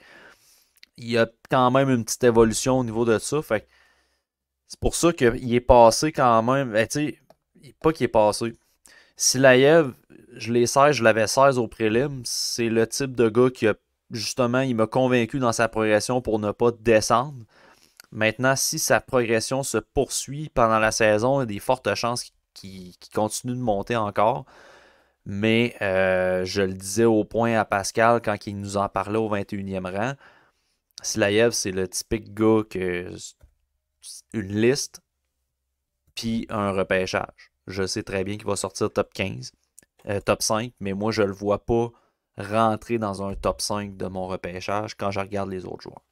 il y a quand même une petite évolution au niveau de ça. c'est pour ça qu'il est passé quand même. Eh, pas qu'il est passé. Si Laïev, je l'ai 16, je l'avais 16 au prélim, c'est le type de gars qui justement, il m'a convaincu dans sa progression pour ne pas descendre. Maintenant, si sa progression se poursuit pendant la saison, il y a des fortes chances qu'il qui, continue de monter encore. Mais euh, je le disais au point à Pascal quand il nous en parlait au 21e rang. Slayev, c'est le typique gars que une liste puis un repêchage. Je sais très bien qu'il va sortir top 15, euh, top 5, mais moi je le vois pas rentrer dans un top 5 de mon repêchage quand je regarde les autres joueurs.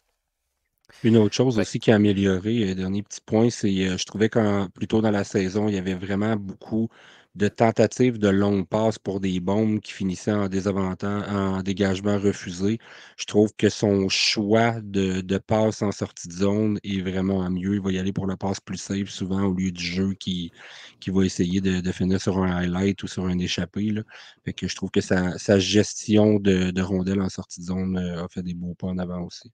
Une autre chose aussi qui a amélioré, euh, dernier petit point, c'est que euh, je trouvais qu'en plus tôt dans la saison, il y avait vraiment beaucoup de tentatives de longues passes pour des bombes qui finissaient en désavantage, en dégagement refusé. Je trouve que son choix de, passe en sortie de zone est vraiment mieux. Il va y aller pour le passe plus safe souvent au lieu du jeu qui, qui va essayer de, finir sur un highlight ou sur un échappé. que je trouve que sa, gestion de, de en sortie de zone euh, a fait des beaux pas en avant aussi.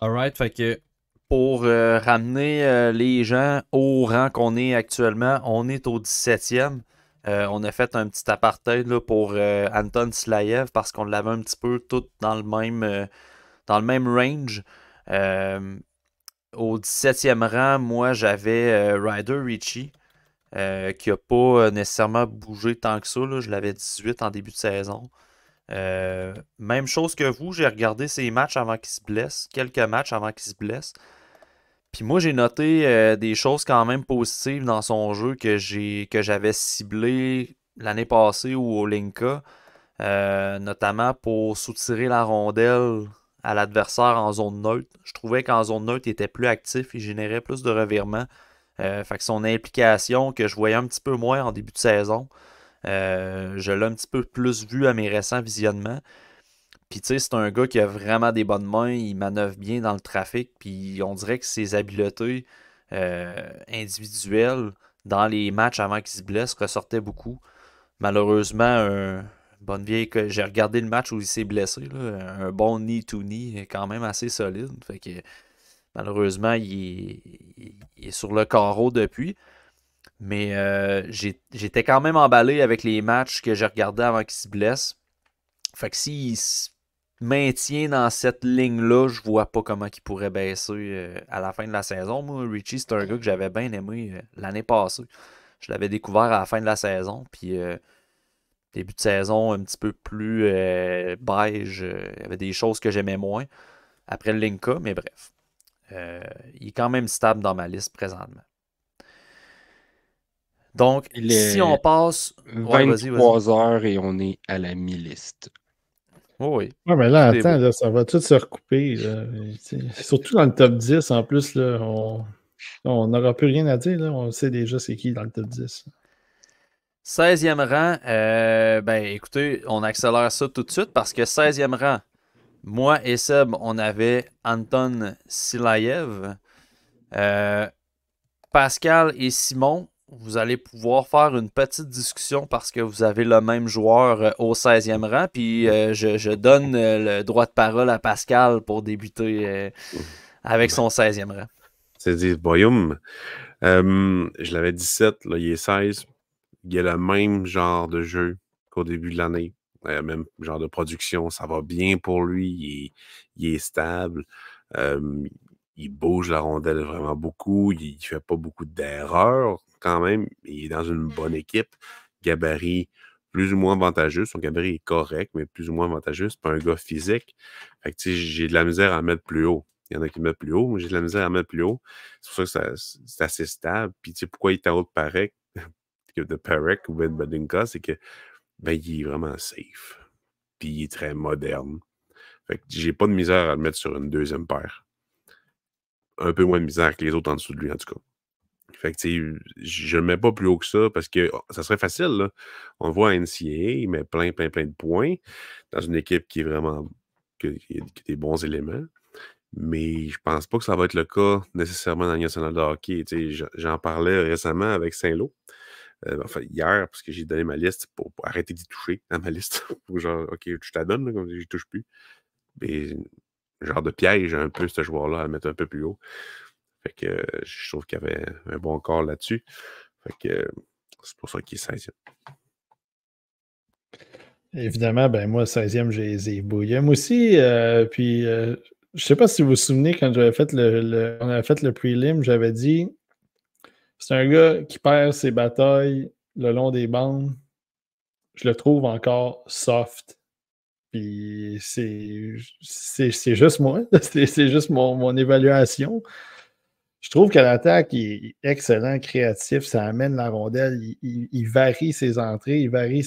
Alright, fait que pour euh, ramener euh, les gens au rang qu'on est actuellement, on est au 17e. Euh, on a fait un petit apartheid pour Anton Slayev parce qu'on l'avait un petit peu tout dans le même, dans le même range. au 17e rang, moi j'avais Ryder Ritchie qui n'a pas nécessairement bougé tant que ça. Je l'avais 18 en début de saison. Euh, même chose que vous, j'ai regardé ses matchs avant qu'il se blesse, quelques matchs avant qu'il se blesse. Puis moi, j'ai noté euh, des choses quand même positives dans son jeu que j'avais ciblé l'année passée ou au Linka, euh, notamment pour soutirer la rondelle à l'adversaire en zone neutre. Je trouvais qu'en zone neutre, il était plus actif, il générait plus de revirements. fait que son implication que je voyais un petit peu moins en début de saison, euh, je l'ai un petit peu plus vu à mes récents visionnements. Puis tu sais, c'est un gars qui a vraiment des bonnes mains, il manœuvre bien dans le trafic, puis on dirait que ses habiletés euh, individuelles dans les matchs avant qu'il se blesse ressortaient beaucoup. Malheureusement, bonne vieille j'ai regardé le match où il s'est blessé, un bon knee to knee quand même assez solide. Fait que malheureusement, il est sur le carreau depuis. Mais euh, j'étais quand même emballé avec les matchs que j'ai regardés avant qu'il se blesse. Fait que s'il se maintient dans cette ligne-là, je vois pas comment il pourrait baisser euh, à la fin de la saison. Moi, Richie, c'est un gars que j'avais bien aimé euh, l'année passée. Je l'avais découvert à la fin de la saison. Puis début de saison, un petit peu plus beige. Il y avait des choses que j'aimais moins après le Linka, mais bref. il est quand même stable dans ma liste présentement. Donc, si on passe. 23 heures et on est à la mi-liste. oui. Ah mais là, attends, ça va tout se recouper. Surtout dans le top 10, en plus, on n'aura plus rien à dire. On sait déjà c'est qui dans le top 10. 16e rang, euh, ben écoutez, on accélère ça tout de suite parce que 16e rang, moi et Seb, on avait Anton Silayev, euh, Pascal et Simon vous allez pouvoir faire une petite discussion parce que vous avez le même joueur euh, au 16e rang. Puis euh, je, donne euh, le droit de parole à Pascal pour débuter avec son 16e rang. C'est dit, Boyum, je l'avais 17, là, il est 16. Il a le même genre de jeu qu'au début de l'année. même genre de production, ça va bien pour lui, il est, stable il bouge la rondelle vraiment beaucoup, il ne fait pas beaucoup d'erreurs quand même. Il est dans une bonne mmh. équipe. Gabarit plus ou moins avantageux. Son gabarit est correct, mais plus ou moins avantageux. C'est pas un gars physique. Fait que j'ai de la misère à mettre plus haut. Il y en a qui mettent plus haut, mais j'ai de la misère à mettre plus haut. C'est pour ça que c'est assez stable. pourquoi il est en haut de Parek, de ou ben Badinka, c'est que ben, il est vraiment safe. Puis il est très moderne. Fait que j'ai pas de misère à le mettre sur une deuxième paire un peu moins de misère que les autres en dessous de lui, en tout cas. Fait que, je ne le mets pas plus haut que ça parce que oh, ça serait facile. Là. On voit à NCAA, il met plein, plein, plein de points dans une équipe qui est vraiment. qui, a des bons éléments. Mais je pense pas que ça va être le cas nécessairement dans le national de hockey. J'en parlais récemment avec Saint-Lô. Euh, enfin, hier, parce que j'ai donné ma liste pour, arrêter d'y toucher dans ma liste. pour genre, OK, je t'adonne, comme je touche plus. Mais genre de piège un peu ce joueur-là à le mettre un peu plus haut. Fait que euh, je trouve qu'il avait un bon corps là-dessus. Fait que euh, c'est pour ça qu'il est 16e. Évidemment, ben moi, 16e, j'ai les Moi aussi, euh, puis je sais pas si vous vous souvenez, quand j'avais fait on avait fait le prelim, j'avais dit c'est un gars qui perd ses batailles le long des bandes. Je le trouve encore soft. Puis c'est juste moi, c'est juste mon, évaluation. Je trouve que l'attaque est excellent, créatif, ça amène la rondelle, il, varie ses entrées, il varie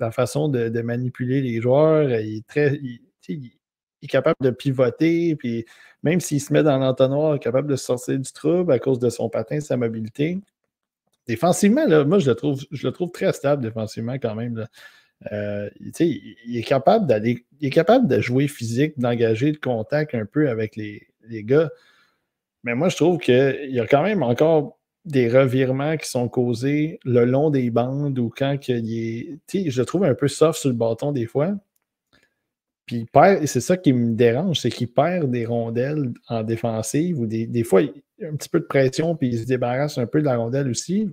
la façon de, manipuler les joueurs, il est très, est capable de pivoter, puis même s'il se met dans l'entonnoir, il est capable de sortir du trouble à cause de son patin, sa mobilité. Défensivement, moi, je le trouve, je le trouve très stable défensivement quand même. Euh, il est capable d'aller, est capable de jouer physique, d'engager le contact un peu avec les, les gars. Mais moi, je trouve qu'il y a quand même encore des revirements qui sont causés le long des bandes ou quand il est. Je le trouve un peu soft sur le bâton des fois. Puis c'est ça qui me dérange, c'est qu'il perd des rondelles en défensive ou des, fois, il a un petit peu de pression, puis il se débarrasse un peu de la rondelle aussi.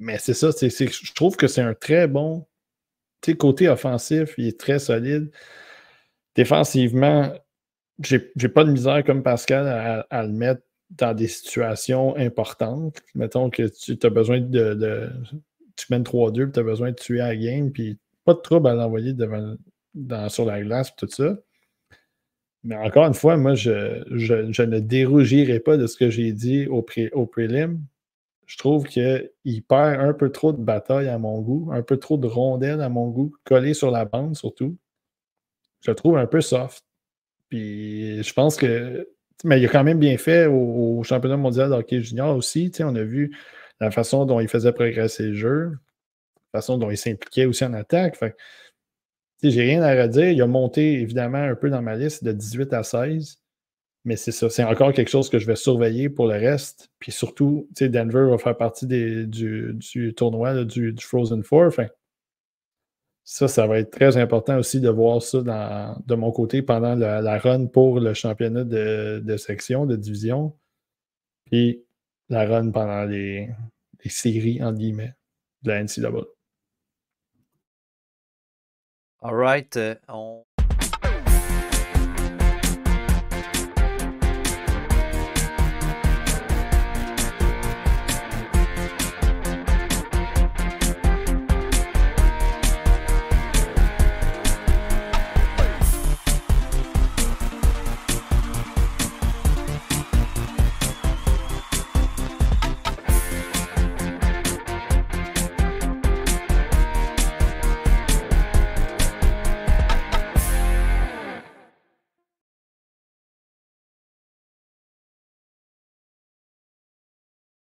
Mais c'est ça, c'est je trouve que c'est un très bon côté offensif, il est très solide. Défensivement, j'ai, n'ai pas de misère comme Pascal à, le mettre dans des situations importantes. Mettons que tu as besoin de, Tu mènes 3-2 tu as besoin de tuer à la game, puis pas de trouble à l'envoyer devant, sur la glace, tout ça. Mais encore une fois, moi, je, ne dérougirai pas de ce que j'ai dit au, au prélim je trouve qu'il perd un peu trop de bataille à mon goût, un peu trop de rondelles à mon goût, collé sur la bande surtout. Je le trouve un peu soft. Puis je pense que. Mais il a quand même bien fait au, championnat mondial d'hockey junior aussi. On a vu la façon dont il faisait progresser le jeu, la façon dont il s'impliquait aussi en attaque. Fait j'ai rien à redire. Il a monté évidemment un peu dans ma liste de 18 à 16. Mais c'est ça, c'est encore quelque chose que je vais surveiller pour le reste. Puis surtout, tu sais, Denver va faire partie du, tournoi, du, Frozen Four. ça, ça va être très important aussi de voir ça de mon côté pendant la, run pour le championnat de, de, section, de division, puis la run pendant les, séries, en guillemets, de la NCAA. All right. Euh, on